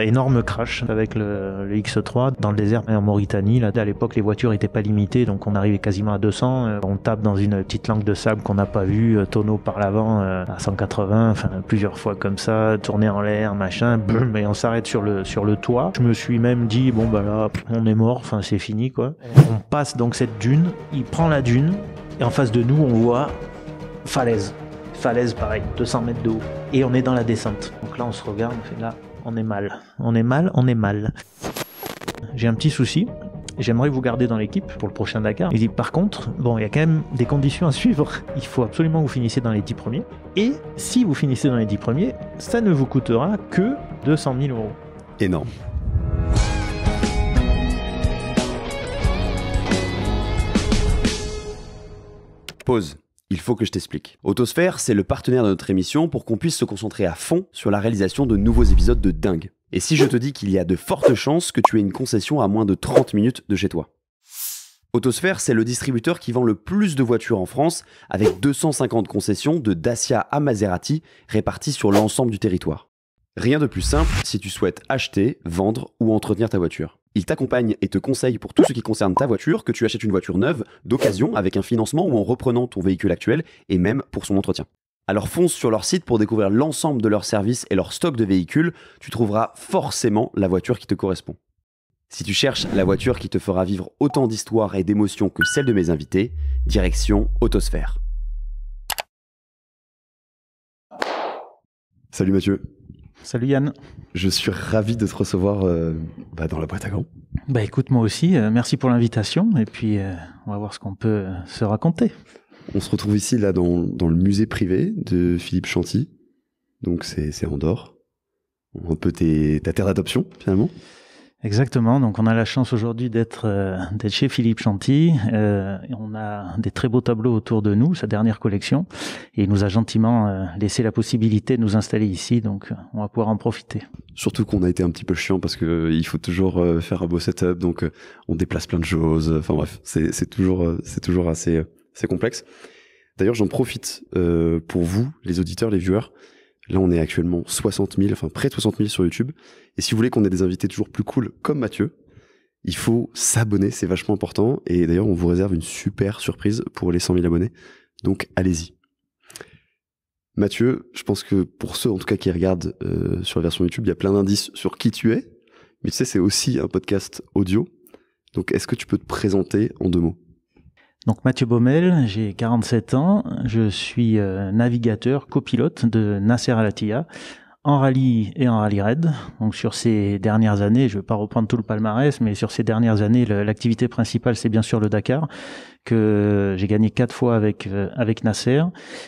Énorme crash avec le, X3 dans le désert en Mauritanie. Là, à l'époque, les voitures n'étaient pas limitées, donc on arrivait quasiment à 200. Euh, on tape dans une petite langue de sable qu'on n'a pas vue, euh, tonneau par l'avant euh, à 180, enfin plusieurs fois comme ça, tourner en l'air, machin, et on s'arrête sur le, sur le toit. Je me suis même dit, bon bah là, on est mort, enfin c'est fini quoi. On passe donc cette dune, il prend la dune, et en face de nous, on voit falaise. Falaise pareil, 200 mètres de haut. Et on est dans la descente. Donc là, on se regarde, on fait là, on est mal. On est mal, on est mal. J'ai un petit souci. J'aimerais vous garder dans l'équipe pour le prochain Dakar. Il dit par contre, bon, il y a quand même des conditions à suivre. Il faut absolument que vous finissiez dans les 10 premiers. Et si vous finissez dans les 10 premiers, ça ne vous coûtera que 200 000 euros. Énorme. Pause il faut que je t'explique. Autosphère, c'est le partenaire de notre émission pour qu'on puisse se concentrer à fond sur la réalisation de nouveaux épisodes de dingue. Et si je te dis qu'il y a de fortes chances que tu aies une concession à moins de 30 minutes de chez toi Autosphère, c'est le distributeur qui vend le plus de voitures en France, avec 250 concessions de Dacia à Maserati réparties sur l'ensemble du territoire. Rien de plus simple si tu souhaites acheter, vendre ou entretenir ta voiture. Il t'accompagne et te conseille pour tout ce qui concerne ta voiture, que tu achètes une voiture neuve, d'occasion, avec un financement ou en reprenant ton véhicule actuel, et même pour son entretien. Alors fonce sur leur site pour découvrir l'ensemble de leurs services et leur stock de véhicules, tu trouveras forcément la voiture qui te correspond. Si tu cherches la voiture qui te fera vivre autant d'histoires et d'émotions que celle de mes invités, direction Autosphère. Salut Mathieu. Salut Yann. Je suis ravi de te recevoir euh, bah, dans la boîte à gants. Bah écoute, moi aussi, euh, merci pour l'invitation et puis euh, on va voir ce qu'on peut se raconter. On se retrouve ici, là, dans, le musée privé de Philippe Chanty. Donc c'est Andorre. Un peu tes, ta terre d'adoption, finalement. Exactement. Donc, on a la chance aujourd'hui d'être euh, d'être chez Philippe Chanty. Euh, on a des très beaux tableaux autour de nous, sa dernière collection, et il nous a gentiment euh, laissé la possibilité de nous installer ici. Donc, euh, on va pouvoir en profiter. Surtout qu'on a été un petit peu chiant parce que il faut toujours faire un beau setup, donc on déplace plein de choses. Enfin bref, c'est toujours c'est toujours assez c'est complexe. D'ailleurs, j'en profite pour vous, les auditeurs, les viewers Là, on est actuellement 60 000, enfin près de 60 000 sur YouTube. Et si vous voulez qu'on ait des invités toujours plus cool comme Mathieu, il faut s'abonner, c'est vachement important. Et d'ailleurs, on vous réserve une super surprise pour les 100 000 abonnés. Donc, allez-y. Mathieu, je pense que pour ceux en tout cas qui regardent euh, sur la version YouTube, il y a plein d'indices sur qui tu es. Mais tu sais, c'est aussi un podcast audio. Donc, est-ce que tu peux te présenter en deux mots donc Mathieu Baumel, j'ai 47 ans, je suis euh, navigateur, copilote de Nasser Alatia en rallye et en rallye raid. Donc sur ces dernières années, je ne vais pas reprendre tout le palmarès, mais sur ces dernières années, l'activité principale, c'est bien sûr le Dakar que j'ai gagné quatre fois avec euh, avec Nasser,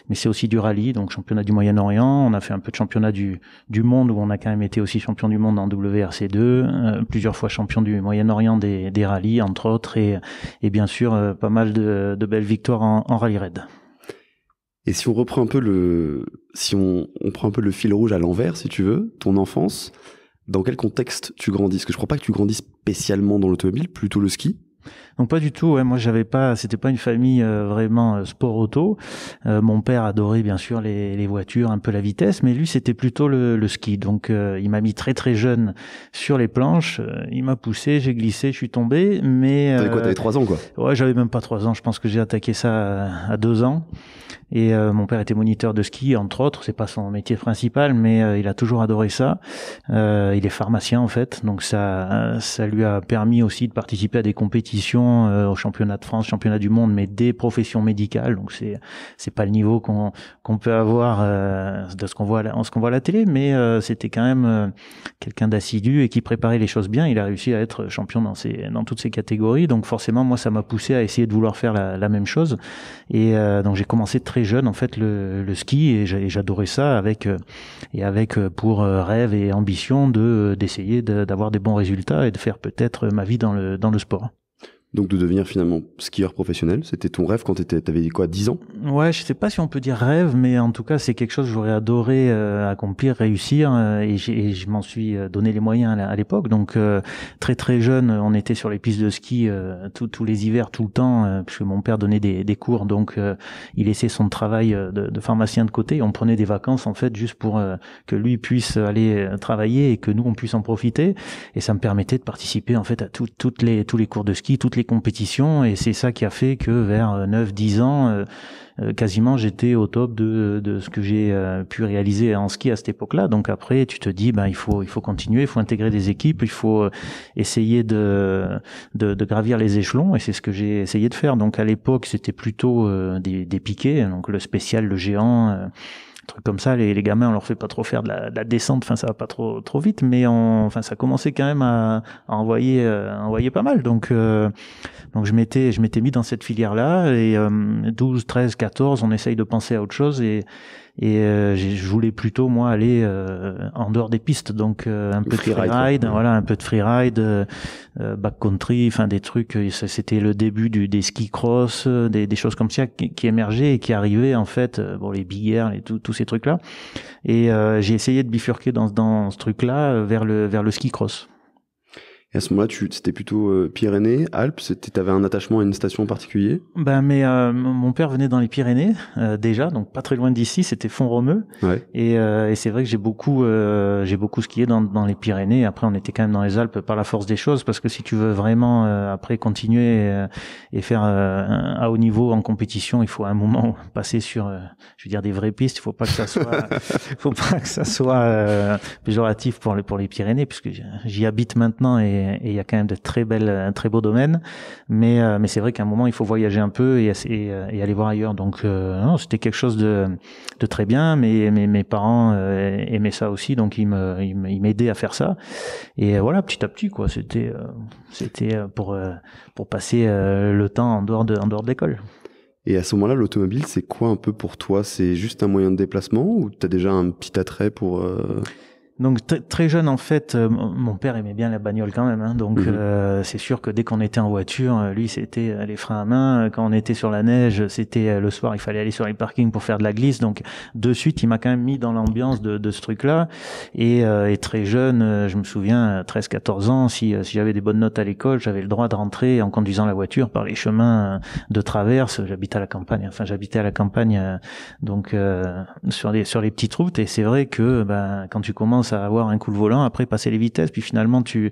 mais c'est aussi du rallye, donc championnat du Moyen-Orient. On a fait un peu de championnat du du monde où on a quand même été aussi champion du monde en WRC2, euh, plusieurs fois champion du Moyen-Orient des des rallyes entre autres et bien sûr euh, pas mal de, belles victoires en, rallye raid. Et si on reprend un peu le si on, prend un peu le fil rouge à l'envers si tu veux, ton enfance dans quel contexte tu grandis Parce que je crois pas que tu grandisses spécialement dans l'automobile, plutôt le ski. Donc pas du tout. Ouais, moi j'avais pas, c'était pas une famille euh, vraiment euh, sport auto. Euh, mon père adorait bien sûr les, voitures, un peu la vitesse, mais lui c'était plutôt le, ski. Donc il m'a mis très très jeune sur les planches. Il m'a poussé, j'ai glissé, je suis tombé. Mais t'avais quoi T'avais trois ans quoi Ouais, j'avais même pas trois ans. Je pense que j'ai attaqué ça à, à deux ans. Et mon père était moniteur de ski, entre autres. C'est pas son métier principal, mais il a toujours adoré ça. il est pharmacien en fait, donc ça, ça lui a permis aussi de participer à des compétitions euh, au championnat de France, championnat du monde, mais des professions médicales. Donc c'est c'est pas le niveau qu'on qu'on peut avoir euh, de ce qu'on voit en ce qu'on voit à la télé, mais euh, c'était quand même quelqu'un d'assidu et qui préparait les choses bien. Il a réussi à être champion dans ces dans toutes ces catégories. Donc forcément, moi, ça m'a poussé à essayer de vouloir faire la, même chose. Et donc j'ai commencé très jeune en fait le, ski et j'adorais ça avec et avec pour rêve et ambition de d'essayer d'avoir des bons résultats et de faire peut-être ma vie dans le dans le sport. Donc de devenir finalement skieur professionnel, c'était ton rêve quand tu avais quoi 10 ans Ouais, je sais pas si on peut dire rêve, mais en tout cas c'est quelque chose que j'aurais adoré euh, accomplir, réussir, euh, et, je m'en suis euh, donné les moyens à l'époque. Donc très très jeune, on était sur les pistes de ski tous les hivers, tout le temps, puisque mon père donnait des, cours, donc il laissait son travail de, pharmacien de côté, on prenait des vacances en fait juste pour que lui puisse aller travailler et que nous on puisse en profiter, et ça me permettait de participer en fait à toutes les tous les cours de ski, toutes les compétitions et c'est ça qui a fait que vers 9-10 euh, ans, euh, euh, quasiment j'étais au top de, de ce que j'ai pu réaliser en ski à cette époque-là. Donc après, tu te dis, ben il faut il faut continuer, il faut intégrer des équipes, il faut essayer de de, gravir les échelons et c'est ce que j'ai essayé de faire. Donc à l'époque, c'était plutôt des, des piquets, donc le spécial, le géant comme ça. Les, les, gamins, on leur fait pas trop faire de la, descente. Enfin, ça va pas trop trop vite, mais on, enfin, ça commençait quand même à, euh, envoyer, pas mal. Donc, euh, donc je m'étais, je m'étais mis dans cette filière là. Et 12, 13, 14, on essaye de penser à autre chose et et euh, je voulais plutôt moi aller euh, en dehors des pistes, donc euh, un peu, voilà, un peu de freeride, voilà, un backcountry, enfin des trucs. C'était le début du, des ski cross, des, des choses comme ça qui, qui, émergeaient et qui arrivaient en fait. Bon, les big air, tout, tous ces trucs là. Et j'ai essayé de bifurquer dans, dans ce truc là vers le vers le ski cross. Et à ce moment-là, tu, c'était plutôt euh, Pyrénées, Alpes. Tu avais un attachement à une station en particulier Ben, mais euh, mon père venait dans les Pyrénées euh, déjà, donc pas très loin d'ici. C'était Font-Romeu. Ouais. Et, et c'est vrai que j'ai beaucoup, j'ai beaucoup skié dans, dans les Pyrénées. Après, on était quand même dans les Alpes par la force des choses, parce que si tu veux vraiment après continuer et, faire à haut niveau en compétition, il faut à un moment passer sur, je veux dire, des vraies pistes. Il faut pas que ça soit, faut pas que ça soit péjoratif pour les pour les Pyrénées, puisque j'y habite maintenant et et il y a quand même de très belles, très beaux domaines. Mais, euh, mais c'est vrai qu'à un moment, il faut voyager un peu et, aller voir ailleurs. Donc, euh, non, c'était quelque chose de, de très bien. Mais, mes parents euh, aimaient ça aussi, donc ils m'aidaient à faire ça. Et voilà, petit à petit, quoi. C'était, c'était pour, pour passer le temps en dehors de, en dehors de l'école. Et à ce moment-là, l'automobile, c'est quoi un peu pour toi C'est juste un moyen de déplacement ou tu as déjà un petit attrait pour... Donc très jeune en fait, euh, mon père aimait bien la bagnole quand même, hein. donc mhm. euh, c'est sûr que dès qu'on était en voiture, euh, lui c'était les freins à main. Quand on était sur la neige, c'était le soir, il fallait aller sur les parkings pour faire de la glisse. Donc de suite, il m'a quand même mis dans l'ambiance de, de, ce truc-là. Et, très jeune, je me souviens, 13-14 ans, si, j'avais des bonnes notes à l'école, j'avais le droit de rentrer en conduisant la voiture par les chemins de traverse. J'habitais à la campagne, enfin j'habitais à la campagne, donc sur les sur les petites routes. Et c'est vrai que ben, quand tu commences à avoir un coup de volant, après passer les vitesses, puis finalement tu,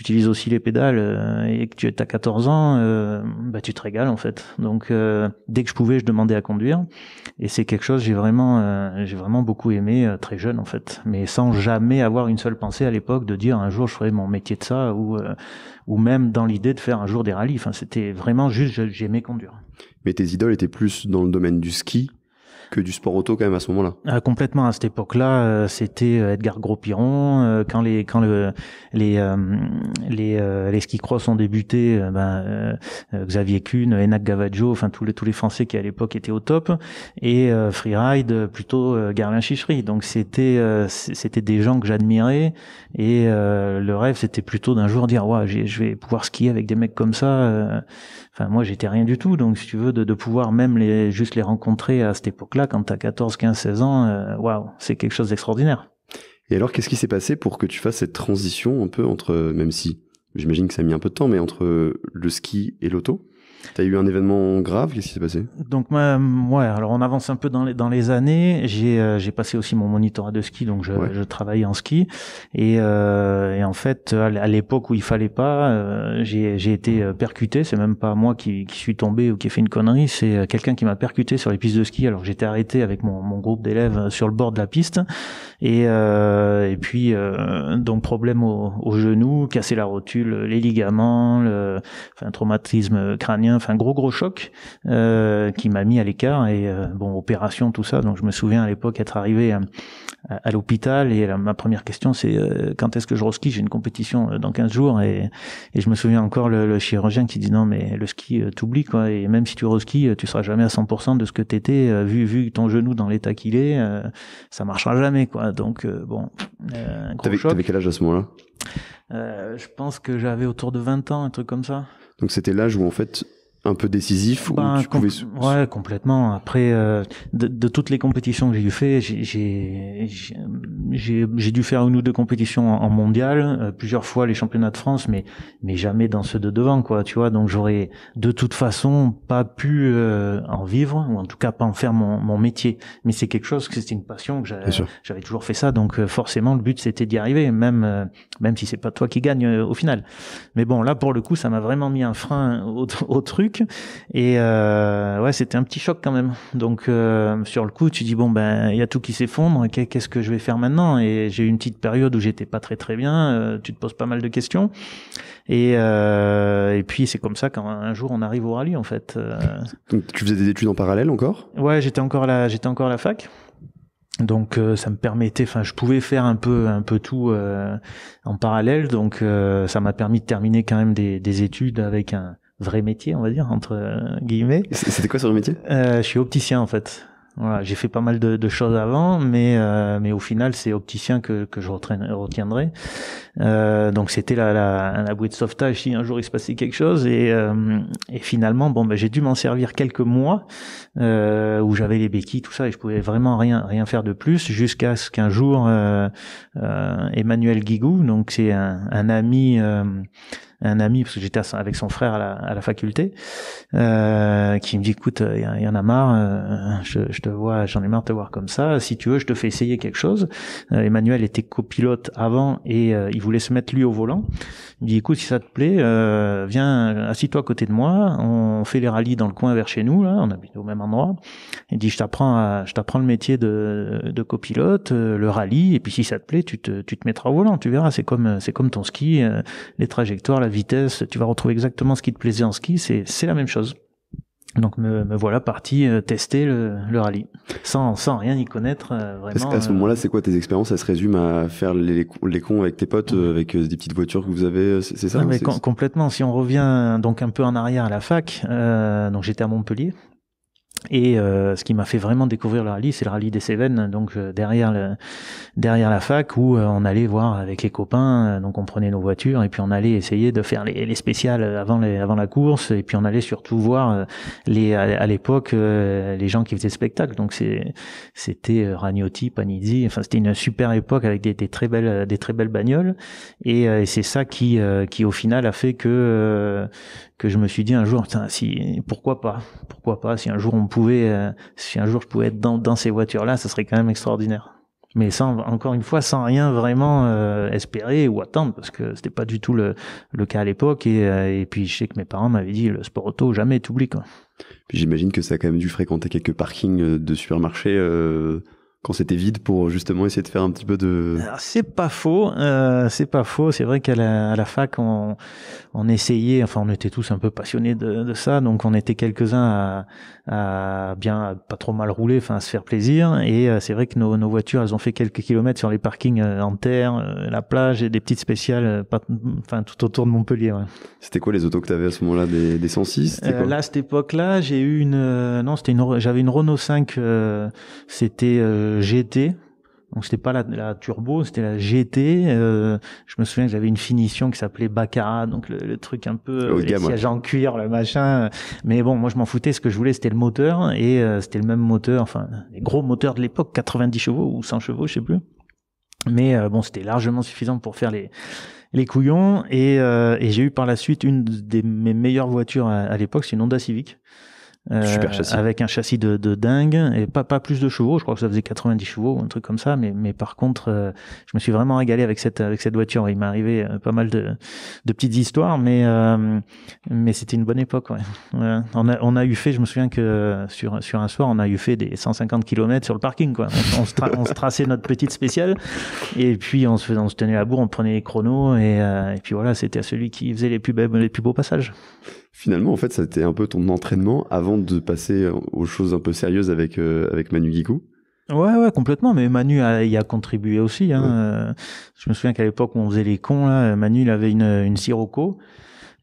utilises aussi les pédales euh, et que tu es à 14 ans, euh, bah, tu te régales en fait. Donc euh, dès que je pouvais, je demandais à conduire et c'est quelque chose j'ai vraiment j'ai vraiment beaucoup aimé très jeune en fait, mais sans jamais avoir une seule pensée à l'époque de dire un jour je ferai mon métier de ça ou ou même dans l'idée de faire un jour des rallyes. Enfin c'était vraiment juste j'aimais conduire. Mais tes idoles étaient plus dans le domaine du ski que du sport auto quand même à ce moment-là. Ah, complètement à cette époque-là, euh, c'était euh, Edgar Gros-Piron euh, quand les quand le les les les ski cross ont débuté, ben, Xavier Kuhn, Enac Gavaggio, enfin tous les tous les Français qui à l'époque étaient au top et freeride plutôt Garlin Chicherie. Donc c'était c'était des gens que j'admirais et le rêve c'était plutôt d'un jour dire ouais, je vais pouvoir skier avec des mecs comme ça enfin moi j'étais rien du tout donc si tu veux de, pouvoir même les juste les rencontrer à cette époque-là quand tu as 14 15 16 ans euh, waouh c'est quelque chose d'extraordinaire et alors qu'est-ce qui s'est passé pour que tu fasses cette transition un peu entre même si j'imagine que ça a mis un peu de temps mais entre le ski et l'auto T'as eu un événement grave Qu'est-ce qui s'est passé Donc moi, alors on avance un peu dans les dans les années. J'ai euh, passé aussi mon monitorat de ski, donc je, travaille travaillais en ski. Et, euh, en fait, à l'époque où il fallait pas, euh, j'ai été percuté. C'est même pas moi qui, suis tombé ou qui ai fait une connerie. C'est quelqu'un qui m'a percuté sur les pistes de ski alors j'étais arrêté avec mon mon groupe d'élèves sur le bord de la piste et, euh, et puis euh, donc problème au, au, genou, casser la rotule, les ligaments, le, enfin traumatisme crânien, enfin gros gros choc euh, qui m'a mis à l'écart et bon opération tout ça. Donc je me souviens à l'époque être arrivé à, l'hôpital et ma première question c'est quand est-ce que je reskie J'ai une compétition dans 15 jours et, et je me souviens encore le, chirurgien qui dit non mais le ski t'oublie quoi et même si tu reskis tu seras jamais à 100% de ce que t'étais vu vu ton genou dans l'état qu'il est ça marchera jamais quoi donc euh, bon. Euh, t'avais quel âge à ce moment-là euh, Je pense que j'avais autour de 20 ans, un truc comme ça. Donc c'était l'âge où en fait un peu décisif ou ben, tu pouvais... ouais complètement après euh, de, toutes les compétitions que j'ai eu fait, j'ai j'ai dû faire une ou deux compétitions en, mondial euh, plusieurs fois les championnats de France mais mais jamais dans ceux de devant quoi tu vois donc j'aurais de toute façon pas pu euh, en vivre ou en tout cas pas en faire mon, mon métier mais c'est quelque chose que c'était une passion que j'avais toujours fait ça donc forcément le but c'était d'y arriver même même si c'est pas toi qui gagne au final mais bon là pour le coup ça m'a vraiment mis un frein au truc et euh, ouais, c'était un petit choc quand même. Donc euh, sur le coup, tu dis bon ben il y a tout qui s'effondre. Qu'est-ce que je vais faire maintenant Et j'ai eu une petite période où j'étais pas très très bien. Euh, tu te poses pas mal de questions. Et, et puis c'est comme ça qu'un jour on arrive au rallye en fait. tu faisais des études en parallèle encore Ouais, j'étais encore là, j'étais encore à la fac. Donc ça me permettait, enfin je pouvais faire un peu un peu tout euh, en parallèle, donc ça m'a permis de terminer quand même des études avec un, vrai métier, on va dire, entre guillemets. C'était quoi ce métier euh, Je suis opticien en fait. Voilà, j'ai fait pas mal de, de choses avant, mais euh, mais au final c'est opticien que, que je retiendrai. Euh, donc c'était la, la, la bouée de sauvetage si un jour il se passait quelque chose et, euh, et finalement bon ben j'ai dû m'en servir quelques mois euh, où j'avais les béquilles tout ça et je pouvais vraiment rien rien faire de plus jusqu'à ce qu'un jour euh, Emmanuel Guigou donc c'est un, un ami un ami parce que j'étais avec son frère à la, à la faculté euh, qui me dit écoute il euh, y, en a marre euh, je, je, te vois j'en ai marre de te voir comme ça si tu veux je te fais essayer quelque chose euh, Emmanuel était copilote avant et il voulait se mettre lui au volant il me dit écoute si ça te plaît viens assieds toi à côté de moi on fait les rallyes dans le coin vers chez nous là on habite au même endroit il dit je t'apprends je t'apprends le métier de, de copilote le rallye et puis si ça te plaît tu te, tu te mettras au volant tu verras c'est comme c'est comme ton ski les trajectoires la vitesse, tu vas retrouver exactement ce qui te plaisait en ski, c'est la même chose. Donc me, voilà parti euh, tester le, rallye, sans, rien y connaître euh, vraiment. Parce qu'à ce euh, moment-là, c'est quoi tes expériences Ça se résume à faire les, cons avec tes potes, avec des petites voitures que vous avez, c'est ça mais Complètement. Si on revient donc un peu en arrière à la fac, donc j'étais à Montpellier, et euh, ce qui m'a fait vraiment découvrir le rallye, c'est le rallye des Cévennes, donc euh, derrière le, derrière la fac où euh, on allait voir avec les copains, donc on prenait nos voitures et puis on allait essayer de faire les, les spéciales avant les, avant la course et puis on allait surtout voir les à, l'époque les gens qui faisaient spectacle. Donc c'est c'était Ragnotti, Panizzi, enfin c'était une super époque avec des, très belles des très belles bagnoles et, et c'est ça qui qui au final a fait que que je me suis dit un jour, si pourquoi pas, pourquoi pas, si un jour on pouvait, euh, si un jour je pouvais être dans, ces voitures-là, ça serait quand même extraordinaire. Mais sans, encore une fois, sans rien vraiment euh, espérer ou attendre, parce que c'était pas du tout le, cas à l'époque. Euh, et, puis je sais que mes parents m'avaient dit le sport auto jamais tu quoi. Puis j'imagine que ça a quand même dû fréquenter quelques parkings de supermarchés quand c'était vide pour justement essayer de faire un petit peu de. Ah, c'est pas faux, euh, c'est pas faux. C'est vrai qu'à la, à la fac, on, on essayait, enfin, on était tous un peu passionnés de, de ça, donc on était quelques-uns à, à bien à pas trop mal rouler, enfin, à se faire plaisir. Et euh, c'est vrai que nos, nos voitures, elles ont fait quelques kilomètres sur les parkings euh, en terre, euh, la plage et des petites spéciales, enfin, tout autour de Montpellier. Ouais. C'était quoi les autos que tu avais à ce moment-là, des, des 106 Là, à cette époque-là, j'ai eu une, non, c'était une, j'avais une Renault 5, c'était GT. Donc c'était pas la, turbo, c'était la GT. Euh, je me souviens que j'avais une finition qui s'appelait Baccarat, donc le, truc un peu le les en cuir, le machin. Mais bon, moi je m'en foutais. Ce que je voulais, c'était le moteur et euh, c'était le même moteur, enfin les gros moteurs de l'époque, 90 chevaux ou 100 chevaux, je sais plus. Mais euh, bon, c'était largement suffisant pour faire les les couillons et, j'ai eu par la suite une des mes meilleures voitures à, à l'époque, c'est une Honda Civic. Euh, avec un châssis de, de, dingue et pas, pas plus de chevaux. Je crois que ça faisait 90 chevaux ou un truc comme ça. Mais, mais par contre, euh, je me suis vraiment régalé avec cette, avec cette voiture. Il m'est arrivé euh, pas mal de, de petites histoires, mais, mais c'était une bonne époque. Ouais. on, a, on a eu fait, je me souviens que sur, sur un soir, on a eu fait des 150 km sur le parking. Quoi. On, se, traçait notre petite spéciale et puis on se, on se tenait à bourre, on prenait les chronos et, et puis voilà, c'était celui qui faisait les plus, les plus beaux passages finalement, en fait, ça a été un peu ton entraînement avant de passer aux choses un peu sérieuses avec, euh, avec Manu Guicou Ouais, ouais, complètement. Mais Manu il y a contribué aussi. Hein. Euh, je me souviens qu'à l'époque, où on faisait les cons. Manu, il avait une, une Sirocco.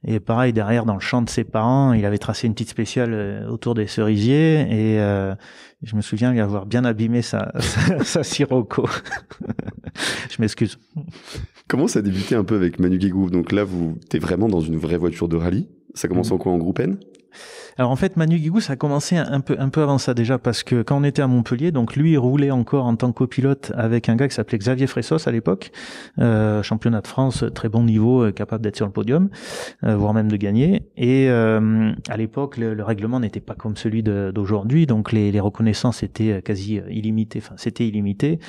Et pareil, derrière, dans le champ de ses parents, il avait tracé une petite spéciale euh, autour des cerisiers. Et je me souviens avoir bien abîmé sa, sa, sirocco. je m'excuse. Comment ça a débuté un peu avec Manu Guigou Donc là, vous t'es vraiment dans une vraie voiture de rallye ça commence mhm. en quoi En groupe N alors en fait, Manu Guigou, ça a commencé un peu, un peu avant ça déjà, parce que quand on était à Montpellier, donc lui il roulait encore en tant que copilote avec un gars qui s'appelait Xavier Fressos à l'époque, euh, championnat de France, très bon niveau, euh, capable d'être sur le podium, euh, voire même de gagner. Et à l'époque, le, règlement n'était pas comme celui d'aujourd'hui, donc les, reconnaissances étaient quasi illimitées, enfin c'était illimité,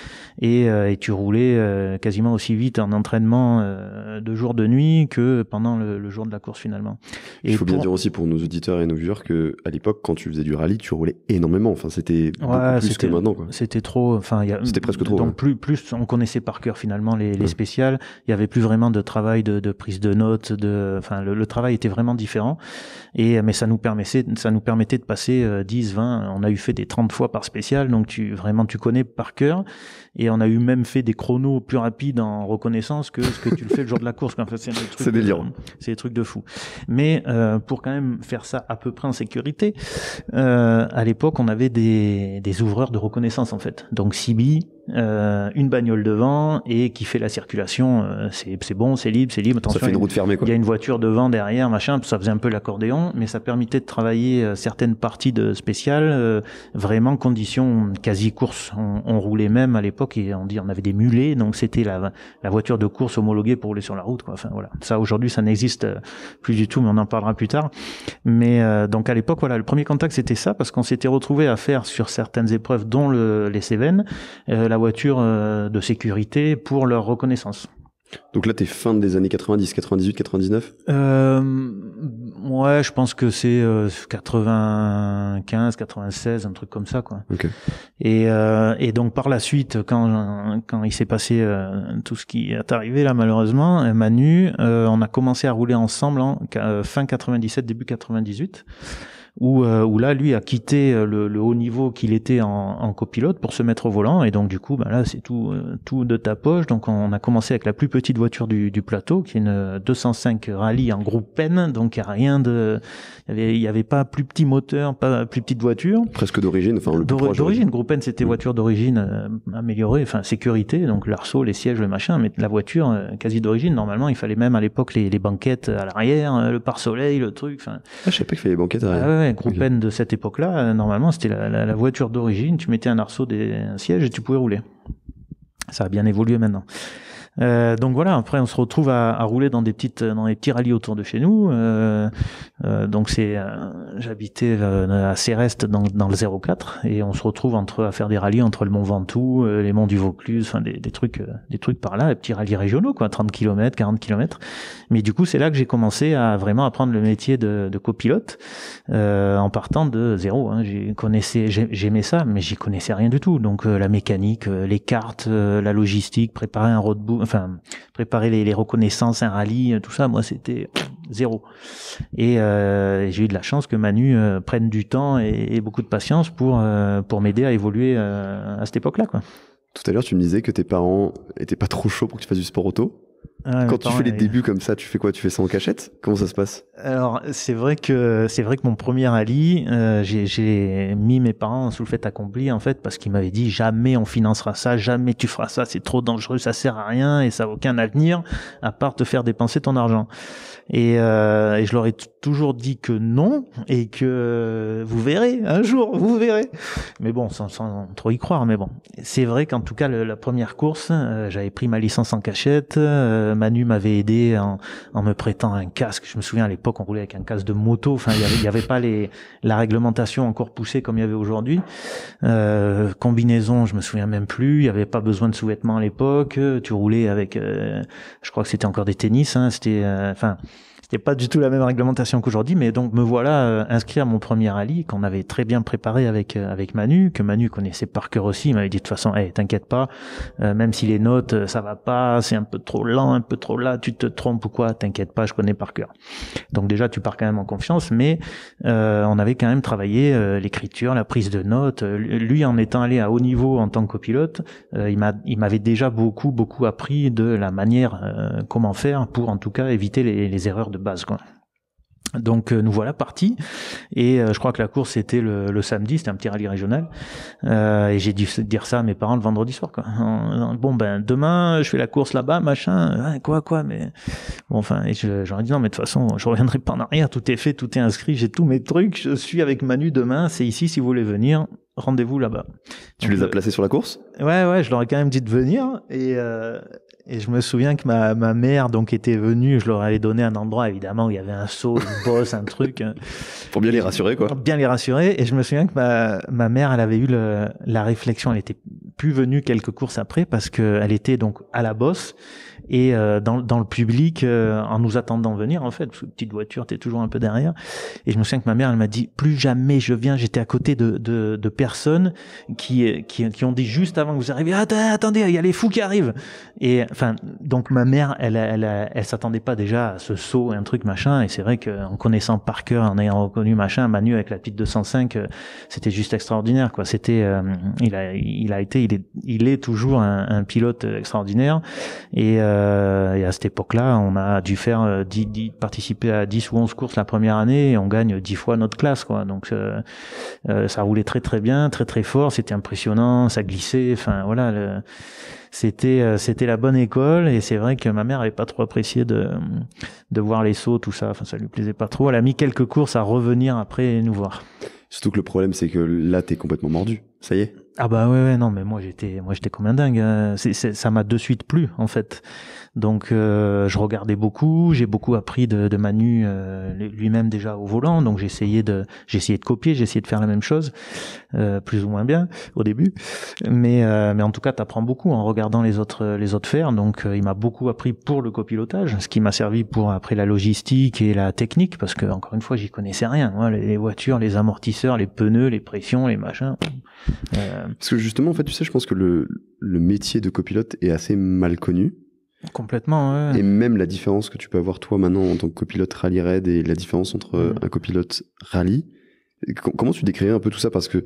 et, et, tu roulais quasiment aussi vite en entraînement de jour de nuit que pendant le, jour de la course finalement. Il faut bien dire aussi pour nos auditeurs et nos que à l'époque quand tu faisais du rallye, tu roulais énormément. Enfin, c'était ouais, plus que maintenant. C'était trop. Enfin, c'était presque trop. Donc plus, plus on connaissait par cœur finalement les, les spéciales. Il y avait plus vraiment de travail de, de prise de notes. De, enfin, le, travail était vraiment différent. Et mais ça nous permettait, ça nous permettait de passer 10, euh, 20. On a eu fait des 30 fois par spécial. Donc tu vraiment tu connais par cœur. Et on a eu même fait des chronos plus rapides en reconnaissance que ce que tu le fais le jour de la course. c'est trucs C'est des trucs de fou. Mais euh, pour quand même faire ça à peu près en sécurité. Euh, à l'époque, on avait des, des ouvreurs de reconnaissance en fait. Donc Sibi, euh, une bagnole devant et qui fait la circulation. Euh, c'est bon, c'est libre, c'est libre. Attention, une route fermée. Il y a une voiture devant, derrière, machin. Ça faisait un peu l'accordéon, mais ça permettait de travailler euh, certaines parties de spéciales euh, vraiment conditions quasi course. On, roulait même à l'époque et on dit on avait des mulets, donc c'était la, la voiture de course homologuée pour rouler sur la route. Quoi. Enfin voilà. Ça aujourd'hui ça n'existe euh, plus du tout, mais on en parlera plus tard. Mais donc à l'époque voilà, le premier contact c'était ça parce qu'on s'était retrouvé à faire sur certaines épreuves, dont le, les Cévennes la voiture euh, de sécurité pour leur reconnaissance. Donc là, tu es fin des années 90, 98, 99 Ouais, je pense que c'est 95, euh, 96, un truc comme ça, quoi. Euh, et, donc par la suite, quand, quand il s'est passé tout ce qui est arrivé là, malheureusement, Manu, on a commencé à rouler ensemble en fin 97, début 98. Euh, où, là, lui a quitté euh, le, haut niveau qu'il était en, copilote pour se mettre au volant. Et donc, du coup, bah, là, c'est tout, euh, tout de ta poche. Donc, on a commencé avec la plus petite voiture du, plateau, qui est une 205 Rally en groupe peine, Donc, il a rien de, il n'y avait pas plus petit moteur, pas plus petite voiture. Presque d'origine, enfin le D'origine, Groupen c'était mm. voiture d'origine euh, améliorée, enfin sécurité, donc l'arceau, les sièges, le machin, mais la voiture euh, quasi d'origine. Normalement, il fallait même à l'époque les, banquettes à l'arrière, euh, le pare-soleil, le truc. Je ah, je savais pas qu'il fallait les banquettes à l'arrière. Ah, Groupen de cette époque-là, normalement c'était la, voiture d'origine. Tu mettais un arceau, des, un siège et tu pouvais rouler. Ça a bien évolué maintenant. Euh, donc voilà, après on se retrouve à, rouler dans des petites, dans des petits rallyes autour de chez nous. Euh, euh donc c'est, euh, j'habitais à Céreste dans, le 04 et on se retrouve entre à faire des rallyes entre le Mont Ventoux, les monts du Vaucluse, enfin des, des, trucs, des trucs par là, des petits rallyes régionaux quoi, 30 km, 40 km. Mais du coup, c'est là que j'ai commencé à vraiment apprendre le métier de, copilote euh, en partant de zéro. Hein. connaissais, j'aimais ça, mais j'y connaissais rien du tout. Donc euh, la mécanique, euh, les cartes, la logistique, préparer un roadbook, enfin préparer les, reconnaissances, un rallye, tout ça, moi c'était zéro. Et j'ai eu de la chance que Manu prenne du temps et, beaucoup de patience pour pour m'aider à évoluer à cette époque-là, quoi. Tout à l'heure, tu me disais que tes parents étaient pas trop chauds pour que tu fasses du sport auto. Ah, Quand tu fais les débuts comme ça, tu fais quoi Tu fais ça en cachette Comment ça se passe Alors c'est vrai que c'est vrai que mon premier ali, euh, j'ai mis mes parents sous le fait accompli en fait parce qu'ils m'avaient dit jamais on financera ça, jamais tu feras ça, c'est trop dangereux, ça sert à rien et ça n'a aucun avenir à part te faire dépenser ton argent. Et, euh, et je leur ai toujours dit que non et que euh, vous verrez un jour, vous verrez. Mais bon, sans, trop y croire. Mais bon, c'est vrai qu'en tout cas la première course, euh, j'avais pris ma licence en cachette. Euh, Manu m'avait aidé en, me prêtant un casque. Je me souviens à l'époque on roulait avec un casque de moto. Enfin, il y avait, pas les la réglementation encore poussée comme il y avait aujourd'hui. Euh, combinaison, je me souviens même plus. Il y avait pas besoin de sous-vêtements à l'époque. Tu roulais avec, je crois que c'était encore des tennis. Hein, c'était enfin n'y a pas du tout la même réglementation qu'aujourd'hui, mais donc me voilà euh, inscrit à mon premier rallye qu'on avait très bien préparé avec euh, avec Manu, que Manu connaissait par cœur aussi. Il m'avait dit de toute façon, hey, t'inquiète pas, euh, même si les notes ça va pas, c'est un peu trop lent, un peu trop là, tu te trompes ou quoi, t'inquiète pas, je connais par cœur. Donc déjà tu pars quand même en confiance, mais on avait quand même travaillé l'écriture, la prise de notes. Lui en étant allé à haut niveau en tant que copilote, il m'a il m'avait déjà beaucoup beaucoup appris de la manière comment faire pour en tout cas éviter les erreurs de base. Quoi. Donc euh, nous voilà partis et euh, je crois que la course était le, samedi, c'était un petit rallye régional euh, et j'ai dû dire ça à mes parents le vendredi soir quoi. Bon ben demain je fais la course là-bas machin quoi quoi mais bon, enfin et j'aurais dit non mais de toute façon je reviendrai pas en arrière, tout est fait, tout est inscrit, j'ai tous mes trucs, je suis avec Manu demain, c'est ici si vous voulez venir, rendez-vous là-bas. Tu les as placés sur la course Ouais, ouais, je leur ai quand même dit de venir. Et, euh, et je me souviens que ma, ma, mère donc était venue, je leur avais donné un endroit évidemment où il y avait un saut une bosse, un truc. Euh, pour bien les rassurer quoi. bien les rassurer. Et je me souviens que ma, ma mère, elle avait eu le, la réflexion, elle était plus venue quelques courses après parce qu'elle était donc à la bosse et euh, dans, dans, le public euh, en nous attendant venir en fait parce petite voiture t'es toujours un peu derrière et je me souviens que ma mère elle m'a dit plus jamais je viens j'étais à côté de, de, de personnes qui, qui, qui ont dit juste avant que vous arriviez ah, attendez attendez il y a les fous qui arrivent et enfin donc ma mère elle elle, elle, s'attendait pas déjà à ce saut et un truc machin et c'est vrai qu'en connaissant par cœur en ayant reconnu machin Manu avec la petite 205 euh, c'était juste extraordinaire quoi c'était il a il a été il est il est toujours un, un pilote extraordinaire et euh, et à cette époque-là, on a dû faire euh, participer à 10 ou 11 courses la première année et on gagne 10 fois notre classe. Quoi. Donc euh, ça roulait très très bien, très très fort, c'était impressionnant, ça glissait. Enfin voilà, c'était c'était la bonne école et c'est vrai que ma mère avait pas trop apprécié de de voir les sauts, tout ça. Enfin ça lui plaisait pas trop. Elle a mis quelques courses à revenir après nous voir. Surtout que le problème, c'est que là, tu es complètement mordu. Ça y est. Ah bah ouais, ouais non mais moi j'étais moi j'étais comme un dingue. Hein. ça m'a de suite plu en fait. Donc euh, je regardais beaucoup, j'ai beaucoup appris de, Manu euh, lui-même déjà au volant, donc j'essayais de de copier, j'essayais de faire la même chose, euh, plus ou moins bien au début, mais mais en tout cas t'apprends beaucoup en regardant les autres les autres faire. Donc il m'a beaucoup appris pour le copilotage, ce qui m'a servi pour après la logistique et la technique, parce que encore une fois j'y connaissais rien, les, les, voitures, les amortisseurs, les pneus, les pressions, les machins. Parce que justement en fait tu sais je pense que le le métier de copilote est assez mal connu. Complètement, Et même la différence que tu peux avoir toi maintenant en tant que copilote rally raid et la différence entre mm. euh, un copilote rally. Comment tu décrirais un peu tout ça Parce que,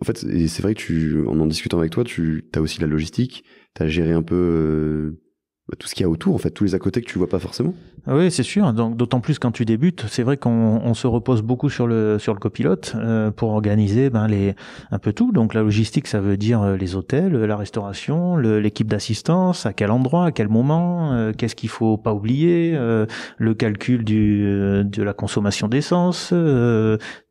en fait, c'est vrai que tu, en en discutant avec toi, tu as aussi la logistique, tu as géré un peu euh, bah, tout ce qu'il y a autour, en fait, tous les à côté que tu vois pas forcément. Ah oui, c'est sûr. Donc, d'autant plus quand tu débutes, c'est vrai qu'on se repose beaucoup sur le sur le copilote euh, pour organiser ben les un peu tout. Donc la logistique, ça veut dire euh, les hôtels, euh, la restauration, l'équipe d'assistance, à quel endroit, à quel moment, qu'est-ce qu'il faut pas oublier, le calcul du de la consommation d'essence,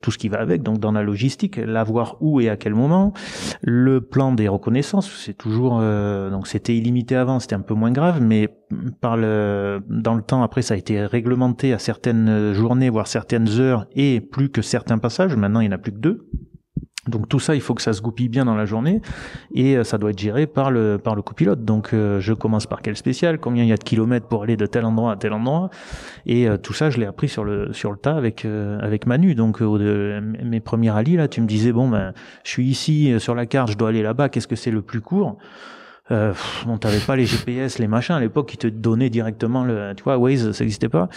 tout ce qui va avec, donc dans la logistique, l'avoir où et à quel moment. Le plan des reconnaissances, c'est toujours euh, donc c'était illimité avant, c'était un peu moins grave, mais par dans le temps après ça a été réglementé à certaines journées voire certaines heures et plus que certains passages. Maintenant il n'y en a plus que deux. Donc tout ça, il faut que ça se goupille bien dans la journée et euh, ça doit être géré par le par le copilote. Donc euh, je commence par quel spécial, combien il y a de kilomètres pour aller de tel endroit à tel endroit et euh, tout ça, je l'ai appris sur le sur le tas avec avec Manu. Donc mes premiers alliés, là, tu me disais bon ben je suis ici sur la carte, je dois aller là-bas, qu'est-ce que c'est le plus court euh, on t'avais pas les GPS, les machins à l'époque qui te donnaient directement le, tu vois, Waze, ça n'existait pas.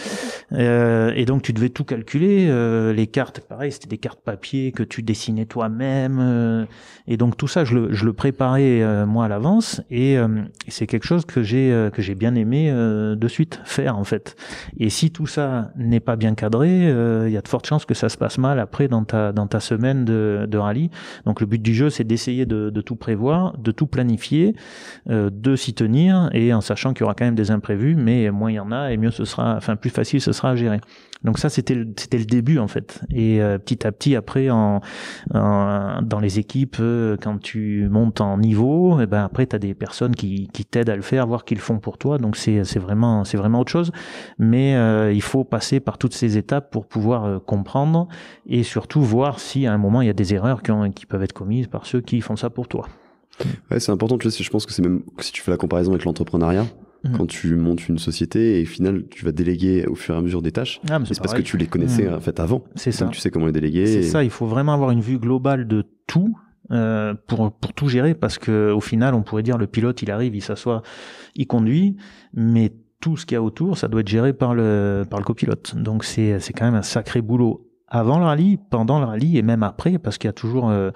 Euh, et donc tu devais tout calculer, euh, les cartes, pareil, c'était des cartes papier que tu dessinais toi-même. Euh, et donc tout ça, je le, je le préparais euh, moi à l'avance, et c'est quelque chose que j'ai que j'ai bien aimé de suite faire en fait. Et si tout ça n'est pas bien cadré, il y a de fortes chances que ça se passe mal après dans ta dans ta semaine de, de rallye. Donc le but du jeu, c'est d'essayer de, de tout prévoir, de tout planifier euh, de s'y tenir et en sachant qu'il y aura quand même des imprévus, mais moins il y en a et mieux ce sera, enfin plus facile ce sera à gérer. Donc ça c'était c'était le début en fait. Et euh, petit à petit après en, dans les équipes euh, quand tu montes en niveau, et eh ben après tu as des personnes qui, qui t'aident à le faire, voir qu'ils font pour toi. Donc c'est c'est vraiment c'est vraiment autre chose, mais il faut passer par toutes ces étapes pour pouvoir comprendre et surtout voir si à un moment il y a des erreurs qui peuvent être commises par ceux qui font ça pour toi. Ouais, c'est important. Tu je pense que c'est même si tu fais la comparaison avec l'entrepreneuriat, mm. quand tu montes une société et au final tu vas déléguer au fur et à mesure des tâches, ah, c'est parce que tu les connaissais mm. en fait avant. C'est ça. tu sais comment les déléguer. C'est ça. Il faut vraiment avoir une vue globale de tout. Euh, pour, pour tout gérer parce que au final on pourrait dire le pilote il arrive il s'assoit il conduit mais tout ce qu'il y a autour ça doit être géré par le par le copilote donc c'est c'est quand même un sacré boulot avant le rallye, pendant le rallye et même après, parce qu'il y a toujours euh,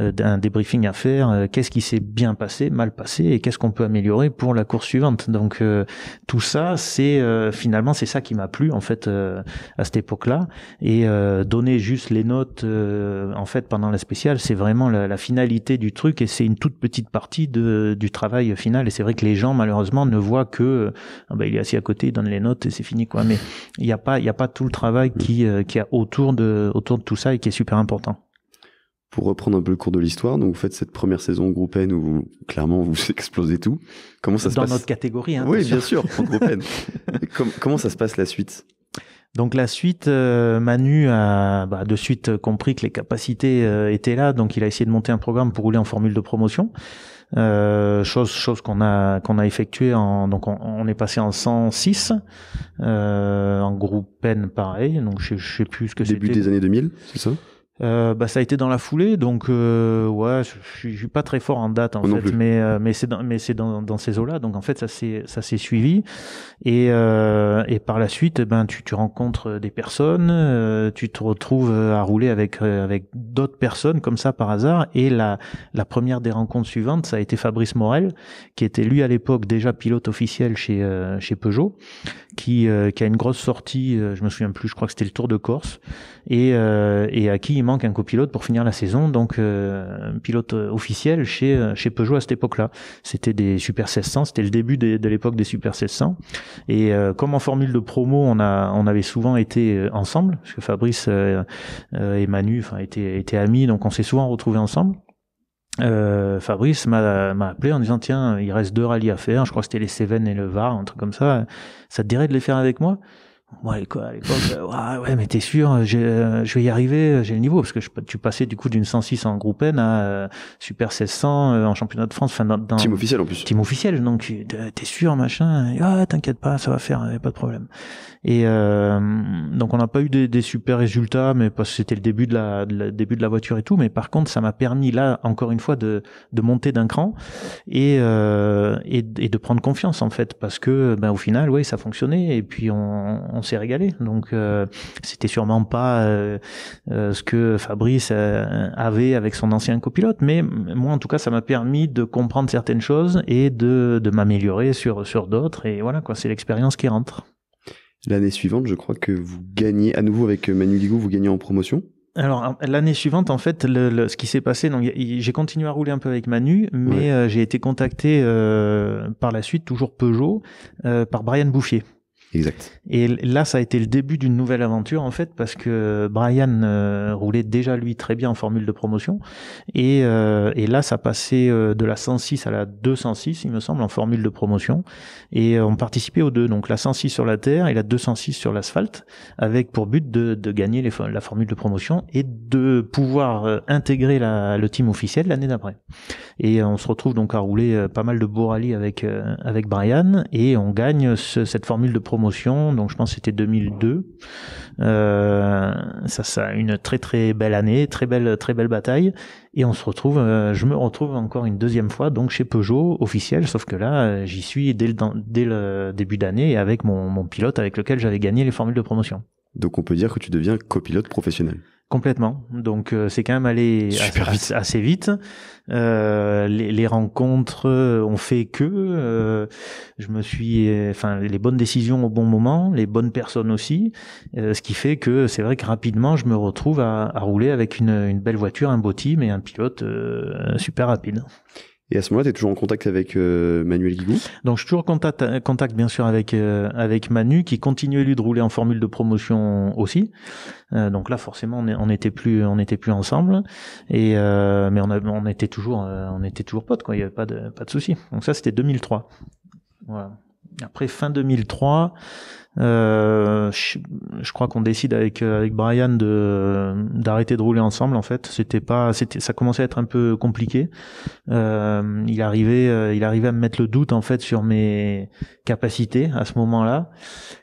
euh un débriefing à faire. Euh, qu'est-ce qui s'est bien passé, mal passé, et qu'est-ce qu'on peut améliorer pour la course suivante. Donc euh, tout ça, c'est finalement c'est ça qui m'a plu en fait à cette époque-là. Et donner juste les notes en fait pendant la spéciale, c'est vraiment la, finalité du truc et c'est une toute petite partie de, du travail final. Et c'est vrai que les gens malheureusement ne voient que ah ben, il est assis à côté, il donne les notes et c'est fini quoi. Mais il n'y a pas il y a pas tout le travail mmh. qui qui a autour autour de tout ça et qui est super important. Pour reprendre un peu le cours de l'histoire, donc vous faites cette première saison groupe N où vous, clairement vous explosez tout. Comment ça Dans se passe Dans notre catégorie, hein, Oui, bien sûr, en groupe N. comment, ça se passe la suite donc la suite, euh, Manu a bah, de suite compris que les capacités euh, étaient là, donc il a essayé de monter un programme pour rouler en formule de promotion. Euh, chose chose qu'on a qu'on a effectué en donc on, est passé en 106 euh, en groupe N pareil donc je, je sais plus ce que c'était début des années 2000 c'est ça euh, bah, ça a été dans la foulée, donc euh, ouais, je, suis pas très fort en date en fait, mais euh, mais c'est dans mais c'est dans, dans ces eaux-là, donc en fait ça s'est ça s'est suivi et euh, et par la suite ben tu tu rencontres des personnes, tu te retrouves à rouler avec avec d'autres personnes comme ça par hasard et la la première des rencontres suivantes ça a été Fabrice Morel qui était lui à l'époque déjà pilote officiel chez chez Peugeot euh, qui, a une grosse sortie, euh, je me souviens plus, je crois que c'était le Tour de Corse, et, euh, à qui il manque un copilote pour finir la saison, donc euh, un pilote officiel chez, chez Peugeot à cette époque-là. C'était des Super 1600, c'était le début de l'époque des Super 1600, et comme en formule de promo, on, a, on avait souvent été ensemble, parce que Fabrice et Manu étaient, étaient amis, donc on s'est souvent retrouvés ensemble. Euh, Fabrice m'a appelé en disant tiens il reste deux rallyes à faire je crois que c'était les Cévennes et le Var un truc comme ça ça te dirait de les faire avec moi ouais quoi euh, ouais, mais t'es sûr, euh, euh, je, vais y arriver, j'ai le niveau, parce que je, tu passais du coup d'une 106 en groupe N à Super 1600 en championnat de France, enfin dans, dans, team officiel en plus. Team officiel, donc t'es sûr, machin. Ah, t'inquiète pas, ça va faire, y a pas de problème. Et euh, donc on n'a pas eu des, des, super résultats, mais parce que c'était le début de la, début de la voiture et tout. Mais par contre, ça m'a permis là encore une fois de, de monter d'un cran et, et, et de prendre confiance en fait, parce que ben au final, ouais, ça fonctionnait. Et puis on on s'est régalé. Donc euh, c'était sûrement pas euh, euh, ce que Fabrice avait avec son ancien copilote, mais moi en tout cas ça m'a permis de comprendre certaines choses et de, de m'améliorer sur sur d'autres. Et voilà quoi, c'est l'expérience qui rentre. L'année suivante, je crois que vous gagnez à nouveau avec Manu Digou, vous gagnez en promotion. Alors l'année suivante, en fait, ce qui s'est passé, donc j'ai continué à rouler un peu avec Manu, mais j'ai été contacté par la suite, toujours Peugeot, par Brian Bouffier. Exact. Et là, ça a été le début d'une nouvelle aventure en fait, parce que Brian euh, roulait déjà lui très bien en formule de promotion, et, euh, là, ça passait euh, de la 106 à la 206, il me semble, en formule de promotion, et on participait aux deux, donc la 106 sur la terre et la 206 sur l'asphalte, avec pour but de, gagner les, la formule de promotion et de pouvoir intégrer le team officiel l'année d'après. Et on se retrouve donc à rouler pas mal de beaux avec avec Brian, et on gagne cette formule de promotion promotion, donc je pense que c'était 2002. Euh, ça, ça, une très très belle année, très belle très belle bataille. Et on se retrouve, euh, je me retrouve encore une deuxième fois donc chez Peugeot officiel, sauf que là euh, j'y suis dès le, début d'année avec mon pilote avec lequel j'avais gagné les formules de promotion. Donc on peut dire que tu deviens copilote professionnel. Complètement. Donc euh, c'est quand même allé assez vite. Euh, les, rencontres euh, ont fait que je me suis, enfin les bonnes décisions au bon moment, les bonnes personnes aussi, ce qui fait que c'est vrai que rapidement je me retrouve à, rouler avec une, une, belle voiture, un beau team et un pilote super rapide. Et à ce moment-là, tu es toujours en contact avec euh, Manuel Guigou Donc, je suis toujours en contact, euh, bien sûr, avec, euh, avec Manu, qui continuait, lui, de rouler en formule de promotion aussi. donc là, forcément, on n'était plus, on était plus ensemble. Et, mais on, on, était toujours, on était toujours potes, quoi. Il n'y avait pas de, pas de souci. Donc ça, c'était 2003. Après, fin 2003, euh, je, crois qu'on décide avec euh, avec Brian de d'arrêter de rouler ensemble en fait. C'était pas, c'était, ça commençait à être un peu compliqué. Euh, il arrivait, euh, il arrivait à me mettre le doute en fait sur mes capacités à ce moment-là,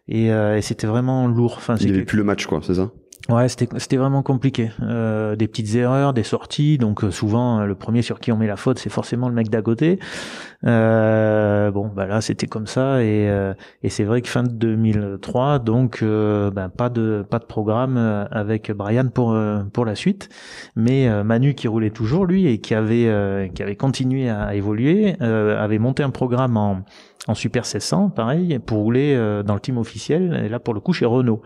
et, euh, et c'était vraiment lourd. Enfin, il avait plus le match quoi, c'est ça Ouais, c'était vraiment compliqué. Euh, des petites erreurs, des sorties. Donc euh, souvent, euh, le premier sur qui on met la faute, c'est forcément le mec d'à euh, bon, bah là, c'était comme ça. Et, c'est vrai que fin 2003, donc bah, pas de pas de programme avec Brian pour pour la suite. Mais Manu qui roulait toujours lui et qui avait qui avait continué à, évoluer, avait monté un programme en en Super 1600, pareil, pour rouler dans le team officiel. Et là, pour le coup, chez Renault.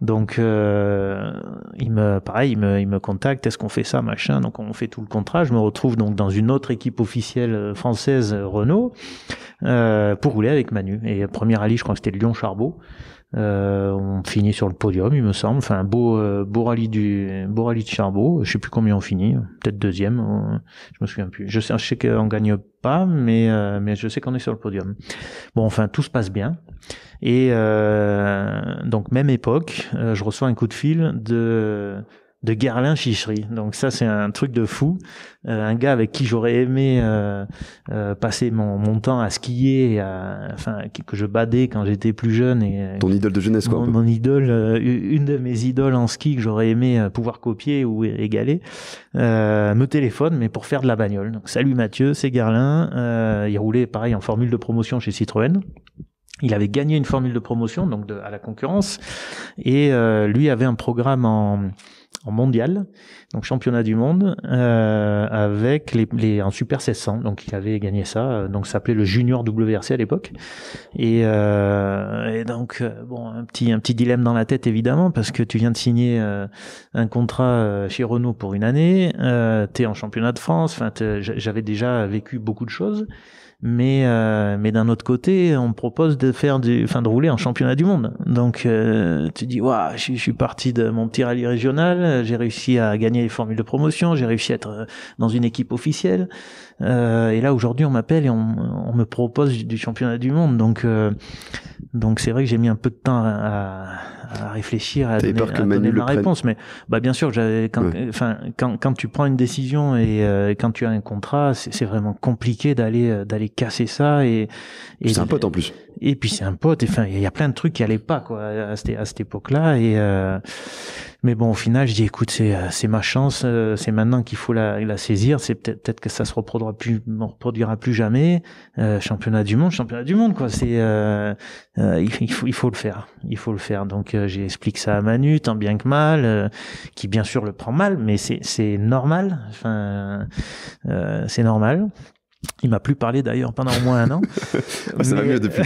Donc, euh, il me, pareil, il me, il me contacte, est-ce qu'on fait ça, machin. Donc, on fait tout le contrat. Je me retrouve donc dans une autre équipe officielle euh, française Renault euh, pour rouler avec Manu. Et premier rallye, je crois que c'était Lyon-Charbot. Euh, on finit sur le podium, il me semble. Enfin, un beau, euh, beau rallye du, beau rallye de Charbot. Je sais plus combien on finit. Peut-être deuxième. Euh, je me souviens plus. Je sais, je sais qu'on gagne pas, mais, mais je sais qu'on est sur le podium. Bon, enfin, tout se passe bien. Et donc, même époque, je reçois un coup de fil de de Garlin Chicherie. Donc ça, c'est un truc de fou. Euh, un gars avec qui j'aurais aimé euh, euh, passer mon, mon, temps à skier, enfin que je badais quand j'étais plus jeune. Et, Ton idole de jeunesse, quoi. Mon, idole, une de mes idoles en ski que j'aurais aimé pouvoir copier ou égaler, me téléphone, mais pour faire de la bagnole. Donc salut Mathieu, c'est Garlin. il roulait pareil en formule de promotion chez Citroën. Il avait gagné une formule de promotion donc de, à la concurrence et lui avait un programme en en mondial, donc championnat du monde, euh, avec les, les, Super 1600, donc il avait gagné ça, euh, donc ça s'appelait le Junior WRC à l'époque. Et, euh, donc, euh, bon, un petit, un petit dilemme dans la tête évidemment, parce que tu viens de signer un contrat chez Renault pour une année, euh, tu es en championnat de France, Enfin, j'avais déjà vécu beaucoup de choses mais euh, mais d'un autre côté on propose de faire du enfin de rouler en championnat du monde donc euh, tu dis waouh je, suis parti de mon petit rallye régional j'ai réussi à gagner les formules de promotion j'ai réussi à être euh, dans une équipe officielle euh, et là aujourd'hui on m'appelle et on, on, me propose du championnat du monde. Donc euh, donc c'est vrai que j'ai mis un peu de temps à, à réfléchir, à donner, ma réponse. Mais bah bien sûr, quand, enfin quand, quand tu prends une décision et euh, quand tu as un contrat, c'est vraiment compliqué d'aller euh, d'aller casser ça et, et c'est un pote en plus. Et puis c'est un pote. Enfin il y a plein de trucs qui allaient pas quoi à, cette, à cette époque là et mais bon, au final, je dis, écoute, c'est euh, ma chance, euh, c'est maintenant qu'il faut la, la saisir. C'est peut-être peut que ça se reproduira plus, reproduira plus jamais. Euh, championnat du monde, championnat du monde, quoi. C'est il, faut il faut le faire, il faut le faire. Donc j'explique ça à Manu, tant bien que mal, qui bien sûr le prend mal, mais c'est normal. Enfin, c'est normal. Il m'a plus parlé d'ailleurs pendant au moins un an. ça va mieux depuis.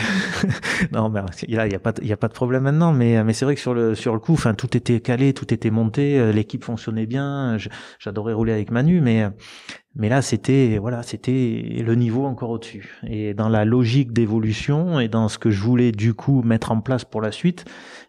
non, mais il n'y a, pas, de problème maintenant. Mais, mais c'est vrai que sur le, sur le coup, enfin, tout était calé, tout était monté, euh, l'équipe fonctionnait bien. J'adorais rouler avec Manu, mais, mais là, c'était voilà, c'était le niveau encore au-dessus. Et dans la logique d'évolution et dans ce que je voulais du coup mettre en place pour la suite,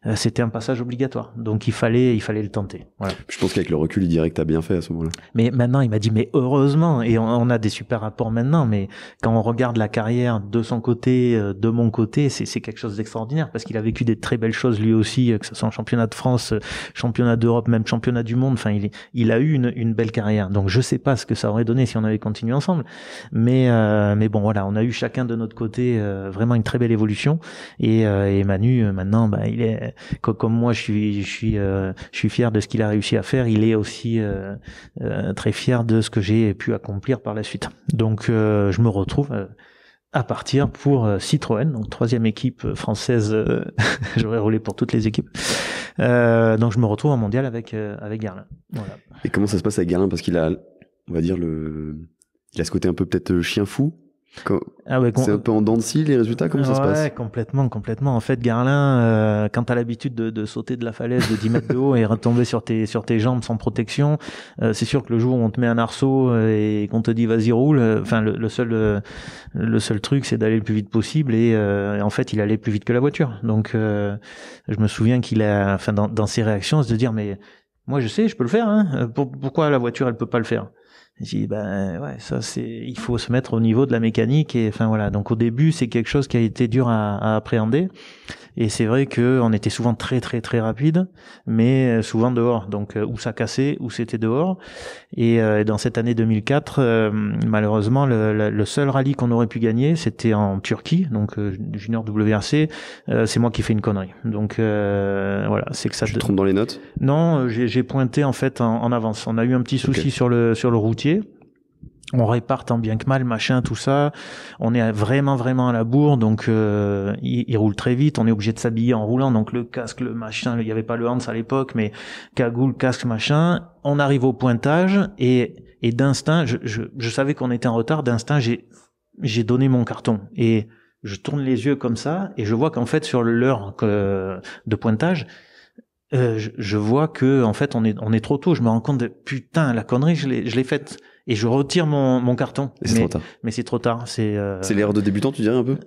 euh, c'était un passage obligatoire. Donc il fallait, il fallait le tenter. Voilà. Je pense qu'avec le recul, il dirait que t'as bien fait à ce moment-là. Mais maintenant, il m'a dit, mais heureusement, et on, a des super rapports maintenant, mais quand on regarde la carrière de son côté, euh, de mon côté, c'est quelque chose d'extraordinaire parce qu'il a vécu des très belles choses lui aussi, euh, que ce soit en championnat de France, championnat d'Europe, même championnat du monde. Enfin, il, il a eu une, une, belle carrière. Donc je sais pas ce que ça aurait donné si on avait continué ensemble. Mais, mais bon, voilà, on a eu chacun de notre côté vraiment une très belle évolution. Et, euh, et Manu, maintenant, bah, il est comme moi, je suis, euh, je suis, fier de ce qu'il a réussi à faire. Il est aussi euh, euh, très fier de ce que j'ai pu accomplir par la suite. Donc, je me retrouve à partir pour Citroën, donc troisième équipe française. J'aurais roulé pour toutes les équipes. donc, je me retrouve en mondial avec avec Garlin. Et comment ça se passe avec Garlin Parce qu'il a, on va dire le, il a ce côté un peu peut-être chien fou ah c'est un peu en dents de les résultats, comment ça se passe complètement, complètement. En fait, Garlin, euh, quand t'as l'habitude de, sauter de la falaise de 10 mètres de haut et retomber sur tes, sur tes jambes sans protection, euh, c'est sûr que le jour où on te met un arceau euh, et qu'on te dit vas-y roule, euh, enfin le, seul, le seul truc c'est d'aller le plus vite possible et, en fait il allait plus vite que la voiture. Donc je me souviens qu'il a, enfin dans, ses réactions, de dire mais moi je sais, je peux le faire. Hein. Pourquoi la voiture elle peut pas le faire j'ai ben ouais, ça c'est, il faut se mettre au niveau de la mécanique et enfin voilà. Donc au début, c'est quelque chose qui a été dur à, à appréhender. Et c'est vrai que on était souvent très très très rapide, mais euh, souvent dehors. Donc euh, où ça cassait, où c'était dehors. Euh, et dans cette année 2004, malheureusement, le, le, seul rallye qu'on aurait pu gagner, c'était en Turquie, donc Junior WRC. c'est moi qui fais une connerie. Donc voilà, c'est que ça. Tu te trompes dans les notes Non, j'ai pointé en fait en, avance. On a eu un petit souci sur le sur le routier on répare tant bien que mal, machin, tout ça. On est vraiment, vraiment à la bourre, donc euh, il, roule très vite. On est obligé de s'habiller en roulant, donc le casque, le machin, il n'y avait pas le Hans à l'époque, mais cagoule, casque, machin. On arrive au pointage et, d'instinct, je, savais qu'on était en retard. D'instinct, j'ai j'ai donné mon carton et je tourne les yeux comme ça et je vois qu'en fait sur l'heure euh, de pointage, euh, je, vois que en fait on est on est trop tôt. Je me rends compte de putain la connerie je l'ai je l'ai faite et je retire mon mon carton. mais, Mais c'est trop tard. C'est euh... c'est l'erreur de débutant tu dirais un peu.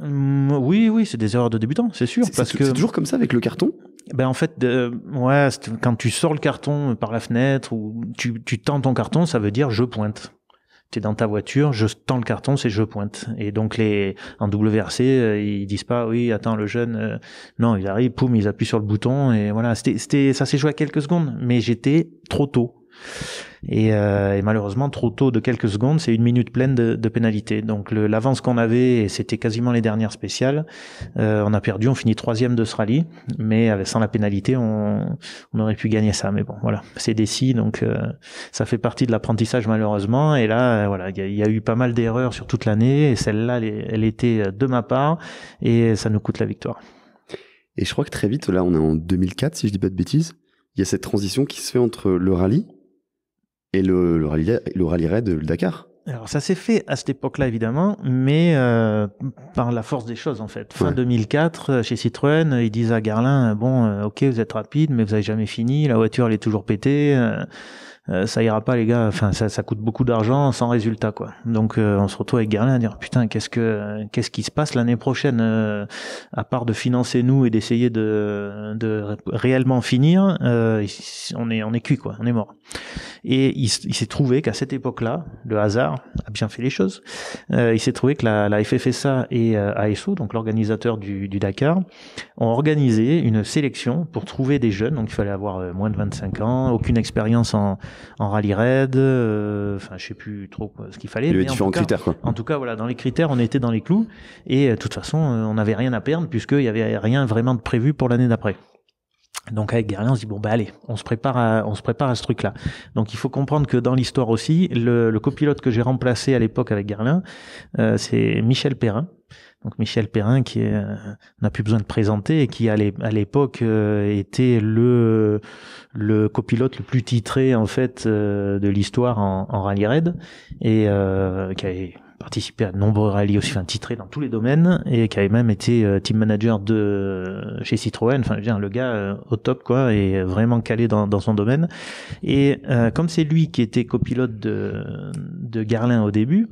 Hum, oui, oui, c'est des erreurs de débutant, c'est sûr. Parce que c'est toujours comme ça avec le carton. Ben en fait, euh, ouais, quand tu sors le carton par la fenêtre ou tu, tu tends ton carton, ça veut dire je pointe t'es dans ta voiture, je tends le carton, c'est je pointe. Et donc les en WRC, euh, ils disent pas oui, attends le jeune, euh, non, il arrive, poum, ils appuient sur le bouton et voilà. C'était, ça s'est joué à quelques secondes, mais j'étais trop tôt. Euh, et, malheureusement, trop tôt de quelques secondes, c'est une minute pleine de, de pénalité. Donc l'avance qu'on avait, c'était quasiment les dernières spéciales, euh, on a perdu, on finit troisième de ce rallye, mais sans la pénalité, on, aurait pu gagner ça. Mais bon, voilà, c'est des donc euh, ça fait partie de l'apprentissage malheureusement. Et là, voilà, il y, a eu pas mal d'erreurs sur toute l'année, et celle-là, elle, elle était de ma part, et ça nous coûte la victoire. Et je crois que très vite, là, on est en 2004, si je dis pas de bêtises, il y a cette transition qui se fait entre le rallye et le, le, rallye, le rallye raid, le Dakar. Alors ça s'est fait à cette époque-là évidemment, mais euh, par la force des choses en fait. Fin 2004, euh, chez Citroën, euh, ils disent à Garlin bon, ok, vous êtes rapide, mais vous avez jamais fini, la voiture elle est toujours pétée, ça ira pas les gars. Enfin ça, coûte beaucoup d'argent sans résultat quoi. Donc on se retrouve avec Garlin à dire putain qu'est-ce que qu'est-ce qui se passe l'année prochaine à part de financer nous et d'essayer de, de réellement finir, on est on est cuit quoi, on est mort. Et il, s'est trouvé qu'à cette époque-là, le hasard a bien fait les choses. Euh, il s'est trouvé que la, la FFSA et euh, ASO, donc l'organisateur du, Dakar, ont organisé une sélection pour trouver des jeunes. Donc il fallait avoir euh, moins de 25 ans, aucune expérience en, en rallye raid, euh, enfin je sais plus trop ce qu'il fallait. Il y en tout cas voilà, dans les critères on était dans les clous et de toute façon on n'avait rien à perdre puisqu'il n'y avait rien vraiment de prévu pour l'année d'après. Donc avec Guerlain, on se dit bon bah allez, on se prépare à, on se prépare à ce truc-là. Donc il faut comprendre que dans l'histoire aussi, le, le copilote que j'ai remplacé à l'époque avec Guerlain, euh, c'est Michel Perrin. Donc Michel Perrin qui euh, n'a plus besoin de présenter et qui à l'époque euh, était le le copilote le plus titré en fait de l'histoire en, en rallye raid et qui participé à de nombreux rallyes aussi, enfin titré dans tous les domaines et qui a même été euh, team manager de euh, chez Citroën. Enfin, je le gars euh, au top quoi et vraiment calé dans, dans son domaine. Et comme c'est lui qui était copilote de de Garlin au début,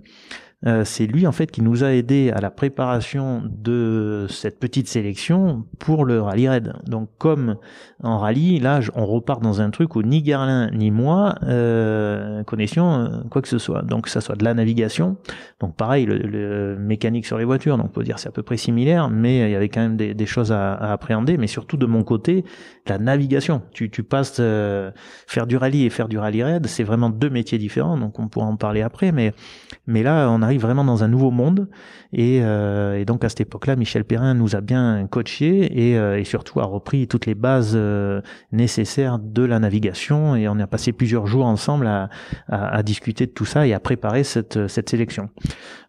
euh, c'est lui en fait qui nous a aidé à la préparation de cette petite sélection pour le rallye raid. Donc comme en rallye, là on repart dans un truc où ni Garlin ni moi euh, connaissions euh, quoi que ce soit. Donc que ça soit de la navigation, donc pareil le, mécanique sur les voitures, donc on peut dire c'est à peu près similaire, mais il y avait quand même des, choses à, appréhender, mais surtout de mon côté la navigation. Tu, passes faire du rallye et faire du rallye raid, c'est vraiment deux métiers différents, donc on pourra en parler après, mais mais là on a arrive vraiment dans un nouveau monde. Et, euh, et donc à cette époque-là, Michel Perrin nous a bien coaché et, euh, et surtout a repris toutes les bases euh, nécessaires de la navigation. Et on a passé plusieurs jours ensemble à, à, discuter de tout ça et à préparer cette, cette sélection.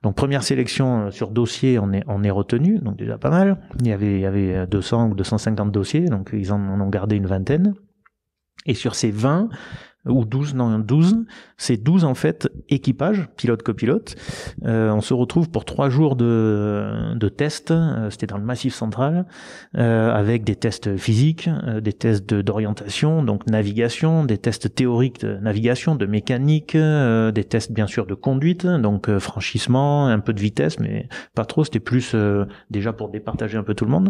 Donc première sélection euh, sur dossier, on est, on est retenu, donc déjà pas mal. Il y avait, il y avait 200 ou 250 dossiers, donc ils en, en ont gardé une vingtaine. Et sur ces 20, ou 12, non, 12. C'est 12 en fait équipages, pilote copilote. Euh, on se retrouve pour trois jours de, de tests. Euh, c'était dans le Massif central, euh, avec des tests physiques, euh, des tests d'orientation, donc navigation, des tests théoriques de navigation, de mécanique, euh, des tests bien sûr de conduite, donc franchissement, un peu de vitesse, mais pas trop. C'était plus déjà pour départager un peu tout le monde.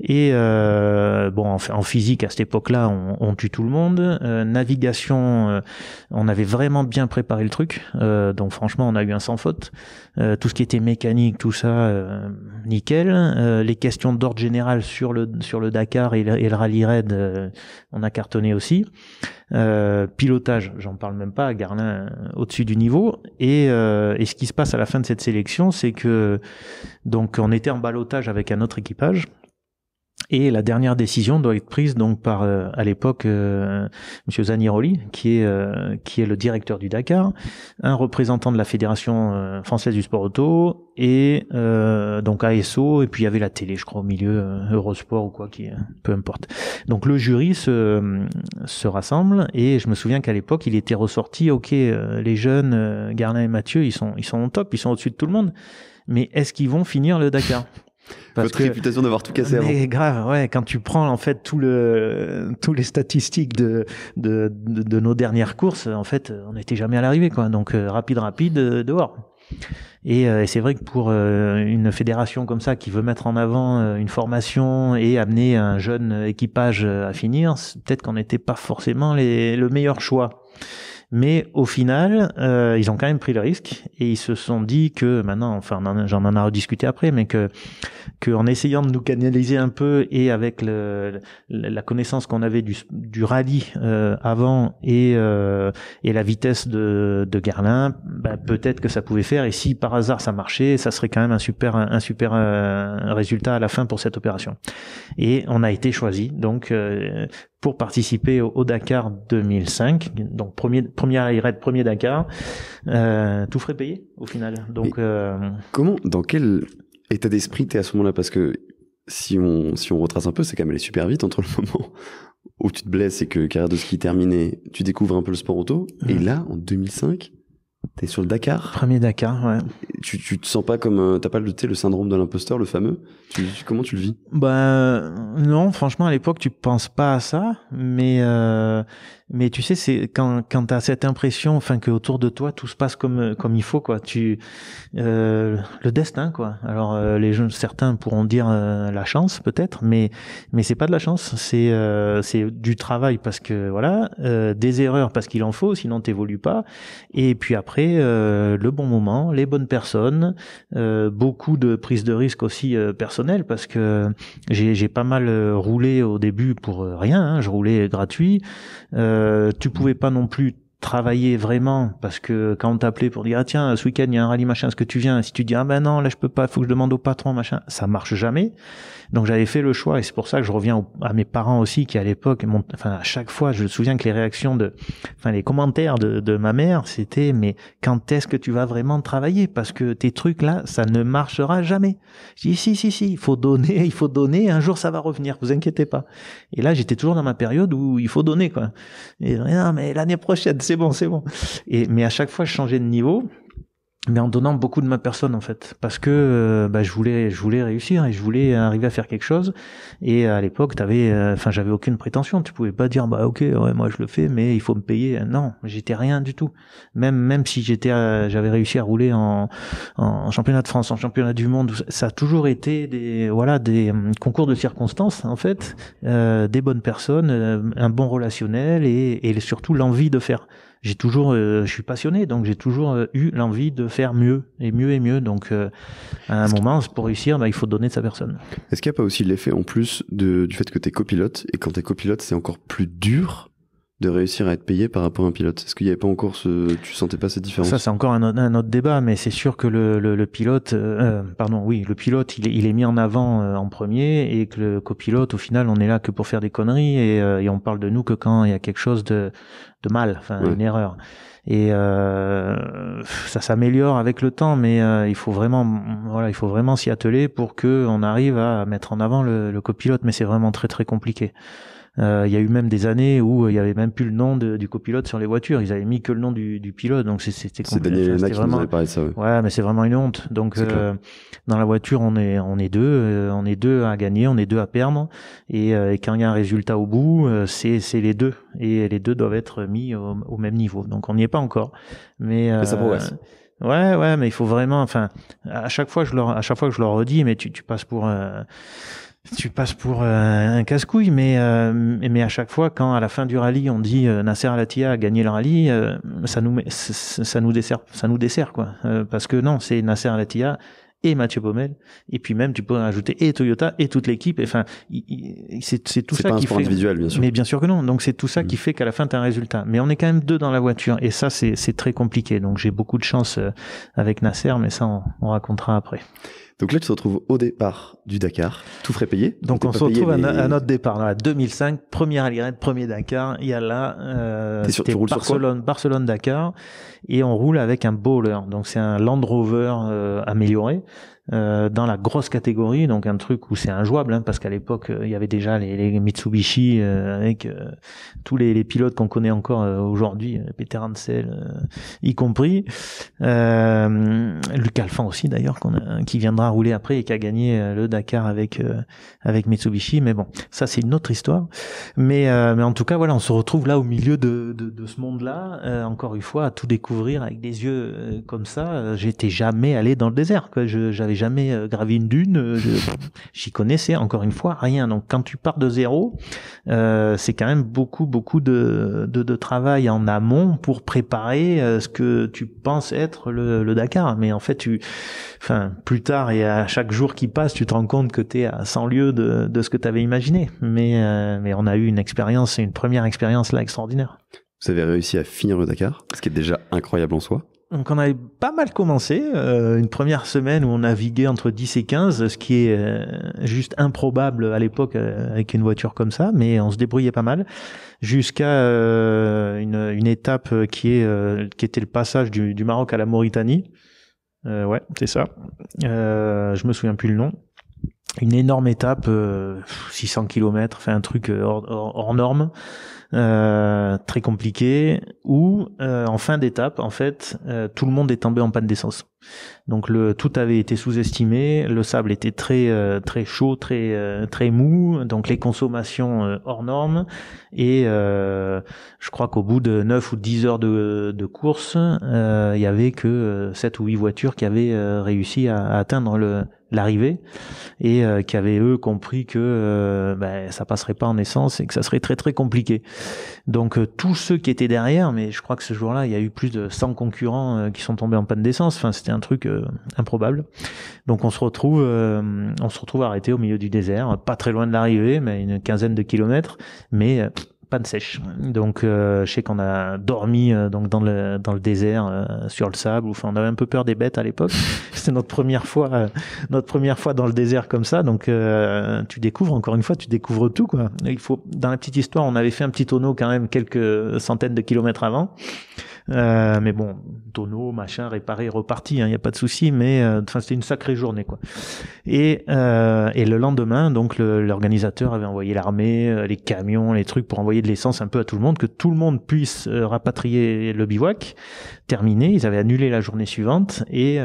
Et bon, en, physique à cette époque-là, on, on, tue tout le monde. navigation euh, on avait vraiment bien préparé le truc. Euh, donc franchement, on a eu un sans faute. Euh, tout ce qui était mécanique, tout ça, nickel. les questions d'ordre général sur le sur le Dakar et le, rallye raid, on a cartonné aussi. pilotage, j'en parle même pas, Garlin au-dessus du niveau. Et, ce qui se passe à la fin de cette sélection, c'est que donc on était en balotage avec un autre équipage et la dernière décision doit être prise donc par euh, à l'époque euh, Monsieur Zaniroli, qui est euh, qui est le directeur du Dakar, un représentant de la fédération euh, française du sport auto et donc ASO et puis il y avait la télé, je crois au milieu Eurosport ou quoi qui peu importe. Donc le jury se se rassemble et je me souviens qu'à l'époque il était ressorti OK les jeunes Garlin et Mathieu ils sont ils sont au top, ils sont au-dessus de tout le monde, mais est-ce qu'ils vont finir le Dakar votre réputation d'avoir tout cassé mais grave, ouais. Quand tu prends en fait tout le, tous les statistiques de, de, de, nos dernières courses, en fait, on n'était jamais à l'arrivée, quoi. Donc euh, rapide, rapide, euh, dehors. Et, euh, et c'est vrai que pour une fédération comme ça qui veut mettre en avant une formation et amener un jeune équipage à finir, peut-être qu'on n'était pas forcément les, le meilleur choix. Mais au final, euh, ils ont quand même pris le risque et ils se sont dit que maintenant, enfin, j'en en a rediscuté après, mais que, qu'en essayant de nous canaliser un peu et avec le, la connaissance qu'on avait du, du rallye euh, avant et, euh, et la vitesse de, de Garlin, bah, peut-être que ça pouvait faire. Et si par hasard ça marchait, ça serait quand même un super, un super euh, résultat à la fin pour cette opération. Et on a été choisi donc euh, pour participer au, Dakar 2005, donc premier premier raid, premier Dakar, euh, tout frais payé au final. Donc euh, comment, dans quel état d'esprit t'es à ce moment-là Parce que si on si on retrace un peu, c'est quand même aller super vite entre le moment où tu te blesses et que carrière de ski terminée, tu découvres un peu le sport auto, et là en 2005 T'es sur le Dakar Premier Dakar, ouais. Tu, tu te sens pas comme. Euh, t'as pas le, le syndrome de l'imposteur, le fameux tu, Comment tu le vis Bah, non, franchement, à l'époque, tu penses pas à ça, mais euh, mais tu sais, c'est quand quand t'as cette impression, enfin que autour de toi tout se passe comme comme il faut, quoi. Tu euh, le destin, quoi. Alors euh, les jeunes, certains pourront dire euh, la chance peut-être, mais mais c'est pas de la chance, c'est c'est du travail parce que voilà, des erreurs parce qu'il en faut, sinon t'évolues pas. Et puis après, le bon moment, les bonnes personnes, beaucoup de prises de risque aussi personnelles parce que j'ai j'ai pas mal roulé au début pour rien, hein. je roulais gratuit. Euh, tu pouvais pas non plus travailler vraiment parce que quand on t'appelait pour dire ah tiens ce week-end il y a un rallye machin est-ce que tu viens si tu dis ah ben non là je peux pas faut que je demande au patron machin ça marche jamais donc j'avais fait le choix, et c'est pour ça que je reviens à mes parents aussi, qui à l'époque, enfin à chaque fois, je me souviens que les réactions de, enfin les commentaires de, de ma mère, c'était mais quand est-ce que tu vas vraiment travailler Parce que tes trucs là, ça ne marchera jamais. Je dis si si si, il faut donner, il faut donner, un jour ça va revenir, vous inquiétez pas. Et là j'étais toujours dans ma période où il faut donner quoi. Et non mais l'année prochaine, c'est bon, c'est bon. Et mais à chaque fois je changeais de niveau mais en donnant beaucoup de ma personne en fait parce que euh, bah, je voulais je voulais réussir et je voulais arriver à faire quelque chose et à l'époque t'avais euh, enfin j'avais aucune prétention tu pouvais pas dire bah ok ouais moi je le fais mais il faut me payer non j'étais rien du tout même même si j'étais euh, j'avais réussi à rouler en, en, championnat de France en championnat du monde ça a toujours été des voilà des hum, concours de circonstances en fait des bonnes personnes un bon relationnel et, et surtout l'envie de faire j'ai toujours, euh, je suis passionné, donc j'ai toujours euh, eu l'envie de faire mieux et mieux et mieux. Donc, euh, à un moment, pour réussir, ben, il faut donner de sa personne. Est-ce qu'il n'y a pas aussi l'effet en plus de, du fait que tu es copilote et quand tu es copilote, c'est encore plus dur de réussir à être payé par rapport à un pilote Est-ce qu'il n'y avait pas encore ce... Tu sentais pas cette différence Ça, c'est encore un, autre débat, mais c'est sûr que le, pilote... Euh, euh, pardon, oui, le pilote, il est, mis en avant euh, en premier, et que le copilote, au final, on est là que pour faire des conneries, et, on parle de nous que quand il y a quelque chose de, de mal, enfin, une erreur. Et ça s'améliore avec le temps, mais il faut vraiment, voilà, il faut vraiment s'y atteler pour que on arrive à mettre en avant le, le copilote, mais c'est vraiment très très compliqué. Euh, il y a eu même des années où euh, il y avait même plus le nom du copilote sur les voitures. Ils avaient mis que le nom du, du pilote. Donc c'était vraiment. Avait ça, ouais. mais c'est vraiment une honte. Donc euh, dans la voiture, on est on est deux, euh, on est deux à gagner, on est deux à perdre. Et, quand il y a un résultat au bout, c'est c'est les deux et les deux doivent être mis au, même niveau. Donc on n'y est pas encore, mais, mais ça progresse. Ouais, ouais, mais il faut vraiment. Enfin, à chaque fois, je leur, à chaque fois que je leur redis, mais tu, tu passes pour un, tu passes pour euh, un casse-couille, mais euh, mais à chaque fois, quand à la fin du rallye on dit euh, Nasser Al-Attiyah a gagné le rallye, ça nous met, ça nous dessert, ça nous dessert quoi, parce que non, c'est Nasser Al-Attiyah et Mathieu Baumel, et puis même tu peux ajouter et Toyota et toute l'équipe. Enfin, c'est tout ça pas un qui Individuel, bien sûr. Mais bien sûr que non. Donc c'est tout ça mmh. qui fait qu'à la fin tu as un résultat. Mais on est quand même deux dans la voiture, et ça c'est c'est très compliqué. Donc j'ai beaucoup de chance avec Nasser, mais ça on racontera après. Donc là, tu te retrouves au départ du Dakar, tout frais payé. Donc on se retrouve à, notre départ, là, 2005, premier Allianz premier Dakar. Il y a là, euh, Barcelone, Barcelone-Dakar, et on roule avec un Bowler. Donc c'est un Land Rover euh, amélioré. Euh, dans la grosse catégorie, donc un truc où c'est injouable, hein, parce qu'à l'époque euh, il y avait déjà les, Mitsubishi euh, avec tous les, les pilotes qu'on connaît encore aujourd'hui, Peter Hansel y compris, Luc Alphand aussi d'ailleurs qu'on qui viendra rouler après et qui a gagné le Dakar avec avec Mitsubishi, mais bon ça c'est une autre histoire, mais mais en tout cas voilà on se retrouve là au milieu de, de, de ce monde-là, encore une fois à tout découvrir avec des yeux comme ça, j'étais jamais allé dans le désert, j'avais jamais euh, gravi une dune, euh, j'y connaissais encore une fois rien. Donc quand tu pars de zéro, euh, c'est quand même beaucoup beaucoup de, travail en amont pour préparer ce que tu penses être le, Dakar. Mais en fait, tu, enfin, plus tard et à chaque jour qui passe, tu te rends compte que tu es à 100 lieues de, ce que tu avais imaginé. Mais mais on a eu une expérience, une première expérience là extraordinaire. Vous avez réussi à finir le Dakar, ce qui est déjà incroyable en soi. Donc on avait pas mal commencé, euh, une première semaine où on naviguait entre 10 et 15, ce qui est euh, juste improbable à l'époque euh, avec une voiture comme ça, mais on se débrouillait pas mal, jusqu'à une, une, étape qui, est, qui était le passage du, du Maroc à la Mauritanie. ouais, c'est ça. je me souviens plus le nom. Une énorme étape, 600 km, fait un truc hors, hors norme. Euh, très compliqué, où euh, en fin d'étape, en fait, euh, tout le monde est tombé en panne d'essence. Donc le tout avait été sous-estimé, le sable était très très chaud, très très mou, donc les consommations hors normes et je crois qu'au bout de 9 ou 10 heures de, course, il y avait que sept ou huit voitures qui avaient réussi à atteindre le, l'arrivée et euh, qui avaient eux compris que euh, ben, ça passerait pas en essence et que ça serait très très compliqué. Donc euh, tous ceux qui étaient derrière, mais je crois que ce jour-là, il y a eu plus de 100 concurrents euh, qui sont tombés en panne d'essence. Enfin, c'était un truc improbable. Donc on se retrouve on se retrouve arrêté au milieu du désert, pas très loin de l'arrivée, mais une quinzaine de kilomètres, mais sèche. Donc, euh, je sais qu'on a dormi euh, donc dans le dans le désert, euh, sur le sable. Enfin, on avait un peu peur des bêtes à l'époque. C'était notre première fois, notre première fois dans le désert comme ça. Donc, tu découvres encore une fois, tu découvres tout quoi. Il faut dans la petite histoire, on avait fait un petit tonneau quand même quelques centaines de kilomètres avant. Euh, mais bon, tonneau, machin, réparé, reparti, il hein, n'y a pas de souci, mais euh, enfin c'était une sacrée journée quoi. Et, euh, et le lendemain, donc l'organisateur avait envoyé l'armée, les camions, les trucs pour envoyer de l'essence un peu à tout le monde, que tout le monde puisse rapatrier le bivouac. Terminé, ils avaient annulé la journée suivante et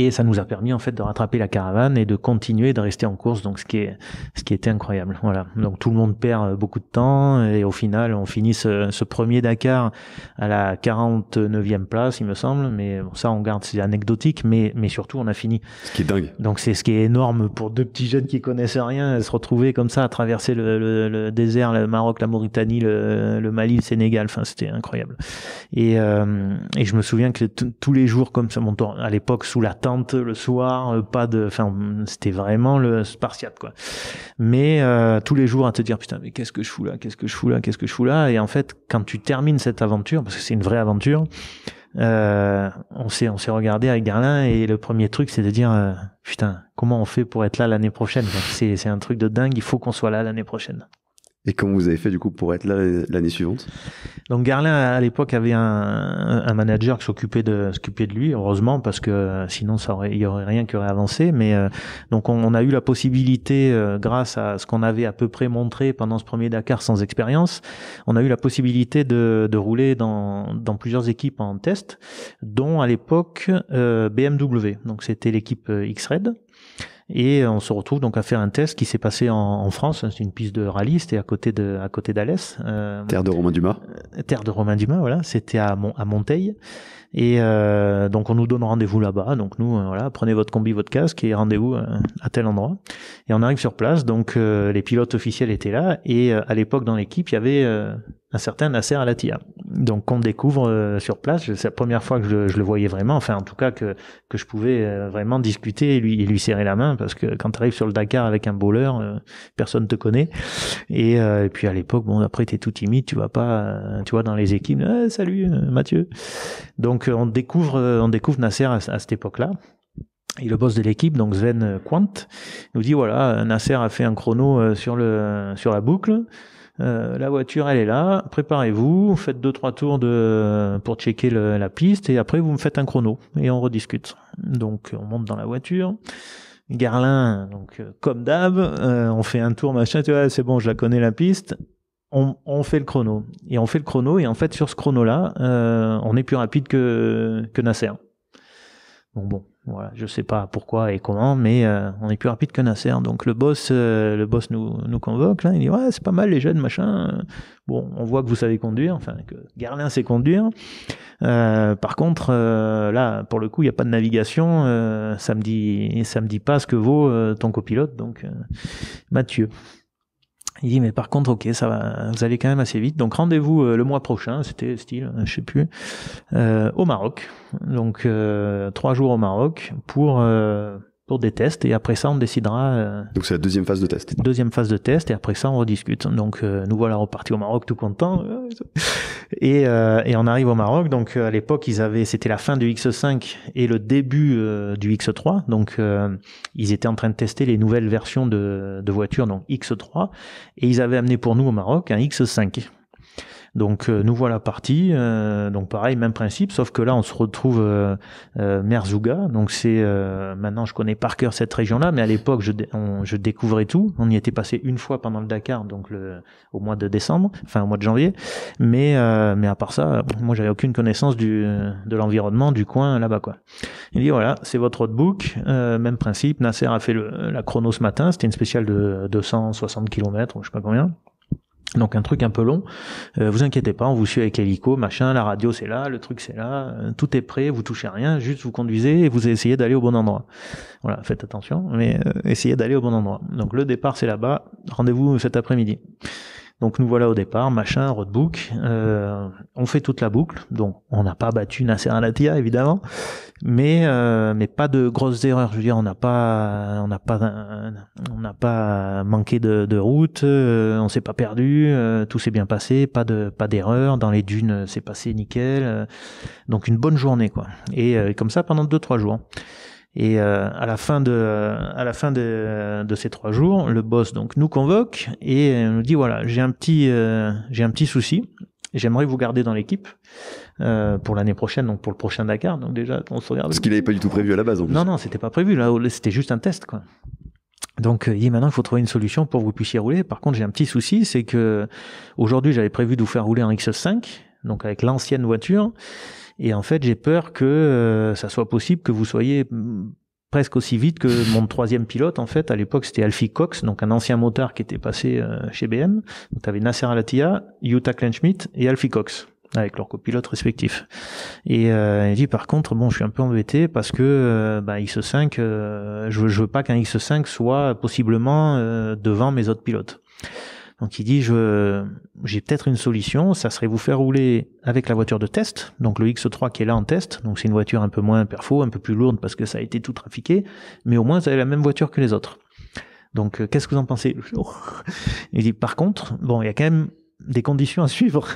et ça nous a permis en fait de rattraper la caravane et de continuer de rester en course, donc ce qui est ce qui était incroyable. Voilà. Donc tout le monde perd euh, beaucoup de temps et au final on finit ce, ce premier Dakar à la 49e place, il me semble. Mais bon, ça on garde, c'est anecdotique, mais mais surtout on a fini. Ce qui est dingue. Donc c'est ce qui est énorme pour deux petits jeunes qui connaissent rien, euh, se retrouver comme ça à traverser le, désert, le Maroc, la Mauritanie, le, Mali, le Sénégal. Enfin c'était incroyable. Et euh, et je me souviens que tous les jours comme ça, montant à l'époque sous la tente le soir, euh, pas de, enfin, c'était vraiment le spartiate quoi. Mais euh, tous les jours à te dire putain mais qu'est-ce que je fous là, qu'est-ce que je fous là, qu'est-ce que je fous là. Et en fait, quand tu termines cette aventure, parce que c'est une vraie aventure, euh, on s'est on s'est regardé avec Garlin et le premier truc c'est de dire putain comment on fait pour être là l'année prochaine. C'est c'est un truc de dingue, il faut qu'on soit là l'année prochaine. Et comment vous avez fait du coup pour être là l'année suivante Donc Garlin à l'époque avait un, un manager qui s'occupait de s'occuper de lui heureusement parce que euh, sinon ça aurait, il y aurait rien qui aurait avancé mais euh, donc on, a eu la possibilité euh, grâce à ce qu'on avait à peu près montré pendant ce premier Dakar sans expérience, on a eu la possibilité de, de rouler dans, dans plusieurs équipes en test dont à l'époque BMW. Donc c'était l'équipe X-Red et on se retrouve donc à faire un test qui s'est passé en, en France. Hein, c'est une piste de rallye, c'était à côté de à côté d'Alès. Euh, terre de Romain Dumas. Euh, terre de Romain Dumas, voilà. C'était à, à Monteil. Et euh, donc on nous donne rendez-vous là-bas. Donc nous, euh, voilà, prenez votre combi, votre casque et rendez-vous à tel endroit. Et on arrive sur place. Donc les pilotes officiels étaient là. Et à l'époque dans l'équipe, il y avait un certain Nasser Alatia. Donc on découvre euh, sur place, c'est la première fois que je, le voyais vraiment, enfin en tout cas que, je pouvais euh, vraiment discuter et lui, lui serrer la main, parce que quand tu arrives sur le Dakar avec un bowler, euh, personne te connaît. Et, puis à l'époque, bon après tu tout timide, tu vas pas, tu vois, dans les équipes, eh, salut Mathieu. Donc on découvre, on découvre Nasser à, cette époque-là. Et le boss de l'équipe, donc Sven Quant, nous dit voilà, Nasser a fait un chrono sur, le, sur la boucle. Euh, la voiture, elle est là. Préparez-vous, faites deux trois tours de pour checker la piste et après vous me faites un chrono et on rediscute. Donc on monte dans la voiture. Garlin, donc euh, comme d'hab, euh, on fait un tour machin. Tu vois, c'est bon, je la connais la piste. On, on, fait le chrono et on fait le chrono et en fait sur ce chrono là, on est plus rapide que que Nasser. Bon, bon, voilà, je sais pas pourquoi et comment, mais euh, on est plus rapide que Nasser. Hein. Donc le boss, euh, le boss nous, convoque, il dit ouais, c'est pas mal les jeunes, machin. Bon, on voit que vous savez conduire, enfin que Garlin sait conduire. Euh, par contre, là, pour le coup, il n'y a pas de navigation. ça me ça me dit pas ce que vaut ton copilote, donc Mathieu. Il dit mais par contre ok ça va, vous allez quand même assez vite donc rendez-vous euh, le mois prochain c'était style euh, je sais plus euh, au Maroc donc trois jours au Maroc pour pour des tests et après ça on décidera. Euh, donc c'est la deuxième phase de test. Deuxième phase de test et après ça on rediscute. Donc euh, nous voilà repartis au Maroc tout content et, euh, et, on arrive au Maroc. Donc à l'époque ils avaient c'était la fin du X5 et le début du X3. Donc ils étaient en train de tester les nouvelles versions de, de voitures donc X3 et ils avaient amené pour nous au Maroc un X5. Donc euh, nous voilà partis. Euh, donc pareil, même principe, sauf que là on se retrouve euh, Merzouga. Donc c'est maintenant je connais par cœur cette région-là, mais à l'époque je, je découvrais tout. On y était passé une fois pendant le Dakar, donc le, au mois de décembre, enfin au mois de janvier. Mais mais à part ça, moi j'avais aucune connaissance du de l'environnement du coin là-bas quoi. Il dit voilà, c'est votre roadbook, même principe. Nasser a fait la chrono ce matin, c'était une spéciale de 260 km, je sais pas combien. Donc un truc un peu long. Euh, vous inquiétez pas, on vous suit avec l'hélico, machin, la radio c'est là, le truc c'est là, euh, tout est prêt, vous touchez à rien, juste vous conduisez et vous essayez d'aller au bon endroit. Voilà, faites attention, mais euh, essayez d'aller au bon endroit. Donc le départ c'est là-bas, rendez-vous cet après-midi. Donc nous voilà au départ, machin, roadbook, euh, on fait toute la boucle, donc on n'a pas battu Nasser Al-Attiyah évidemment, mais euh, mais pas de grosses erreurs. Je veux dire, on n'a pas on n'a pas on n'a pas manqué de, de route, euh, on s'est pas perdu, euh, tout s'est bien passé, pas de pas d'erreur dans les dunes, euh, c'est passé nickel. donc une bonne journée quoi. Et comme ça pendant deux trois jours. Et euh, à la fin de, à la fin de, de, ces trois jours, le boss donc nous convoque et nous dit voilà, j'ai un petit, euh, j'ai un petit souci. J'aimerais vous garder dans l'équipe euh, pour l'année prochaine, donc pour le prochain Dakar. Donc déjà, on se regarde. Parce qu'il n'avait pas du tout prévu à la base. En plus. Non, non, c'était pas prévu. Là, c'était juste un test, quoi. Donc euh, il dit maintenant il faut trouver une solution pour que vous puissiez rouler. Par contre j'ai un petit souci, c'est que aujourd'hui j'avais prévu de vous faire rouler en X5, donc avec l'ancienne voiture. Et en fait, j'ai peur que euh, ça soit possible que vous soyez mm, presque aussi vite que mon troisième pilote en fait à l'époque c'était Alfie Cox donc un ancien motard qui était passé euh, chez BM donc avais Nasser Alatia, Utah Kleinschmidt et Alfie Cox avec leurs copilotes respectifs et euh, il dit par contre bon je suis un peu embêté parce que euh, bah, X5 je, veux, je veux pas qu'un X5 soit possiblement devant mes autres pilotes donc il dit, je, j'ai peut-être une solution, ça serait vous faire rouler avec la voiture de test, donc le X3 qui est là en test, donc c'est une voiture un peu moins perfo, un peu plus lourde parce que ça a été tout trafiqué, mais au moins vous avez la même voiture que les autres. Donc euh, qu'est-ce que vous en pensez Il dit, par contre, bon, il y a quand même des conditions à suivre.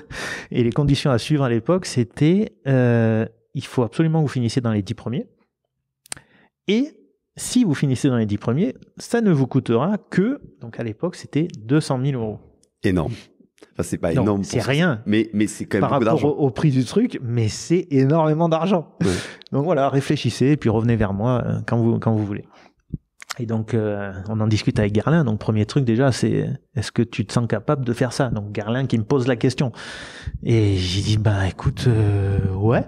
Et les conditions à suivre à l'époque, c'était, euh, il faut absolument que vous finissiez dans les dix premiers. Et si vous finissez dans les 10 premiers, ça ne vous coûtera que, donc à l'époque, c'était 200 000 euros. Énorme. Enfin, c'est pas énorme. C'est rien. Mais, mais c'est quand même Par beaucoup d'argent. Au, prix du truc, mais c'est énormément d'argent. Donc voilà, réfléchissez et puis revenez vers moi euh, quand vous, quand vous voulez. Et donc, euh, on en discute avec Garlin. Donc, premier truc déjà, c'est est-ce que tu te sens capable de faire ça Donc, Garlin qui me pose la question. Et j'ai dit, bah écoute, euh, ouais,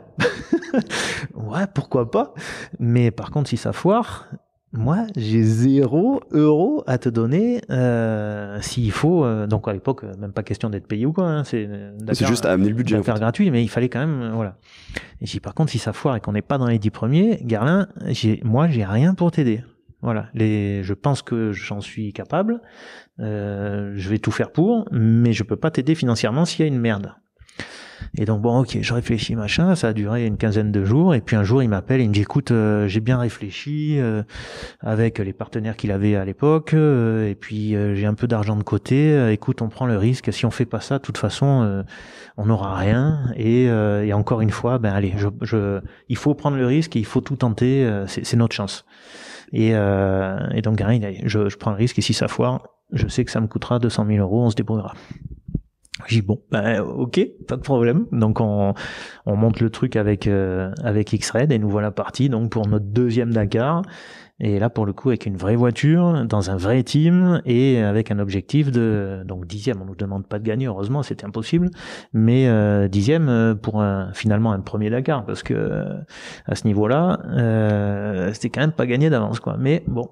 ouais, pourquoi pas. Mais par contre, si ça foire, moi, j'ai zéro euro à te donner euh, s'il faut. Euh, donc à l'époque, même pas question d'être payé ou quoi. Hein, c'est juste à amener le budget. Faire gratuit, mais il fallait quand même, voilà. Et j'ai par contre, si ça foire et qu'on n'est pas dans les dix premiers, Garlin, j'ai, moi, j'ai rien pour t'aider. Voilà, les, je pense que j'en suis capable, euh, je vais tout faire pour, mais je peux pas t'aider financièrement s'il y a une merde. Et donc bon, ok, je réfléchis machin, ça a duré une quinzaine de jours, et puis un jour il m'appelle, il me dit écoute, euh, j'ai bien réfléchi euh, avec les partenaires qu'il avait à l'époque, et puis j'ai un peu d'argent de côté, écoute, on prend le risque, si on fait pas ça, de toute façon, on n'aura rien, et, encore une fois, ben allez, il faut prendre le risque, il faut tout tenter, c'est notre chance. Euh, et, donc rien, je, prends le risque et si ça foire, je sais que ça me coûtera 200 000 euros, on se débrouillera. J'ai bon, ben, ok, pas de problème. Donc on, monte le truc avec euh, avec X-Red et nous voilà partis donc pour notre deuxième Dakar. Et là, pour le coup, avec une vraie voiture, dans un vrai team et avec un objectif de donc dixième. On nous demande pas de gagner, heureusement, c'était impossible, mais euh, dixième euh, pour finalement un premier Dakar, parce que euh, à ce niveau-là, euh, c'était quand même pas gagné d'avance, quoi. Mais bon,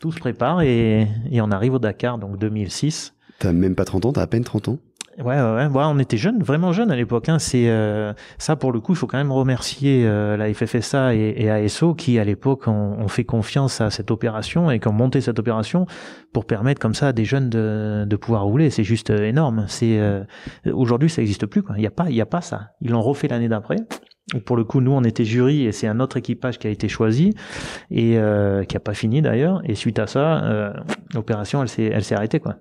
tout se prépare et, et on arrive au Dakar, donc 2006. T'as même pas 30 ans, t'as à peine 30 ans. Ouais, ouais, ouais, on était jeunes, vraiment jeunes à l'époque. Hein. C'est euh, ça pour le coup, il faut quand même remercier euh, la FFSA et, et, ASO qui à l'époque ont, fait confiance à cette opération et qui ont monté cette opération pour permettre comme ça à des jeunes de, de pouvoir rouler. C'est juste euh, énorme. C'est aujourd'hui ça n'existe plus. Il n'y a pas, il y a pas ça. Ils l'ont refait l'année d'après. Pour le coup, nous, on était jury et c'est un autre équipage qui a été choisi et qui a pas fini d'ailleurs. Et suite à ça, l'opération, elle s'est, elle s'est arrêtée quoi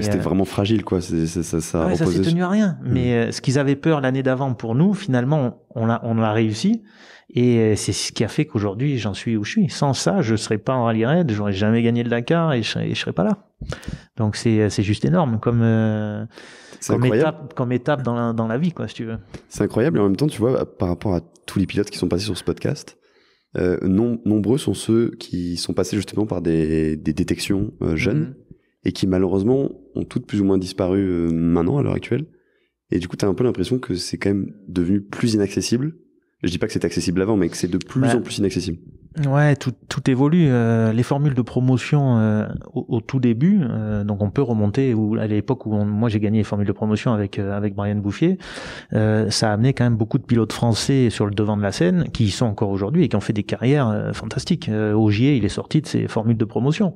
c'était euh, vraiment fragile, quoi. C'est, ça, ça, ça s'est tenu à rien. Mm. Mais euh, ce qu'ils avaient peur l'année d'avant pour nous, finalement, on l'a, on réussi. Et euh, c'est ce qui a fait qu'aujourd'hui, j'en suis où je suis. Sans ça, je serais pas en rallye raid, j'aurais jamais gagné le Dakar et je, ne serais pas là. Donc c'est, juste énorme comme, comme étape, dans la, vie, quoi, si tu veux. C'est incroyable. Et en même temps, tu vois, par rapport à tous les pilotes qui sont passés sur ce podcast, nombreux sont ceux qui sont passés justement par des, détections jeunes. Mm-hmm et qui malheureusement ont toutes plus ou moins disparu euh, maintenant à l'heure actuelle. Et du coup, tu as un peu l'impression que c'est quand même devenu plus inaccessible. Je dis pas que c'est accessible avant, mais que c'est de plus en plus inaccessible. Ouais, tout, tout évolue. Euh, les formules de promotion euh, au, tout début, euh, donc on peut remonter à l'époque où moi j'ai gagné les formules de promotion avec avec Brian Bouffier, ça a amené quand même beaucoup de pilotes français sur le devant de la scène qui sont encore aujourd'hui et qui ont fait des carrières fantastiques. Ogier, il est sorti de ses formules de promotion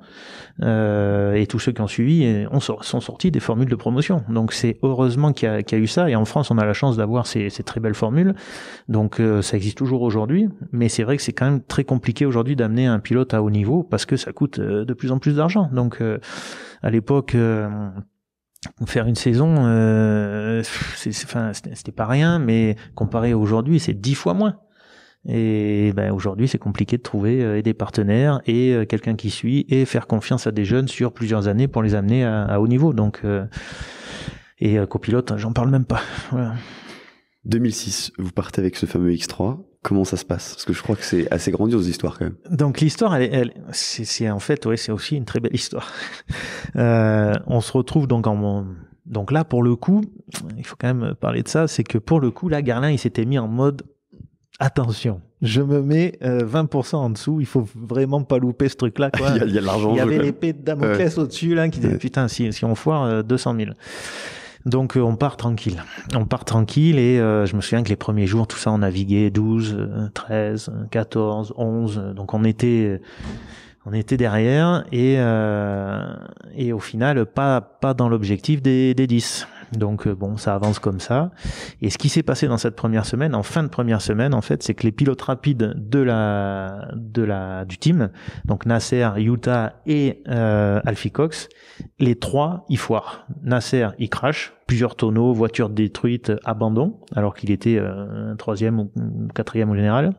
et tous ceux qui ont suivi ont, sont sortis des formules de promotion. Donc c'est heureusement qu'il y, qu y, a eu ça et en France on a la chance d'avoir ces, ces, très belles formules. Donc ça existe toujours aujourd'hui, mais c'est vrai que c'est quand même très compliqué aujourd'hui d'amener un pilote à haut niveau parce que ça coûte euh, de plus en plus d'argent. Donc euh, à l'époque euh, faire une saison, c'était pas rien, mais comparé à aujourd'hui, c'est dix fois moins. Et ben, aujourd'hui, c'est compliqué de trouver des partenaires et quelqu'un qui suit et faire confiance à des jeunes sur plusieurs années pour les amener à, haut niveau. Donc, et copilote, j'en parle même pas. 2006, vous partez avec ce fameux X3. Comment ça se passe Parce que je crois que c'est assez grandiose l'histoire quand même. Donc l'histoire, elle, elle c'est en fait, ouais, c'est aussi une très belle histoire. Euh, on se retrouve donc en donc là pour le coup, il faut quand même parler de ça, c'est que pour le coup là, Garlin il s'était mis en mode attention. Je me mets 20% euh, en dessous, il faut vraiment pas louper ce truc-là. il y, a, il il y avait l'épée de Damoclès au-dessus là qui disait putain si, si on foire 200 euh, 000. Donc euh, on part tranquille. On part tranquille et euh, je me souviens que les premiers jours, tout ça, on naviguait 12, 13, 14, 11. Donc on était euh, on était derrière et et au final pas pas dans l'objectif des des 10. Donc euh, bon, ça avance comme ça. Et ce qui s'est passé dans cette première semaine, en fin de première semaine, en fait, c'est que les pilotes rapides de la de la du team, donc Nasser, Utah et euh, Alfie Cox, les trois y foirent. Nasser y crash, plusieurs tonneaux, voiture détruite, abandon, alors qu'il était euh, troisième ou quatrième au général.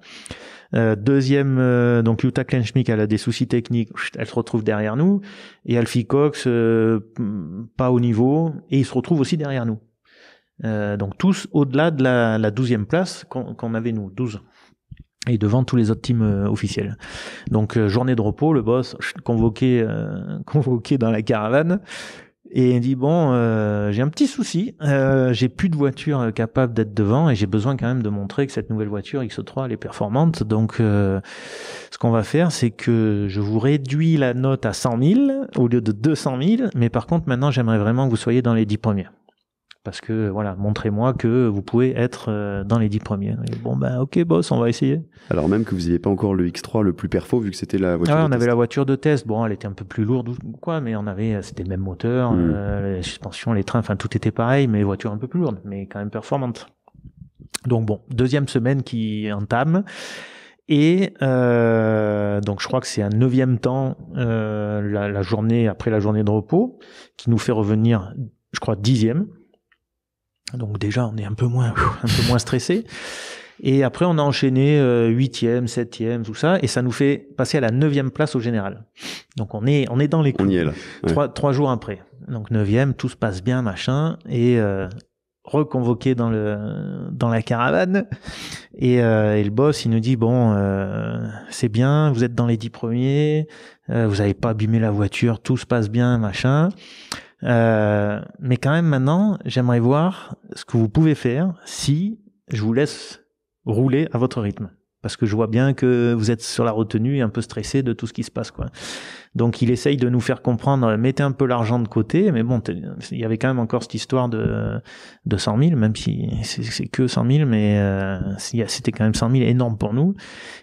Euh, deuxième, euh, donc Utah Kleinschmick, elle a des soucis techniques, elle se retrouve derrière nous. Et Alfie Cox, euh, mm, pas au niveau, et il se retrouve aussi derrière nous. Euh, donc tous au-delà de la, douzième place qu'on avait nous, 12 et devant tous les autres teams officiels. Donc journée de repos, le boss convoqué convoqué dans la caravane et il dit bon, euh, j'ai un petit souci, euh, j'ai plus de voiture capable d'être devant et j'ai besoin quand même de montrer que cette nouvelle voiture X3 elle est performante. Donc, euh, ce qu'on va faire, c'est que je vous réduis la note à 100 000 au lieu de 200 000, mais par contre maintenant j'aimerais vraiment que vous soyez dans les 10 premières parce que voilà, montrez-moi que vous pouvez être euh, dans les 10 premiers. bon ben ok boss, on va essayer. Alors même que vous n'ayez pas encore le X3 le plus perfo vu que c'était la voiture. Ah test on avait la voiture de test. Bon, elle était un peu plus lourde ou quoi, mais on avait euh, c'était même moteur, mmh. les suspensions, les trains, enfin tout était pareil, mais voiture un peu plus lourde, mais quand même performante. Donc bon, deuxième semaine qui entame. Et euh, donc je crois que c'est un neuvième temps euh, la, la journée après la journée de repos qui nous fait revenir, je crois dixième. Hein, donc déjà, on est un peu moins, un peu moins stressé. Et après, on a enchaîné euh, huitième, septième, tout ça, et ça nous fait passer à la neuvième place au général. Donc on est, on est dans les coups. On y est là. Trois, jours après. Donc neuvième, tout se passe bien, machin, et euh, reconvoqué dans le dans la caravane. Et, euh, et le boss, il nous dit bon, c'est bien, vous êtes dans les dix premiers, vous n'avez pas abîmé la voiture, tout se passe bien, machin. Euh, mais quand même maintenant, j'aimerais voir ce que vous pouvez faire si je vous laisse rouler à votre rythme. Parce que je vois bien que vous êtes sur la retenue et un peu stressé de tout ce qui se passe, quoi. Donc il essaye de nous faire comprendre, euh, mettez un peu l'argent de côté, mais bon, il y avait quand même encore cette histoire de, de 100 000, même si c'est que 100 000, mais euh, c'était quand même 100 000 énorme pour nous.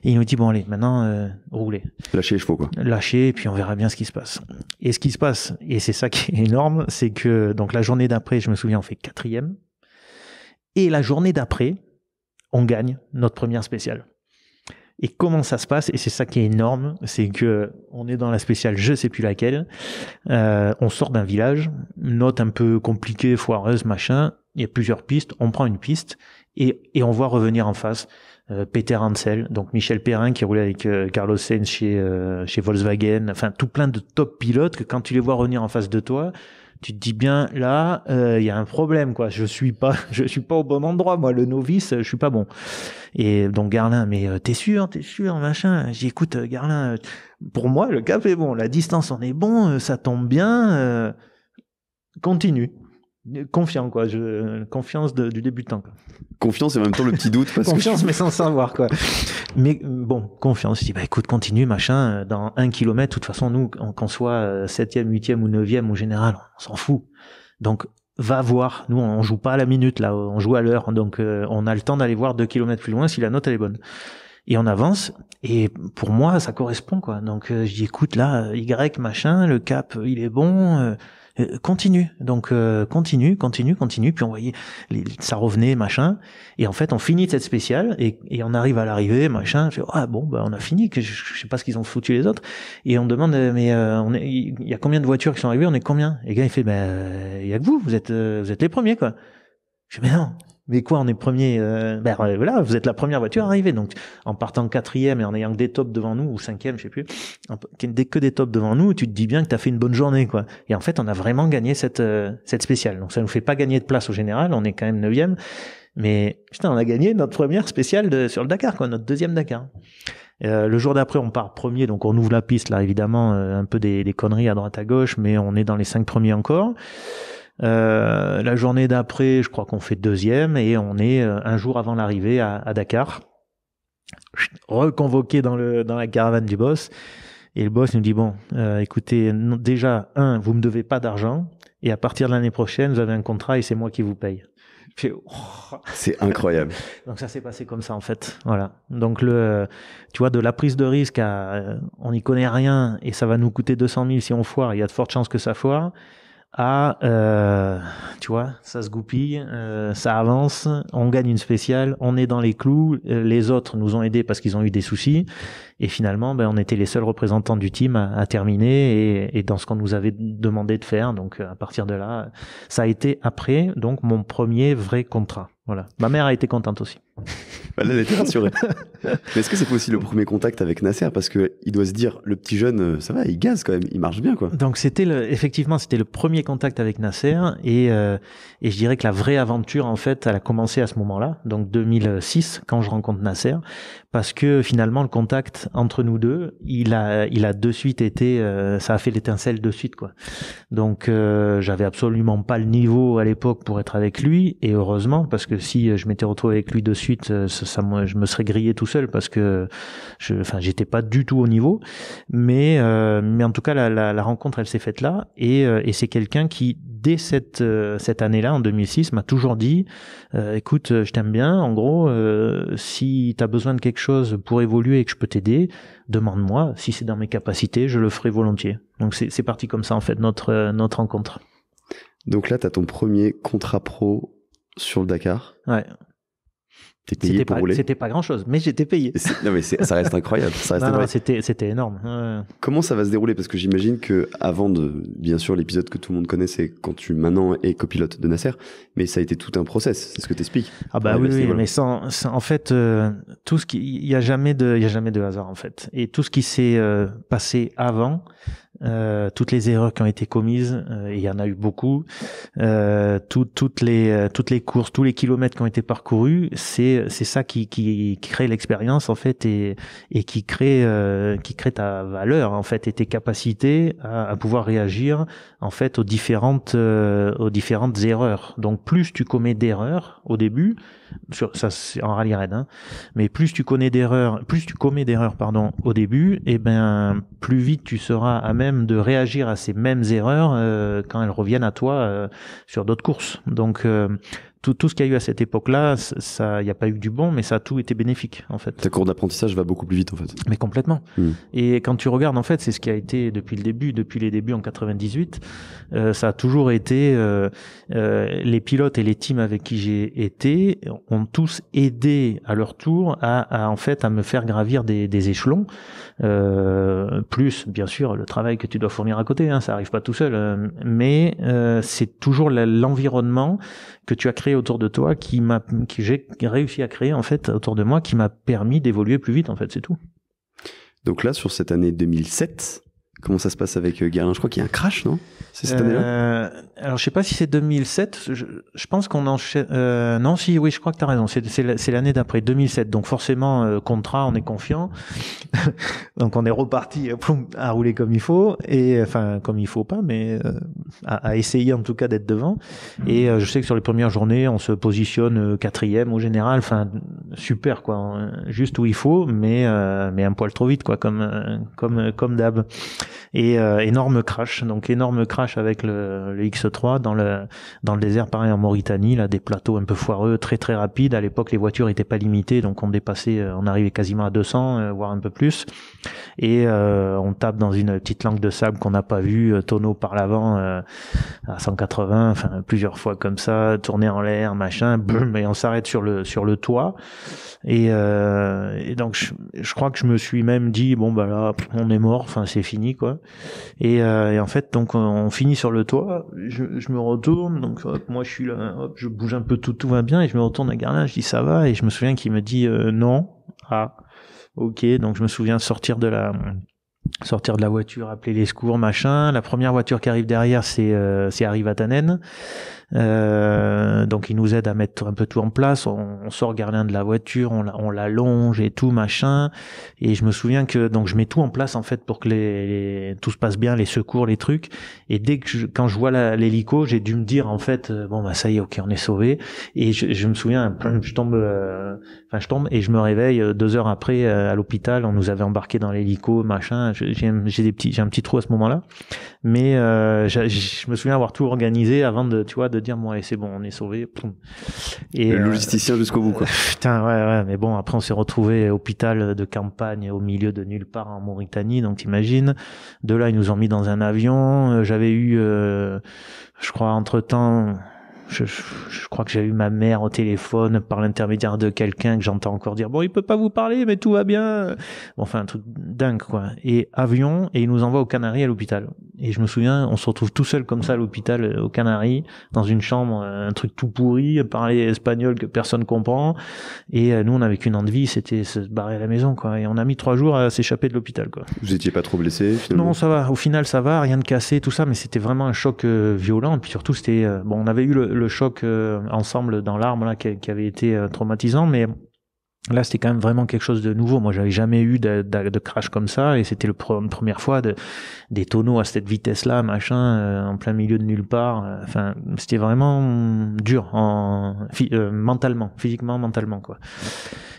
Et il nous dit, bon allez, maintenant, euh, roulez. Lâchez les chevaux, quoi. Lâchez, et puis on verra bien ce qui se passe. Et ce qui se passe, et c'est ça qui est énorme, c'est que donc la journée d'après, je me souviens, on fait quatrième. Et la journée d'après, on gagne notre première spéciale. Et comment ça se passe Et c'est ça qui est énorme, c'est que on est dans la spéciale, je sais plus laquelle. Euh, on sort d'un village, note un peu compliquée, foireuse, machin. Il y a plusieurs pistes. On prend une piste et, on voit revenir en face euh, Peter Hansel, donc Michel Perrin qui roulait avec euh, Carlos Sainz chez chez Volkswagen. Enfin, tout plein de top pilotes que quand tu les vois revenir en face de toi, tu te dis bien là, il euh, y a un problème quoi. Je suis pas, je suis pas au bon endroit moi, le novice, je suis pas bon. Et donc Garlin, mais euh, t'es sûr, t'es sûr, machin. J'écoute euh, Garlin. Pour moi, le cap est bon, la distance en est bon, ça tombe bien. continue confiant quoi je confiance de, du débutant quoi. confiance et en même temps le petit doute parce confiance mais sans savoir quoi mais bon confiance je dis bah écoute continue machin dans un kilomètre de toute façon nous qu'on soit euh, septième huitième ou neuvième au général on s'en fout donc va voir nous on joue pas à la minute là on joue à l'heure donc euh, on a le temps d'aller voir deux kilomètres plus loin si la note elle est bonne et on avance et pour moi ça correspond quoi donc euh, je dis écoute là y machin le cap il est bon euh, euh, continue, donc euh, continue, continue, continue. Puis on voyait, ça revenait, machin. Et en fait, on finit cette spéciale et, on arrive à l'arrivée, machin. je fais ah bon, bah on a fini. Que je, sais pas ce qu'ils ont foutu les autres. Et on demande, euh, mais il y a combien de voitures qui sont arrivées On est combien Et le gars il fait, ben il y a que vous, vous êtes, vous êtes les premiers quoi. Je dis, mais non, mais quoi, on est premier euh, Ben voilà, vous êtes la première voiture arrivée. Donc, en partant quatrième et en ayant que des tops devant nous, ou cinquième, je sais plus, dès que des tops devant nous, tu te dis bien que tu as fait une bonne journée. quoi. Et en fait, on a vraiment gagné cette, euh, cette spéciale. Donc, ça nous fait pas gagner de place au général, on est quand même neuvième. Mais putain, on a gagné notre première spéciale sur le Dakar, quoi, notre deuxième Dakar. Euh, le jour d'après, on part premier, donc on ouvre la piste, là, évidemment, un peu des, des conneries à droite à gauche, mais on est dans les cinq premiers encore. Euh, la journée d'après, je crois qu'on fait deuxième et on est euh, un jour avant l'arrivée à, Dakar, reconvoqué dans, le, dans la caravane du boss. Et le boss nous dit bon, euh, écoutez, déjà un, vous me devez pas d'argent et à partir de l'année prochaine, vous avez un contrat et c'est moi qui vous paye. C'est incroyable. Donc ça s'est passé comme ça en fait. Voilà. Donc le, tu vois, de la prise de risque on n'y connaît rien et ça va nous coûter 200 000 si on foire. Il y a de fortes chances que ça foire. Ah, euh, tu vois ça se goupille euh, ça avance on gagne une spéciale on est dans les clous euh, les autres nous ont aidés parce qu'ils ont eu des soucis et finalement ben, on était les seuls représentants du team à, à terminer et, et, dans ce qu'on nous avait demandé de faire donc euh, à partir de là ça a été après donc mon premier vrai contrat voilà ma mère a été contente aussi bah elle était rassurée. Mais est-ce que c'est aussi le premier contact avec Nasser Parce qu'il doit se dire, le petit jeune, euh, ça va, il gaze quand même, il marche bien. quoi. Donc c'était effectivement, c'était le premier contact avec Nasser. Et, euh, et je dirais que la vraie aventure, en fait, elle a commencé à ce moment-là, donc 2006, quand je rencontre Nasser. Parce que finalement, le contact entre nous deux, il a, il a de suite été, euh, ça a fait l'étincelle de suite. quoi. Donc j'avais absolument pas le niveau à l'époque pour être avec lui. Et heureusement, parce que si je m'étais retrouvé avec lui dessus, euh, ça, moi, je me serais grillé tout seul parce que je, enfin, j'étais pas du tout au niveau. Mais, euh, mais en tout cas, la, rencontre, elle s'est faite là. Et, euh, c'est quelqu'un qui, dès cette, cette année-là, en 2006, m'a toujours dit, écoute, je t'aime bien. En gros, si tu as besoin de quelque chose pour évoluer et que je peux t'aider, demande-moi. Si c'est dans mes capacités, je le ferai volontiers. Donc c'est parti comme ça, en fait, notre, notre rencontre. Donc là, tu as ton premier contrat pro sur le Dakar. Ouais payé c'était pour pas, rouler C'était pas grand-chose, mais j'étais payé. non mais ça reste incroyable. c'était, c'était énorme. Comment ça va se dérouler Parce que j'imagine que avant de, bien sûr, l'épisode que tout le monde connaît, c'est quand tu maintenant es copilote de Nasser, mais ça a été tout un process. C'est ce que t'expliques. Ah bah oui, mais sans, en fait, euh, tout ce qui, il n'y a jamais de, il a jamais de hasard en fait. Et tout ce qui s'est euh, passé avant, euh, toutes les erreurs qui ont été commises, il y en a eu beaucoup, toutes les toutes les courses, tous les kilomètres qui ont été parcourus, c'est c'est ça qui, qui crée l'expérience en fait et et qui crée euh, qui crée ta valeur en fait et tes capacités à, à pouvoir réagir en fait aux différentes euh, aux différentes erreurs. Donc plus tu commets d'erreurs au début, sur, ça c'est en rallye raid, hein, mais plus tu connais d'erreurs, plus tu commets d'erreurs pardon au début, et eh ben plus vite tu seras à même de réagir à ces mêmes erreurs euh, quand elles reviennent à toi sur d'autres courses. Donc tout, tout ce qu'il y a eu à cette époque-là, ça, il n'y a pas eu du bon, mais ça a tout été bénéfique en fait. Ta cour d'apprentissage va beaucoup plus vite en fait. Mais complètement. Hmm. Et quand tu regardes en fait, c'est ce qui a été depuis le début, depuis les débuts en 98, euh, ça a toujours été euh, euh, les pilotes et les teams avec qui j'ai été ont tous aidé à leur tour à, en fait à me faire gravir des, des échelons, euh, plus bien sûr le travail que tu dois fournir à côté, hein, ça arrive pas tout seul, mais c'est toujours l'environnement que tu as créé autour de toi qui qui j'ai réussi à créer en fait autour de moi, qui m'a permis d'évoluer plus vite en fait, c'est tout. Donc là, sur cette année 2007, Comment ça se passe avec euh, Guerlain Je crois qu'il y a un crash, non C'est cette année-là euh, Alors, je sais pas si c'est 2007. Je, je pense qu'on enchaîne. Euh, non, si, oui, je crois que tu as raison. C'est l'année d'après, 2007. Donc, forcément, euh, contrat, on est confiant. Donc, on est reparti à rouler comme il faut. Et enfin, comme il faut pas, mais à, essayer en tout cas d'être devant. Et je sais que sur les premières journées, on se positionne quatrième au général. Enfin, super, quoi. Juste où il faut, mais, mais un poil trop vite, quoi, comme, comme, comme d'hab et euh, énorme crash, donc énorme crash avec le, X3 dans le dans le désert pareil en Mauritanie, là des plateaux un peu foireux, très très rapides. À l'époque, les voitures étaient pas limitées, donc on dépassait, euh, on arrivait quasiment à 200, euh, voire un peu plus, et on tape dans une petite langue de sable qu'on n'a pas vue, tonneau par l'avant à 180, enfin plusieurs fois comme ça, tourner en l'air, machin, et on s'arrête sur le sur le toit. Et, donc je, je, crois que je me suis même dit bon bah là on est mort, enfin c'est fini euh, et, en fait, donc on finit sur le toit. Je, me retourne, donc moi je suis là, hop, je bouge un peu, tout tout va bien, et je me retourne à Garlin, je dis ça va, et je me souviens qu'il me dit euh, non. Ah, ok. Donc je me souviens sortir de la sortir de la voiture, appeler les secours, machin. La première voiture qui arrive derrière, c'est euh, c'est Arrivatanen. Euh, donc il nous aide à mettre un peu tout en place. On, sort gardien de la voiture, on, on longe et tout machin. Et je me souviens que donc je mets tout en place en fait pour que les, tout se passe bien, les secours, les trucs. Et dès que je, quand je vois l'hélico, j'ai dû me dire en fait euh, bon bah ça y est, ok, on est sauvé. Et je, je, me souviens, je tombe, euh, enfin je tombe et je me réveille deux heures après à l'hôpital. On nous avait embarqué dans l'hélico machin. J'ai des petits, j'ai un petit trou à ce moment-là, mais je, je me souviens avoir tout organisé avant de tu vois de dire moi et c'est bon on est sauvé et le euh, logisticien jusqu'au bout quoi putain ouais ouais mais bon après on s'est retrouvé à hôpital de campagne au milieu de nulle part en Mauritanie donc t'imagines de là ils nous ont mis dans un avion euh, j'avais eu euh, je crois entre temps je, crois que j'ai eu ma mère au téléphone par l'intermédiaire de quelqu'un que j'entends encore dire bon il peut pas vous parler mais tout va bien enfin un truc dingue quoi et avion et il nous envoie aux Canaries à l'hôpital et je me souviens on se retrouve tout seul comme ça à l'hôpital euh, aux Canaries dans une chambre euh, un truc tout pourri parler espagnol que personne comprend et euh, nous on avait qu'une envie c'était se barrer à la maison quoi et on a mis trois jours à s'échapper de l'hôpital quoi vous étiez pas trop blessé finalement non ça va au final ça va rien de cassé tout ça mais c'était vraiment un choc violent et puis surtout c'était bon on avait eu le, le choc euh, ensemble dans l'arme là qui, qui, avait été euh, traumatisant, mais Là, c'était quand même vraiment quelque chose de nouveau. Moi, j'avais jamais eu de, crash comme ça, et c'était la première fois de, des tonneaux à cette vitesse-là, machin, euh, en plein milieu de nulle part. Euh, enfin, c'était vraiment dur, en, euh, mentalement, physiquement, mentalement, quoi.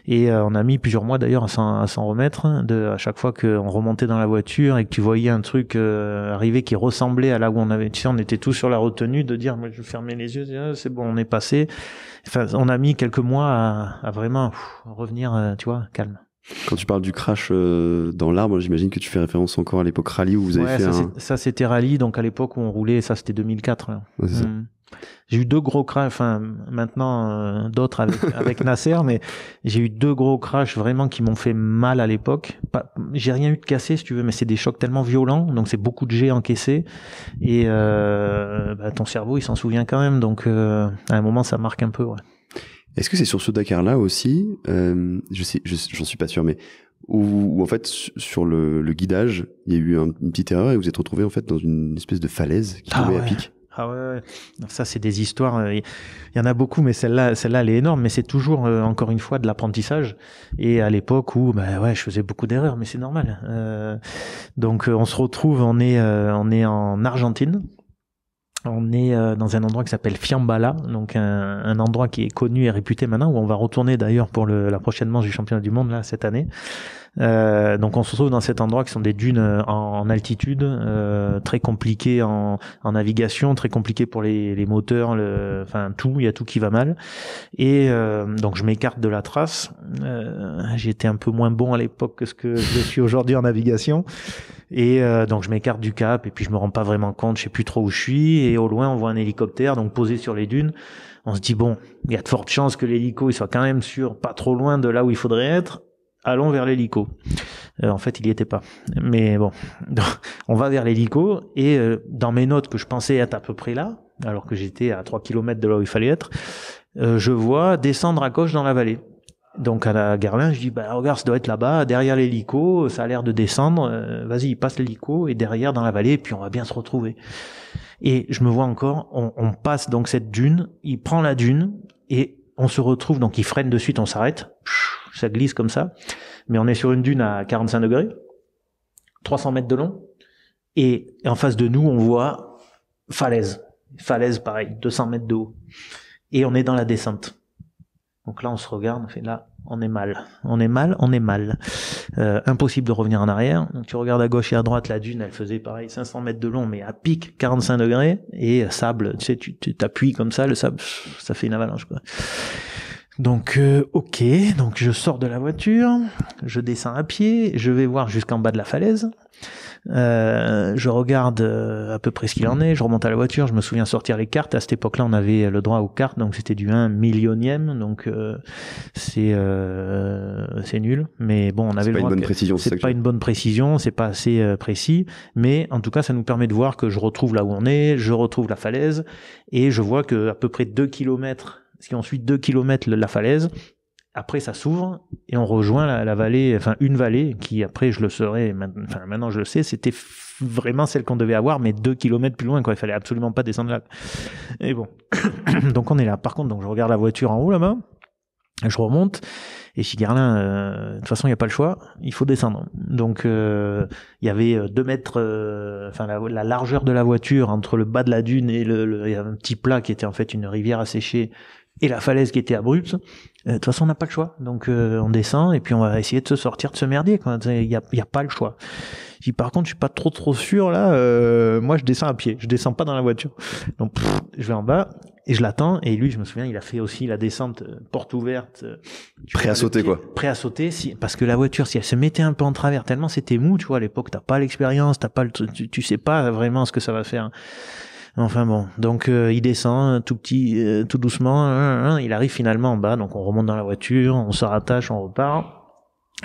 Et on a mis plusieurs mois d'ailleurs à s'en remettre. De, à chaque fois qu'on remontait dans la voiture et que tu voyais un truc arriver qui ressemblait à là où on avait, tu sais, on était tous sur la retenue de dire, moi, je fermais les yeux, ah, c'est bon, on est passé. Enfin, on a mis quelques mois à, vraiment revenir, euh, tu vois, calme. Quand tu parles du crash euh, dans l'arbre, j'imagine que tu fais référence encore à l'époque rallye où vous avez fait ça, un... ça c'était rallye, donc à l'époque où on roulait, ça c'était 2004. Hein. c'est mmh. J'ai eu deux gros crashs, enfin maintenant euh, d'autres avec, Nasser, mais j'ai eu deux gros crashs vraiment qui m'ont fait mal à l'époque. J'ai rien eu de cassé si tu veux, mais c'est des chocs tellement violents, donc c'est beaucoup de jets encaissés et euh, bah, ton cerveau il s'en souvient quand même, donc euh, à un moment ça marque un peu. Est-ce que c'est sur ce Dakar là aussi Je sais, j'en suis pas sûr, mais où, en fait sur le, guidage il y a eu une petite erreur et vous, êtes retrouvé en fait dans une espèce de falaise qui ah tombait à pic. Ah ouais, ça c'est des histoires. Il euh, y en a beaucoup, mais celle-là, celle-là, elle est énorme. Mais c'est toujours, euh, encore une fois, de l'apprentissage. Et à l'époque où, bah ouais, je faisais beaucoup d'erreurs, mais c'est normal. Euh. donc on se retrouve, on est, on est en Argentine. On est dans un endroit qui s'appelle Fiambala, donc un, un, endroit qui est connu et réputé maintenant, où on va retourner d'ailleurs pour le, la prochaine manche du championnat du monde là cette année. Euh, donc on se retrouve dans cet endroit qui sont des dunes euh, en, altitude, euh, très compliquées en, navigation, très compliquées pour les, moteurs, le, enfin tout, il y a tout qui va mal. Et euh, donc je m'écarte de la trace. Euh, j'étais un peu moins bon à l'époque que ce que je suis aujourd'hui en navigation. Et euh, donc je m'écarte du cap et puis je me rends pas vraiment compte, je sais plus trop où je suis. Et au loin on voit un hélicoptère donc posé sur les dunes. On se dit bon, il y a de fortes chances que l'hélico il soit quand même sur pas trop loin de là où il faudrait être allons vers l'hélico. Euh, en fait, il n'y était pas. Mais bon, on va vers l'hélico et euh, dans mes notes que je pensais être à peu près là, alors que j'étais à 3 km de là où il fallait être, euh, je vois descendre à gauche dans la vallée. Donc à la Garlin, je dis bah regarde, ça doit être là-bas, derrière l'hélico, ça a l'air de descendre. Vas-y, passe l'hélico et derrière dans la vallée, et puis on va bien se retrouver. Et je me vois encore, on, passe donc cette dune, il prend la dune et on se retrouve. Donc il freine de suite, on s'arrête ça glisse comme ça. Mais on est sur une dune à 45 degrés, 300 mètres de long, et, en face de nous, on voit falaise. Falaise, pareil, 200 mètres de haut. Et on est dans la descente. Donc là, on se regarde, on fait là, on est mal, on est mal, on est mal. Euh, impossible de revenir en arrière. Donc tu regardes à gauche et à droite, la dune, elle faisait pareil, 500 mètres de long, mais à pic, 45 degrés, et sable, tu sais, tu t'appuies comme ça, le sable, ça fait une avalanche, quoi. Donc, euh, ok, donc je sors de la voiture, je descends à pied, je vais voir jusqu'en bas de la falaise. Euh, je regarde euh, à peu près ce qu'il en est, je remonte à la voiture, je me souviens sortir les cartes. À cette époque-là, on avait le droit aux cartes, donc c'était du 1 millionième, donc c'est c'est nul. Mais bon, on avait le droit. C'est pas une bonne précision. C'est pas une bonne précision, c'est pas assez précis, mais en tout cas, ça nous permet de voir que je retrouve là où on est, je retrouve la falaise, et je vois que à peu près 2 kilomètres ce qui suit ensuite 2 km la falaise. Après, ça s'ouvre et on rejoint la, vallée, enfin une vallée qui, après, je le saurais, enfin maintenant je le sais, c'était vraiment celle qu'on devait avoir, mais deux kilomètres plus loin, quoi. Il fallait absolument pas descendre là. Et bon, donc on est là. Par contre, donc je regarde la voiture en haut là-bas, je remonte et dis, Garlin, euh, de toute façon, il n'y a pas le choix, il faut descendre. Donc, euh, il y avait euh, deux mètres, enfin, la, largeur de la voiture entre le bas de la dune et le, un petit plat qui était en fait une rivière asséchée et la falaise qui était abrupte. Euh, de toute façon, on n'a pas le choix. Donc, euh, on descend et puis on va essayer de se sortir de ce merdier. Il n'y a, y a pas le choix. par contre, je suis pas trop trop sûr là. Euh, moi, je descends à pied. Je descends pas dans la voiture. Donc, je vais en bas et je l'attends. Et lui, je me souviens, il a fait aussi la descente porte ouverte. prêt à sauter, quoi. Prêt à sauter, si, parce que la voiture, si elle se mettait un peu en travers, tellement c'était mou, tu vois, à l'époque, t'as pas l'expérience, t'as pas le, tu, tu sais pas vraiment ce que ça va faire. Enfin bon, donc euh, il descend euh, tout petit, euh, tout doucement. Hein, hein, hein. il arrive finalement en bas, donc on remonte dans la voiture, on se rattache, on repart.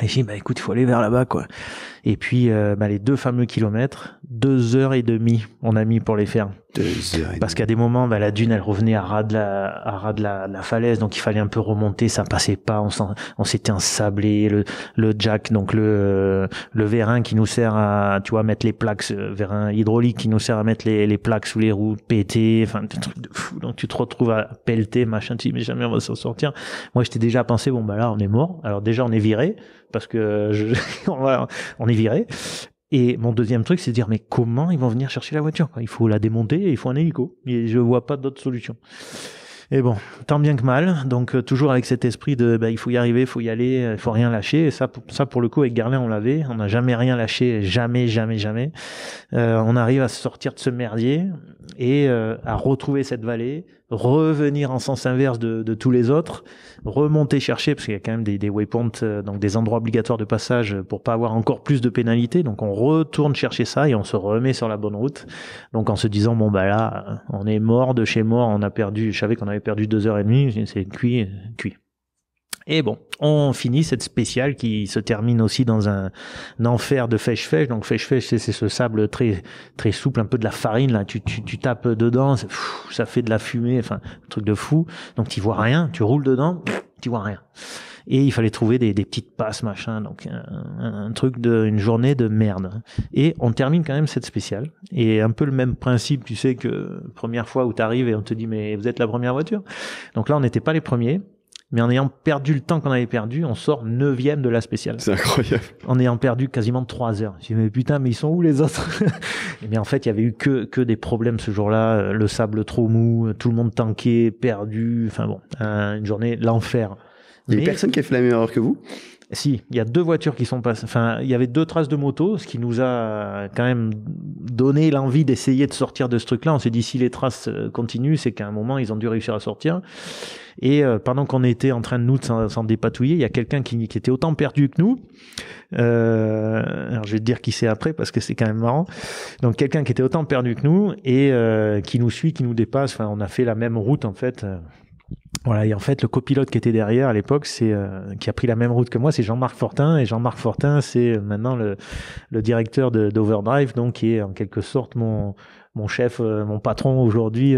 Et je dis bah écoute, il faut aller vers là-bas quoi. Et puis bah, les deux fameux kilomètres, deux heures et demie, on a mis pour les faire. heures Parce qu'à des moments, bah, la dune, elle revenait à ras de la, à ras de la, la, falaise, donc il fallait un peu remonter, ça passait pas, on s'était ensablé le, le jack, donc le, le vérin qui nous sert à, tu vois, mettre les plaques, euh, vérin hydraulique qui nous sert à mettre les, plaques sous les roues pétées, enfin, des trucs de fou, donc tu te retrouves à pelleter, machin, tu dis, mais jamais on va s'en sortir. Moi, j'étais déjà pensé, bon, bah là, on est mort. Alors déjà, on est viré, parce que je, on est viré. Et mon deuxième truc, c'est de dire, mais comment ils vont venir chercher la voiture Il faut la démonter il faut un hélico. Et je vois pas d'autre solution. Et bon, tant bien que mal, donc euh, toujours avec cet esprit de bah, il faut y arriver, il faut y aller, il euh, faut rien lâcher. Et ça, ça pour le coup, avec Garlin, on l'avait. On n'a jamais rien lâché, jamais, jamais, jamais. Euh, on arrive à se sortir de ce merdier et à retrouver cette vallée, revenir en sens inverse de, tous les autres, remonter chercher, parce qu'il y a quand même des, waypoints, euh, donc des endroits obligatoires de passage pour pas avoir encore plus de pénalités. Donc on retourne chercher ça et on se remet sur la bonne route. Donc en se disant, bon bah là, on est mort de chez mort, on a perdu, je savais qu'on avait perdu deux heures et demie, c'est cuit, cuit. Et bon, on finit cette spéciale qui se termine aussi dans un, enfer de fèche-fèche. Donc fèche-fèche, c'est ce sable très très souple, un peu de la farine là. Tu, tu, tu tapes dedans, ça fait de la fumée, enfin un truc de fou. Donc tu vois rien, tu roules dedans, tu vois rien. Et il fallait trouver des, petites passes machin, donc un, truc de une journée de merde. Et on termine quand même cette spéciale. Et un peu le même principe, tu sais que première fois où t'arrives et on te dit mais vous êtes la première voiture. Donc là on n'était pas les premiers mais en ayant perdu le temps qu'on avait perdu, on sort neuvième de la spéciale. C'est incroyable. En ayant perdu quasiment trois heures. Je me mais putain, mais ils sont où les autres Et bien en fait, il y avait eu que, que des problèmes ce jour-là. Euh, le sable trop mou, euh, tout le monde tanké, perdu. Enfin bon, euh, une journée, l'enfer. Il n'y a personne qui a fait la même erreur que vous si, il y a deux voitures qui sont passées. Enfin, il y avait deux traces de moto, ce qui nous a quand même donné l'envie d'essayer de sortir de ce truc-là. On s'est dit, si les traces euh, continuent, c'est qu'à un moment, ils ont dû réussir à sortir. Et euh, pendant qu'on était en train de nous s'en dépatouiller, il y a quelqu'un qui, était autant perdu que nous. Euh, alors, je vais te dire qui c'est après parce que c'est quand même marrant. Donc, quelqu'un qui était autant perdu que nous et qui nous suit, qui nous dépasse. Enfin, on a fait la même route en fait. Voilà, et en fait, le copilote qui était derrière à l'époque, c'est euh, qui a pris la même route que moi, c'est Jean-Marc Fortin. Et Jean-Marc Fortin, c'est euh, maintenant le, le directeur d'Overdrive, donc qui est en quelque sorte mon, mon chef, euh, mon patron aujourd'hui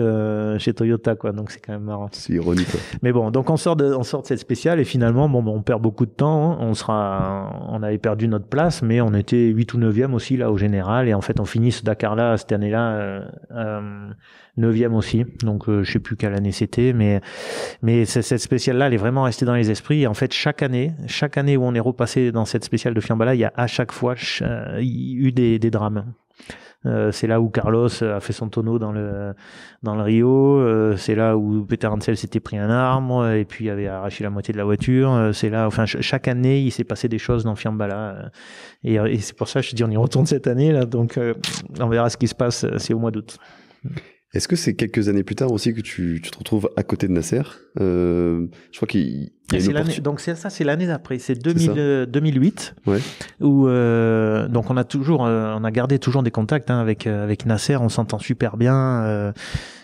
chez Toyota, quoi. Donc c'est quand même marrant. C'est ironique. Quoi. Mais bon, donc on sort de, on sort cette spéciale et finalement, bon, on perd beaucoup de temps. Hein. On sera, on avait perdu notre place, mais on était 8 ou 9e aussi là au général. Et en fait, on finit ce Dakar là cette année-là neuvième aussi, donc je euh, je sais plus quelle année c'était, mais mais cette spéciale-là, elle est vraiment restée dans les esprits. en fait, chaque année, chaque année où on est repassé dans cette spéciale de Fiambala, il y a à chaque fois euh, eu des, drames. Euh, c'est là où Carlos a fait son tonneau dans le dans le Rio. c'est là où Peter ansel s'était pris un arbre et puis avait arraché la moitié de la voiture. c'est là, enfin chaque année, il s'est passé des choses dans Fiambala et, c'est pour ça que je dis on y retourne cette année là. Donc on verra ce qui se passe. C'est au mois d'août. Est-ce que c'est quelques années plus tard aussi que tu, te retrouves à côté de Nasser euh, Je crois qu'il ah, donc ça, c'est l'année d'après, c'est 2008 euh, ouais. où euh, donc on a toujours, euh, on a gardé toujours des contacts hein, avec avec Nasser, on s'entend super bien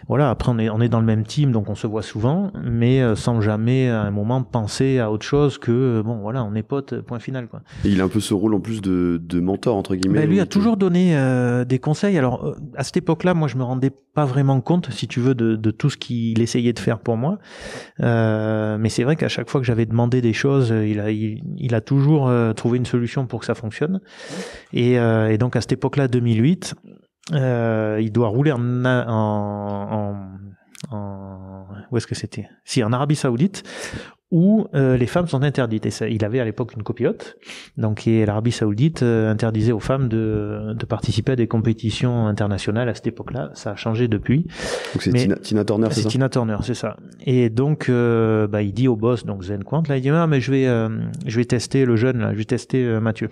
voilà, après on est, on est dans le même team, donc on se voit souvent, mais euh, sans jamais à un moment penser à autre chose que, euh, bon voilà, on est potes, point final. Quoi. il a un peu ce rôle en plus de, de mentor, entre guillemets. Ben, lui a toujours donné euh, des conseils. Alors à cette époque-là, moi je me rendais pas vraiment compte, si tu veux, de, de tout ce qu'il essayait de faire pour moi. Euh, mais c'est vrai qu'à chaque fois que j'avais demandé des choses, il a, il, il a toujours trouvé une solution pour que ça fonctionne. Et, et donc à cette époque-là, 2008, euh, il doit rouler en, où est-ce que c'était Si en Arabie Saoudite où euh, les femmes sont interdites. il avait à l'époque une copilote, donc et l'Arabie Saoudite euh, interdisait aux femmes de, participer à des compétitions internationales à cette époque-là. Ça a changé depuis. c'est Tina, Turner, c'est ça Tina Turner, c'est ça. Et donc, bah, il dit au boss, donc Zen Quant, là, dit ah, mais je vais, je vais tester le jeune, là, je vais tester Mathieu.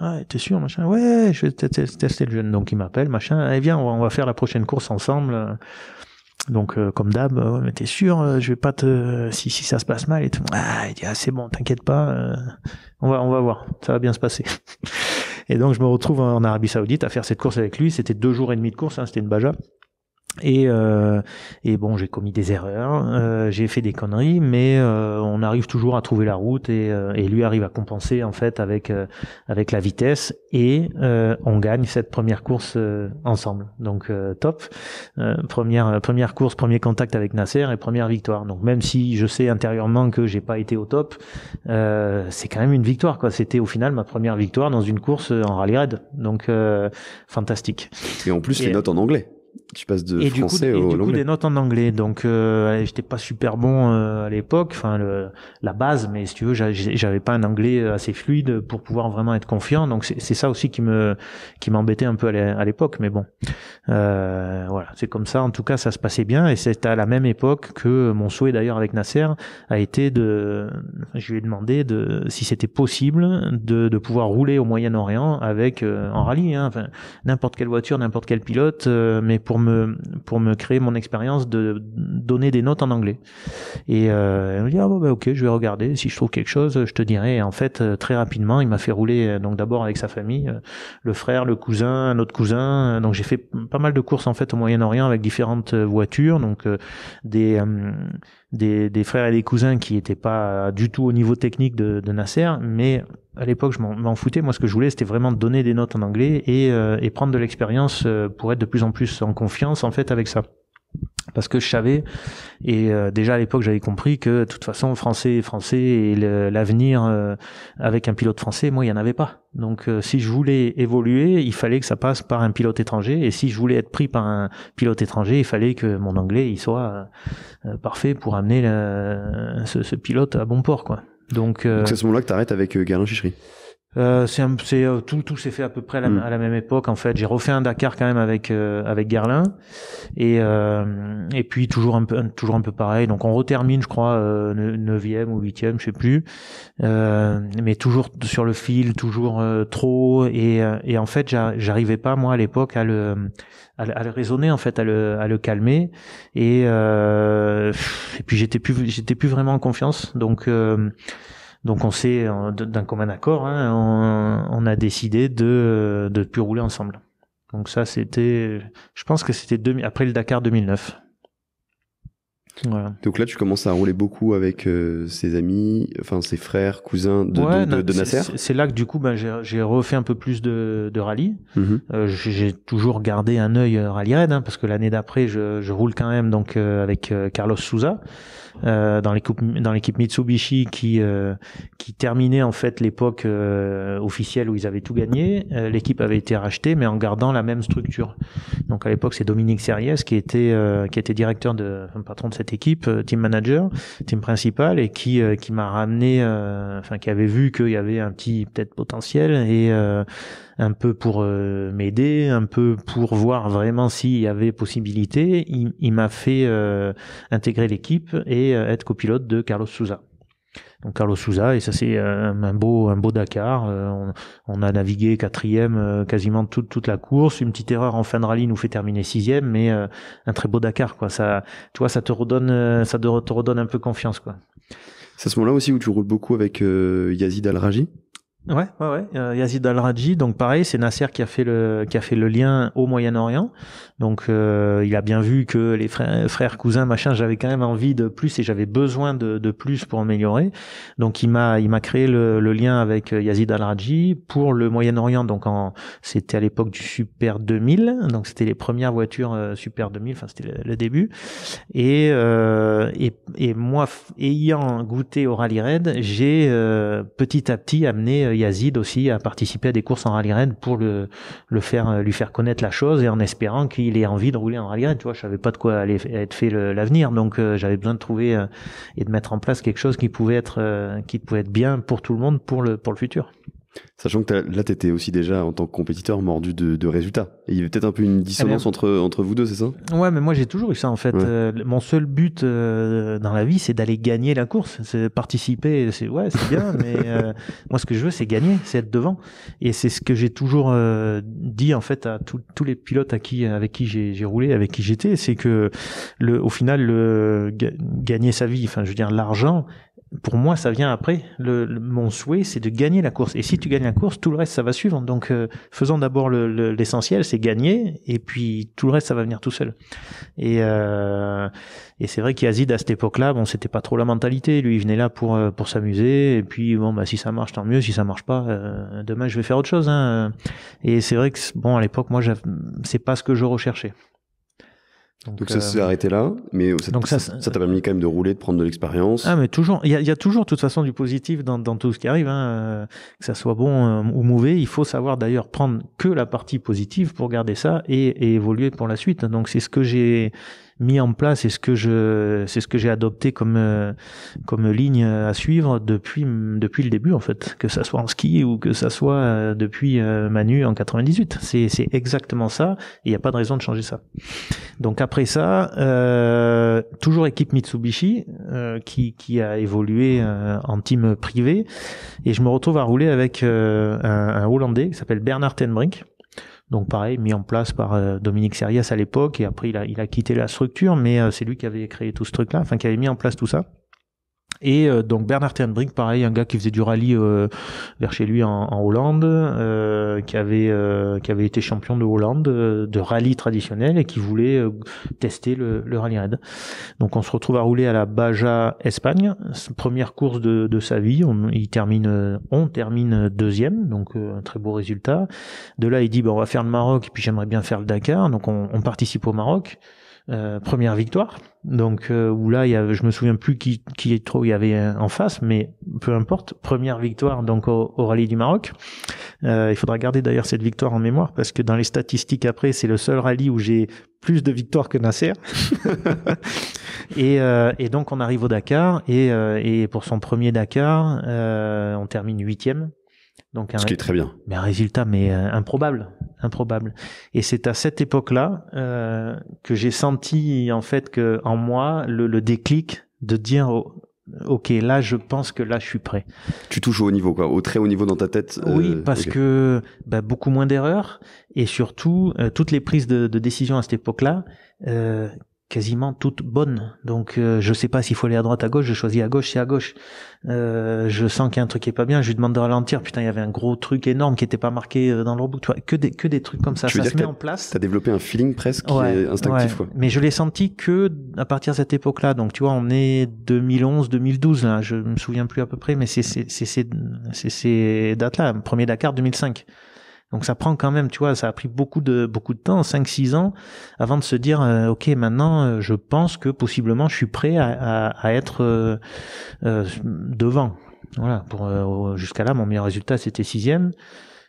Ah, t'es sûr, machin Ouais, je vais tester le jeune. Donc il m'appelle, machin. Eh bien, on va faire la prochaine course ensemble. Donc, euh, comme d'hab, euh, t'es sûr, euh, je vais pas te. Si, si ça se passe mal et tout. Ah, il dit, ah, c'est bon, t'inquiète pas, on, va, on va voir, ça va bien se passer. et donc, je me retrouve en Arabie Saoudite à faire cette course avec lui. C'était deux jours et demi de course, hein, c'était une baja. Et, euh, bon, j'ai commis des erreurs, euh, j'ai fait des conneries, mais euh, on arrive toujours à trouver la route et, euh, lui arrive à compenser en fait avec avec la vitesse et on gagne cette première course ensemble. Donc top, première première course, premier contact avec Nasser et première victoire. Donc même si je sais intérieurement que j'ai pas été au top, c'est quand même une victoire quoi. C'était au final ma première victoire dans une course en rallye raid, donc fantastique. Et en plus les notes en anglais tu passes de et français coup, au des notes en anglais. Donc, euh, j'étais pas super bon euh, à l'époque, enfin la base, mais si tu veux, j'avais pas un anglais euh, assez fluide pour pouvoir vraiment être confiant. Donc, c'est ça aussi qui me qui m'embêtait un peu à l'époque. Mais bon, euh, voilà, c'est comme ça. En tout cas, ça se passait bien. Et c'est à la même époque que mon souhait d'ailleurs avec Nasser a été de, je lui ai demandé de si c'était possible de, de pouvoir rouler au Moyen-Orient avec euh, en rallye, hein, enfin n'importe quelle voiture, n'importe quel pilote, mais pour me, pour me créer mon expérience de donner des notes en anglais. Et euh, me dit ah bah, ok, je vais regarder. Si je trouve quelque chose, je te dirai. Et en fait, euh, très rapidement, il m'a fait rouler. Euh, donc d'abord avec sa famille, euh, le frère, le cousin, un autre cousin. Donc j'ai fait pas mal de courses en fait au Moyen-Orient avec différentes voitures. Donc des des, frères et des cousins qui n'étaient pas du tout au niveau technique de, Nasser, mais à l'époque, je m'en foutais. Moi, ce que je voulais, c'était vraiment donner des notes en anglais et, euh, et prendre de l'expérience euh, pour être de plus en plus en confiance, en fait, avec ça parce que je savais et euh, déjà à l'époque j'avais compris que de toute façon français français et l'avenir euh, avec un pilote français moi il y en avait pas donc euh, si je voulais évoluer il fallait que ça passe par un pilote étranger et si je voulais être pris par un pilote étranger il fallait que mon anglais il soit parfait pour amener ce, pilote à bon port quoi donc c'est à ce moment-là que tu arrêtes avec Galin Chicherie euh, c'est euh, tout tout s'est fait à peu près mm. à la, même époque en fait. J'ai refait un Dakar quand même avec euh, avec Gerlin et euh, et puis toujours un peu toujours un peu pareil. Donc on retermine je crois 9e ou 8e, je sais plus. mais toujours sur le fil, toujours trop et et en fait j'arrivais pas moi à l'époque à le à, le raisonner en fait, à le à le calmer et et puis j'étais plus j'étais plus vraiment en confiance. Donc donc on s'est, euh, d'un commun accord, hein, on, on, a décidé de ne euh, plus rouler ensemble. Donc ça, c'était, je pense que c'était après le Dakar 2009. Donc là, tu commences à rouler beaucoup avec euh, ses amis, enfin ses frères, cousins de, Nasser. C'est là que du coup, ben, j'ai refait un peu plus de, rallye. Mm-hmm. Euh, j'ai toujours gardé un œil euh, rallye raid, hein, parce que l'année d'après, je, roule quand même donc avec Carlos Souza dans l'équipe dans l'équipe Mitsubishi qui qui terminait en fait l'époque officielle où ils avaient tout gagné. l'équipe avait été rachetée, mais en gardant la même structure. Donc à l'époque, c'est Dominique Serriès qui était qui était directeur de patron de cette équipe euh, team manager, team principal et qui euh, qui m'a ramené, euh, enfin qui avait vu qu'il y avait un petit peut-être potentiel et un peu pour m'aider, un peu pour voir vraiment s'il y avait possibilité. Il, m'a fait intégrer l'équipe et être copilote de Carlos Souza. Carlos Souza et ça c'est euh, un beau un beau Dakar euh, on, a navigué quatrième euh, quasiment toute toute la course une petite erreur en fin de rallye nous fait terminer sixième mais un très beau Dakar quoi ça tu vois ça te redonne ça te, redonne un peu confiance quoi c'est à ce moment-là aussi où tu roules beaucoup avec euh, Yazid Al-Raji Ouais, ouais, ouais. Yazid Al-Raji, donc pareil, c'est Nasser qui a fait le qui a fait le lien au Moyen-Orient. Donc euh, il a bien vu que les frères, cousins, machin, j'avais quand même envie de plus et j'avais besoin de, plus pour améliorer. Donc il m'a il m'a créé le, lien avec euh, Yazid Al-Raji pour le Moyen-Orient. Donc c'était à l'époque du Super 2000, donc c'était les premières voitures euh, Super 2000, enfin c'était le, début. Et, et, moi ayant goûté au Rally raid, j'ai petit à petit amené Yazid aussi à participer à des courses en Rally raid pour le le faire lui faire connaître la chose et en espérant qu'il il est envie de rouler en rallye tu vois, je savais pas de quoi aller être fait l'avenir, donc euh, j'avais besoin de trouver euh, et de mettre en place quelque chose qui pouvait être euh, qui pouvait être bien pour tout le monde pour le pour le futur. Sachant que là, tu étais aussi déjà en tant que compétiteur mordu de, résultats. il y avait peut-être un peu une dissonance ah, entre, entre vous deux, c'est ça Ouais, mais moi j'ai toujours eu ça en fait. Euh, mon seul but euh, dans la vie, c'est d'aller gagner la course. C'est participer, c'est ouais, c'est bien, mais euh, moi ce que je veux, c'est gagner, c'est être devant. Et c'est ce que j'ai toujours dit en fait à tous les pilotes à qui, avec qui j'ai roulé, avec qui j'étais, c'est que le, au final, gagner sa vie, enfin je veux dire l'argent, pour moi, ça vient après. Le, mon souhait, c'est de gagner la course. Et si tu gagnes la course, tout le reste, ça va suivre. Donc, euh, faisons d'abord l'essentiel, c'est gagner, et puis tout le reste, ça va venir tout seul. Et, euh, et c'est vrai qu'Yazid, à cette époque-là, bon, c'était pas trop la mentalité. Lui, il venait là pour, euh, pour s'amuser, et puis, bon, bah, si ça marche, tant mieux. Si ça marche pas, euh, demain, je vais faire autre chose. Hein. Et c'est vrai que, bon, à l'époque, moi, c'est pas ce que je recherchais. Donc, ça s'est euh, arrêté là, mais euh, ça, ça, t'a permis quand même de rouler, de prendre de l'expérience. Ah, mais toujours, il y, a toujours de toute façon du positif dans, tout ce qui arrive, hein, euh, que ça soit bon ou mauvais. Il faut savoir d'ailleurs prendre que la partie positive pour garder ça et, et évoluer pour la suite. Donc c'est ce que j'ai, mis en place et ce que je c'est ce que j'ai adopté comme euh, comme ligne à suivre depuis depuis le début en fait que ça soit en ski ou que ça soit euh, depuis euh, Manu en 98 c'est c'est exactement ça il n'y a pas de raison de changer ça donc après ça toujours équipe Mitsubishi qui qui a évolué en team privé et je me retrouve à rouler avec un, un hollandais qui s'appelle Bernard Tenbrink donc pareil, mis en place par euh, Dominique Serias à l'époque, et après il a, il a quitté la structure, mais euh, c'est lui qui avait créé tout ce truc-là, enfin qui avait mis en place tout ça. Et euh, donc Bernard Ternbrink, pareil, un gars qui faisait du rallye euh, vers chez lui en, en Hollande, euh, qui avait euh, qui avait été champion de Hollande de rallye traditionnel et qui voulait tester le, le, rallye raid. Donc on se retrouve à rouler à la Baja Espagne, première course de, de sa vie. On il termine, on termine deuxième, donc un très beau résultat. De là, il dit bah, on va faire le Maroc et puis j'aimerais bien faire le Dakar. Donc on, on participe au Maroc. Euh, première victoire. Donc euh, où là, il y je me souviens plus qui qui trop il y avait en face, mais peu importe, première victoire donc au, rallye du Maroc. Euh, il faudra garder d'ailleurs cette victoire en mémoire parce que dans les statistiques après, c'est le seul rallye où j'ai plus de victoires que Nasser. Euh, et, donc on arrive au Dakar et, et pour son premier Dakar, on termine huitième donc un, Ce qui est très bien. Mais un résultat, mais euh, improbable, improbable. Et c'est à cette époque-là euh, que j'ai senti en fait que en moi le, le déclic de dire oh, ok là je pense que là je suis prêt. Tu touches au niveau quoi, au très haut niveau dans ta tête. Euh, oui, parce que bah, beaucoup moins d'erreurs et surtout toutes les prises de, de décision à cette époque-là quasiment toute bonne Donc euh, je sais pas s'il faut aller à droite, à gauche, je choisis à gauche, c'est à gauche. Euh, je sens qu'il y a un truc qui est pas bien, je lui demande de ralentir. Putain, il y avait un gros truc énorme qui était pas marqué euh, dans Tu vois que des que des trucs comme ça, ça se en place. as développé un feeling presque instinctif. Mais je l'ai senti que à partir de cette époque-là. Donc tu vois, on est 2011, 2012 là. Je me souviens plus à peu près, mais c'est c'est c'est ces dates-là. Premier Dakar 2005. Donc ça prend quand même, tu vois, ça a pris beaucoup de beaucoup de temps, 5 six ans avant de se dire euh, OK, maintenant euh, je pense que possiblement je suis prêt à, à, être euh, euh, devant. Voilà, pour jusqu'à là mon meilleur résultat c'était sixième.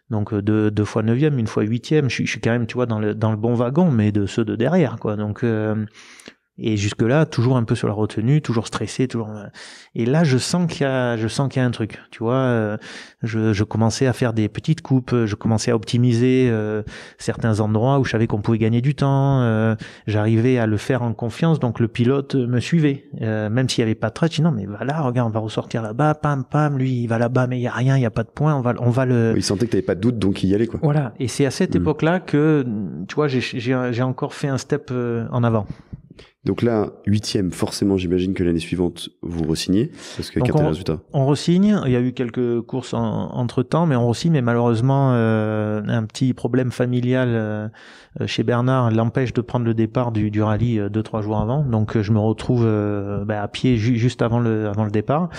Donc deux, deux fois neuvième, une fois huitième, je, je suis quand même, tu vois, dans le, dans le bon wagon, mais de ceux de derrière, quoi. Donc et jusque-là, toujours un peu sur la retenue, toujours stressé, toujours. Euh. Et là, je sens qu'il y a, je sens qu'il y a un truc. Tu vois, euh. je, je commençais à faire des petites coupes, euh, je commençais à optimiser certains endroits où je savais qu'on pouvait gagner du temps. J'arrivais à le faire en confiance, donc le pilote me suivait, même s'il y avait pas de trace. non, mais voilà, regarde, on va ressortir là-bas, pam, pam. Lui, il va là-bas, mais il y a rien, il y a pas de point. On va, on va le. Il sentait que t'avais pas de doute, donc il y allait quoi. Voilà. Et c'est à cette hmm. époque-là que, tu vois, j'ai encore fait un step en avant. Donc là, huitième, forcément, j'imagine que l'année suivante, vous ressignez, parce que résultat. On resigne Il y a eu quelques courses entre temps, mais on ressigne. Mais malheureusement, euh, un petit problème familial euh, chez Bernard l'empêche de prendre le départ du, rallye euh, deux trois jours avant. Donc je me retrouve ben, à pied juste avant le avant le départ.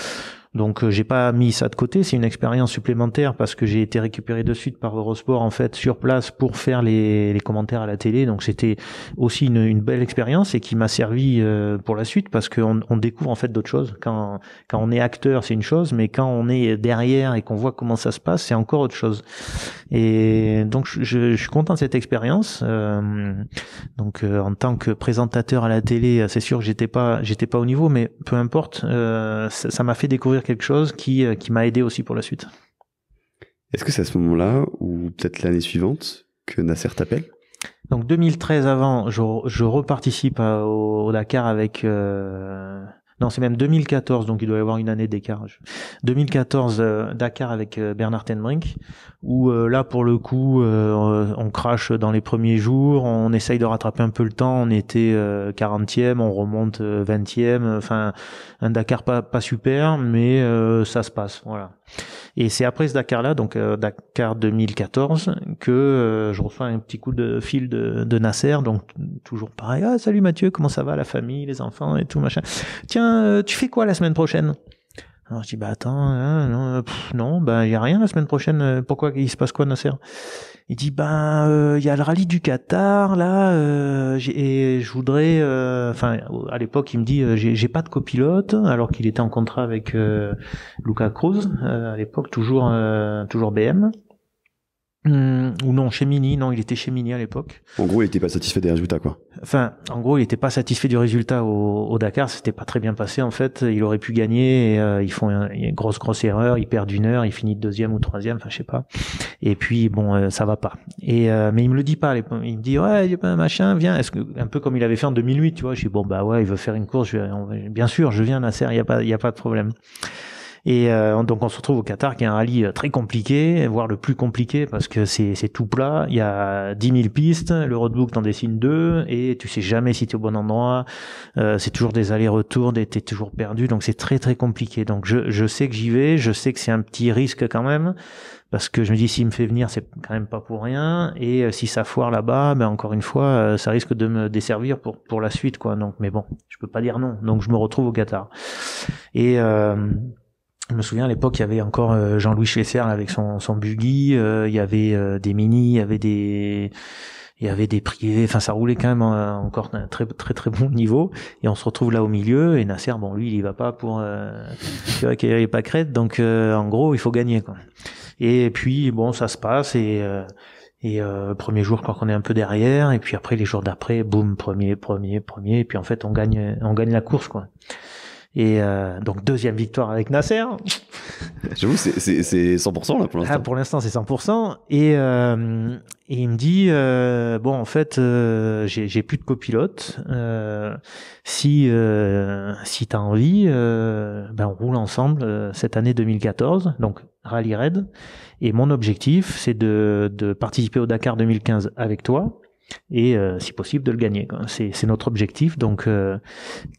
Donc euh, j'ai pas mis ça de côté, c'est une expérience supplémentaire parce que j'ai été récupéré de suite par Eurosport en fait sur place pour faire les, les commentaires à la télé. Donc c'était aussi une, une, belle expérience et qui m'a servi euh, pour la suite parce qu'on on découvre en fait d'autres choses. Quand quand on est acteur c'est une chose, mais quand on est derrière et qu'on voit comment ça se passe c'est encore autre chose. Et donc je, je, suis content de cette expérience. Euh, donc en tant que présentateur à la télé, c'est sûr que j'étais pas j'étais pas au niveau, mais peu importe, ça m'a fait découvrir quelque chose euh, qui, m'a aidé aussi pour la suite. Est-ce que c'est à ce moment-là, ou peut-être l'année suivante, que Nasser t'appelle Donc 2013 avant, je, reparticipe au, Dakar avec, euh, non, c'est même 2014, donc il doit y avoir une année d'écart. 2014, euh, Dakar avec euh, Bernard Tenbrink, où euh, là, pour le coup, on crache dans les premiers jours, on essaye de rattraper un peu le temps, on était 40e, on remonte 20e, enfin, un Dakar pas super, mais ça se passe, voilà. Et c'est après ce Dakar-là, donc euh, Dakar 2014, que euh, je reçois un petit coup de fil de, Nasser, donc toujours pareil, ah salut Mathieu, comment ça va, la famille, les enfants et tout machin. Tiens, euh, tu fais quoi la semaine prochaine alors je dis bah attends, hein, non, il n'y bah, a rien la semaine prochaine. Pourquoi il se passe quoi Nasser il dit ben euh, il y a le rallye du Qatar là euh, et je voudrais euh, enfin à l'époque il me dit j'ai pas de copilote alors qu'il était en contrat avec Luca Cruz à l'époque toujours toujours BM Hum, ou non, chez Mini, non, il était chez Mini à l'époque. En gros, il n'était pas satisfait des résultats, quoi. Enfin, en gros, il était pas satisfait du résultat au, au Dakar. C'était pas très bien passé, en fait. Il aurait pu gagner. Euh, ils font une grosse, grosse erreur. Il perdent une heure. Il finit deuxième ou troisième. Enfin, je sais pas. Et puis, bon, euh, ça va pas. Et euh, mais il me le dit pas. Il me dit ouais, machin, viens. Est-ce que un peu comme il avait fait en 2008, tu vois Je dis bon bah ouais, il veut faire une course. bien sûr, je viens, Nasser. Il y a pas, y a pas de problème. Et euh, donc on se retrouve au Qatar qui est un rallye euh, très compliqué, voire le plus compliqué parce que c'est, tout plat. Il y a 10 000 pistes, le roadbook t'en dessine deux et tu sais jamais si tu es au bon endroit. Euh, c'est toujours des allers-retours, tu t'es toujours perdu, donc c'est très très compliqué. Donc je, je sais que j'y vais, je sais que c'est un petit risque quand même parce que je me dis s'il me fait venir c'est quand même pas pour rien et euh, si ça foire là-bas ben encore une fois ça risque de me desservir pour pour la suite quoi donc mais bon je peux pas dire non donc je me retrouve au Qatar et euh, je me souviens à l'époque, il y avait encore euh, Jean-Louis Schlesser avec son, son buggy, euh, il y avait euh, des mini, il y avait des il y avait des privés, enfin ça roulait quand même encore un très très très bon niveau et on se retrouve là au milieu et Nasser bon lui il y va pas pour euh, va qu'il est pas crête donc en gros il faut gagner quoi. Et puis bon ça se passe et premier jour, je crois qu'on est un peu derrière, et puis après les jours d'après, boum, premier, premier, premier, et puis en fait on gagne, on gagne la course quoi. Et euh, donc, deuxième victoire avec Nasser. J'avoue, c'est 100% là pour l'instant. Ah, pour l'instant, c'est 100%. Et, euh, et, il me dit euh, Bon, en fait, j'ai plus de copilote. si si tu as envie, ben, on roule ensemble cette année 2014, donc Rally Red. Et mon objectif, c'est de, de participer au Dakar 2015 avec toi et euh, si possible de le gagner. C'est notre objectif. Donc, euh,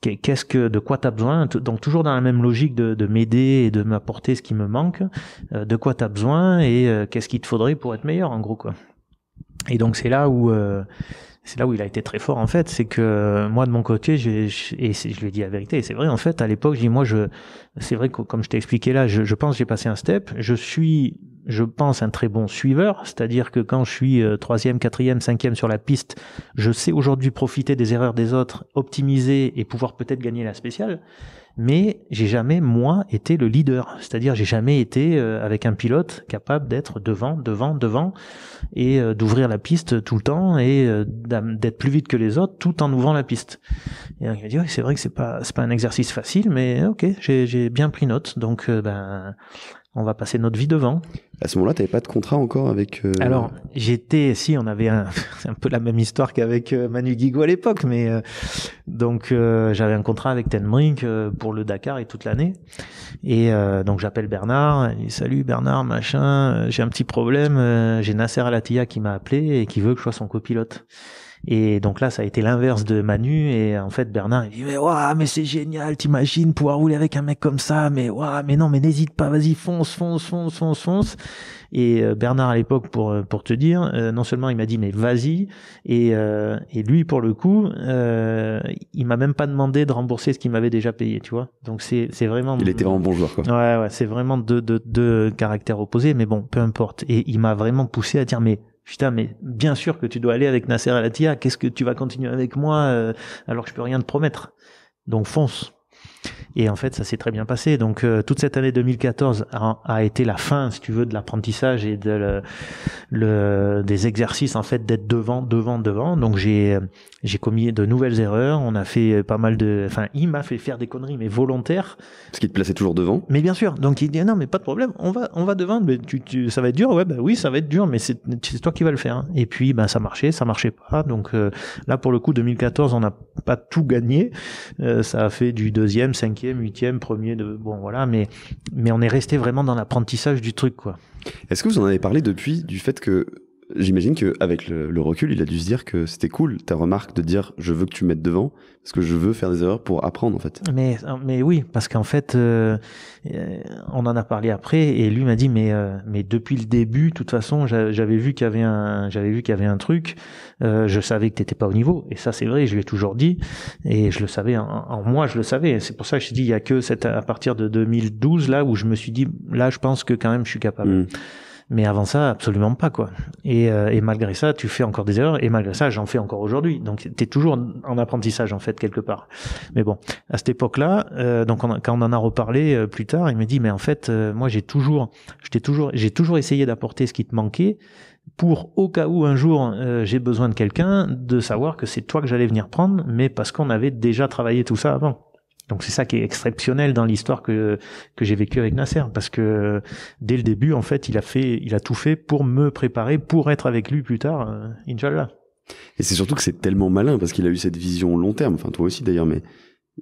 qu'est-ce que, de quoi t'as besoin Donc, toujours dans la même logique de, de m'aider et de m'apporter ce qui me manque. Euh, de quoi t'as besoin et qu'est-ce qu'il te faudrait pour être meilleur, en gros, quoi. Et donc, c'est là où c'est là où il a été très fort en fait, c'est que moi de mon côté, j'ai, et je lui ai dit la vérité, c'est vrai en fait, à l'époque, je dis moi je, c'est vrai que comme je t'ai expliqué là, je, je pense j'ai passé un step, je suis je pense, un très bon suiveur. C'est-à-dire que quand je suis euh, troisième, quatrième, cinquième sur la piste, je sais aujourd'hui profiter des erreurs des autres, optimiser et pouvoir peut-être gagner la spéciale. Mais j'ai jamais, moi, été le leader. C'est-à-dire, j'ai jamais été euh, avec un pilote capable d'être devant, devant, devant et euh, d'ouvrir la piste tout le temps et d'être plus vite que les autres tout en ouvrant la piste. Et il m'a dit, c'est vrai que c'est pas, c'est pas un exercice facile, mais ok, j'ai bien pris note. Donc, ben, on va passer notre vie devant. À ce moment-là, tu n'avais pas de contrat encore avec. Euh, Alors, j'étais, si, on avait un, un peu la même histoire qu'avec euh, Manu Guigou à l'époque, mais euh, donc j'avais un contrat avec Tenbrink pour le Dakar et toute l'année. Et donc j'appelle Bernard, il dit, salut Bernard, machin, j'ai un petit problème, j'ai Nasser Alatia qui m'a appelé et qui veut que je sois son copilote. Et donc là, ça a été l'inverse de Manu. Et en fait, Bernard, il dit, mais mais c'est génial, t'imagines pouvoir rouler avec un mec comme ça, mais waouh, mais non, mais n'hésite pas, vas-y, fonce, fonce, fonce, fonce, fonce. Et euh, Bernard, à l'époque, pour, euh, pour te dire, euh, non seulement il m'a dit, mais vas-y, et, et lui, pour le coup, euh, il m'a même pas demandé de rembourser ce qu'il m'avait déjà payé, tu vois. Donc c'est, c'est vraiment. Il était vraiment bon joueur, quoi. Ouais, ouais, c'est vraiment deux, deux caractères opposés, mais bon, peu importe. Et il m'a vraiment poussé à dire, mais Putain, mais bien sûr que tu dois aller avec Nasser Al Qu'est-ce que tu vas continuer avec moi euh, alors que je peux rien te promettre Donc fonce. Et en fait, ça s'est très bien passé. Donc, euh, toute cette année 2014 a, été la fin, si tu veux, de l'apprentissage et de le, des exercices, en fait, d'être devant, devant, devant. Donc, j'ai, j'ai commis de nouvelles erreurs. On a fait pas mal de, enfin, il m'a fait faire des conneries, mais volontaires. Ce qui te plaçait toujours devant. Mais bien sûr. Donc, il dit, non, mais pas de problème. On va, on va devant. Mais tu, ça va être dur. Ouais, bah oui, ça va être dur, mais c'est, c'est toi qui vas le faire. Hein. Et puis, ben, ça marchait, ça marchait pas. Donc, euh, là, pour le coup, 2014, on n'a pas tout gagné. Euh, ça a fait du deuxième cinquième, huitième, premier de bon voilà, mais mais on est resté vraiment dans l'apprentissage du truc quoi. Est-ce que vous en avez parlé depuis du fait que J'imagine qu'avec le, le recul, il a dû se dire que c'était cool ta remarque de dire je veux que tu mettes devant parce que je veux faire des erreurs pour apprendre en fait. Mais, mais oui, parce qu'en fait, euh, euh, on en a parlé après et lui m'a dit mais, euh, mais depuis le début, de toute façon, j'avais vu qu'il y avait un, j'avais vu qu'il y avait un truc, je savais que t'étais pas au niveau et ça c'est vrai, je lui ai toujours dit et je le savais, en, moi je le savais. C'est pour ça que je dit « il y a que cette, à partir de 2012 là où je me suis dit là je pense que quand même je suis capable. Mmh. Mais avant ça, absolument pas, quoi. Euh, et, malgré ça, tu fais encore des erreurs, et malgré ça, j'en fais encore aujourd'hui. Donc, tu es toujours en apprentissage, en fait, quelque part. Mais bon, à cette époque-là, euh, donc quand on en a reparlé euh, plus tard, il me dit, mais en fait, moi, j'ai toujours, j'étais toujours, j'ai toujours essayé d'apporter ce qui te manquait pour au cas où un jour j'ai besoin de quelqu'un, de savoir que c'est toi que j'allais venir prendre, mais parce qu'on avait déjà travaillé tout ça avant. Donc c'est ça qui est exceptionnel dans l'histoire que que j'ai vécu avec Nasser, parce que dès le début, en fait, il a fait, il a tout fait pour me préparer, pour être avec lui plus tard, euh, Inch'Allah. inshallah. Et c'est surtout que c'est tellement malin parce qu'il a eu cette vision long terme. Enfin, toi aussi d'ailleurs, mais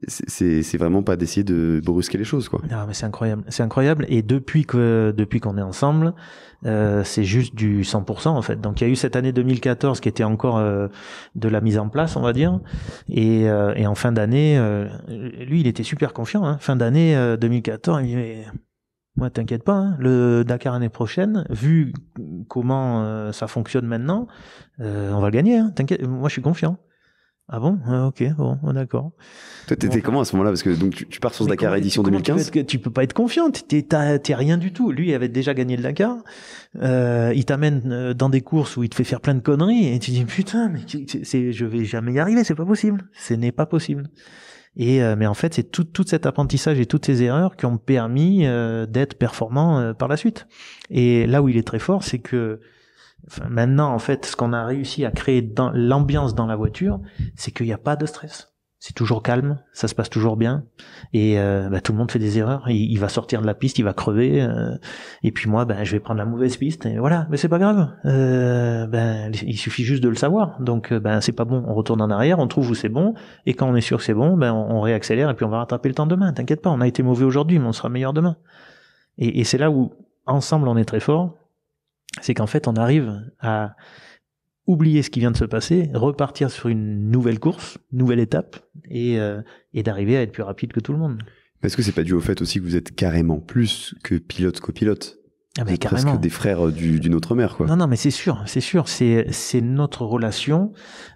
c'est vraiment pas d'essayer de brusquer les choses quoi. Non mais c'est incroyable, c'est incroyable et depuis que depuis qu'on est ensemble, euh, c'est juste du 100% en fait. Donc il y a eu cette année 2014 qui était encore euh, de la mise en place on va dire et, euh, et en fin d'année, euh, lui il était super confiant. Hein. Fin d'année 2014, il dit, moi t'inquiète pas, hein. le Dakar l'année prochaine, vu comment ça fonctionne maintenant, on va le gagner. Hein. t'inquiète, moi je suis confiant. Ah bon ah, Ok, bon, oh, d'accord. Toi, t'étais comment à ce moment-là Parce que donc tu, pars sur ce Dakar édition 2015. Tu que tu peux pas être confiant. T'es rien du tout. Lui, il avait déjà gagné le Dakar. Euh, il t'amène euh, dans des courses où il te fait faire plein de conneries et tu dis putain, mais c'est, je vais jamais y arriver. C'est pas possible. Ce n'est pas possible. Et euh, mais en fait, c'est tout, tout cet apprentissage et toutes ces erreurs qui ont permis d'être performant par la suite. Et là où il est très fort, c'est que maintenant, en fait, ce qu'on a réussi à créer dans l'ambiance dans la voiture, c'est qu'il n'y a pas de stress. C'est toujours calme, ça se passe toujours bien, et euh, bah, tout le monde fait des erreurs. Il, va sortir de la piste, il va crever, euh, et puis moi, ben, je vais prendre la mauvaise piste, et voilà. Mais c'est pas grave. Euh, ben, il suffit juste de le savoir. Donc, ben, c'est pas bon. On retourne en arrière, on trouve où c'est bon, et quand on est sûr que c'est bon, ben, on, réaccélère, et puis on va rattraper le temps demain. T'inquiète pas, on a été mauvais aujourd'hui, mais on sera meilleur demain. Et, et c'est là où ensemble on est très fort c'est qu'en fait, on arrive à oublier ce qui vient de se passer, repartir sur une nouvelle course, nouvelle étape, et, euh, d'arriver à être plus rapide que tout le monde. Est-ce que c'est pas dû au fait aussi que vous êtes carrément plus que pilote copilote ah carrément. presque des frères euh, d'une autre mère, quoi. Non, non, mais c'est sûr, c'est sûr, c'est c'est notre relation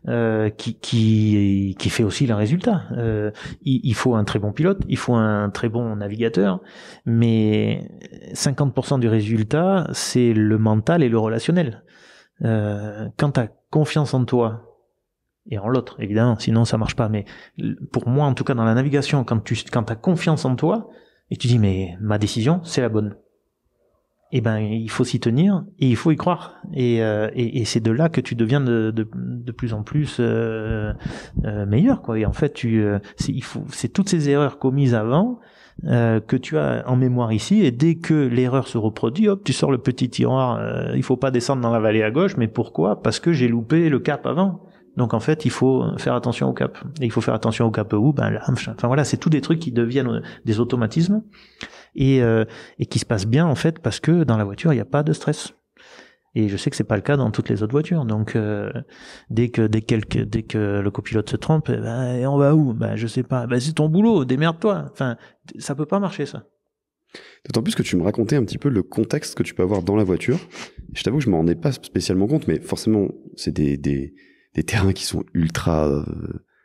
euh, qui qui qui fait aussi le résultat. Euh, il, faut un très bon pilote, il faut un très bon navigateur, mais 50% du résultat, c'est le mental et le relationnel. Euh, quand as confiance en toi et en l'autre, évidemment, sinon ça marche pas. Mais pour moi, en tout cas, dans la navigation, quand tu quand t'as confiance en toi et tu dis mais ma décision, c'est la bonne eh ben il faut s'y tenir et il faut y croire et, euh, c'est de là que tu deviens de, de, plus en plus euh, euh, meilleur quoi et en fait tu il faut c'est toutes ces erreurs commises avant que tu as en mémoire ici et dès que l'erreur se reproduit hop tu sors le petit tiroir il faut pas descendre dans la vallée à gauche mais pourquoi parce que j'ai loupé le cap avant donc en fait, il faut faire attention au cap. Et il faut faire attention au cap où, e ben là, enfin voilà, c'est tous des trucs qui deviennent des automatismes. Euh, et, qui se passe bien en fait parce que dans la voiture il n'y a pas de stress. Et je sais que c'est pas le cas dans toutes les autres voitures. Donc euh, dès que dès quelques dès que le copilote se trompe, eh ben, et on va où Je ben, je sais pas. Vas-y, ben, ton boulot, démerde-toi. Enfin, ça peut pas marcher ça. D'autant plus que tu me racontais un petit peu le contexte que tu peux avoir dans la voiture. Je t'avoue que je m'en ai pas spécialement compte, mais forcément c'est des, des, terrains qui sont ultra euh,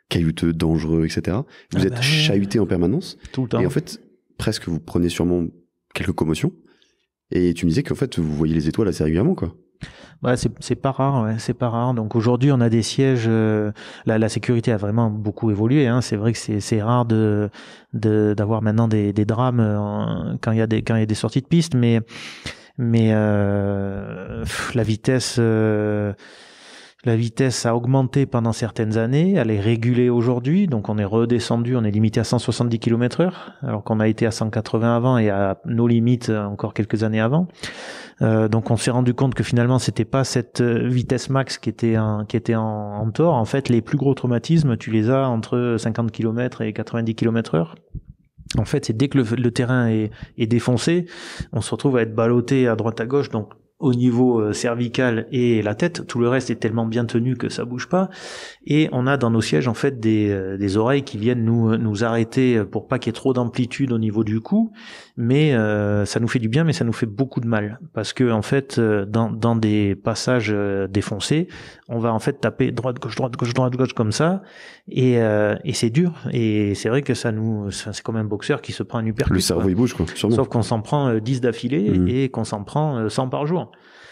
caillouteux, dangereux, etc. Vous ah êtes bah chahuté en permanence. Tout le temps. Et en fait, presque vous prenez sûrement quelques commotions. Et tu me disais qu'en fait, vous voyez les étoiles assez régulièrement, quoi. Ouais, c'est pas rare, c'est pas rare. Donc aujourd'hui, on a des sièges. Euh, la, la, sécurité a vraiment beaucoup évolué. Hein. C'est vrai que c'est rare de d'avoir maintenant des, des drames euh, quand il y a des quand il y a des sorties de piste, mais mais euh, la vitesse. La vitesse a augmenté pendant certaines années, elle est régulée aujourd'hui, donc on est redescendu, on est limité à 170 km heure, alors qu'on a été à 180 avant et à nos limites encore quelques années avant. Euh, donc on s'est rendu compte que finalement c'était pas cette vitesse max qui était, qui était en, tort. En fait, les plus gros traumatismes, tu les as entre 50 km et 90 km h En fait, c'est dès que le, terrain est, est, défoncé, on se retrouve à être ballotté à droite à gauche, donc au niveau euh, cervical et la tête, tout le reste est tellement bien tenu que ça bouge pas. Et on a dans nos sièges en fait des, euh, des oreilles qui viennent nous, euh, nous arrêter pour pas qu'il y ait trop d'amplitude au niveau du cou. Mais ça nous fait du bien, mais ça nous fait beaucoup de mal parce que en fait dans, dans des passages défoncés, on va en fait taper droite gauche droite gauche droite gauche comme ça et, et c'est dur. Et c'est vrai que ça nous c'est comme un boxeur qui se prend un uppercut. Le cerveau bouge quoi. Sauf qu'on s'en prend 10 d'affilée mmh. et qu'on s'en prend 100 par jour.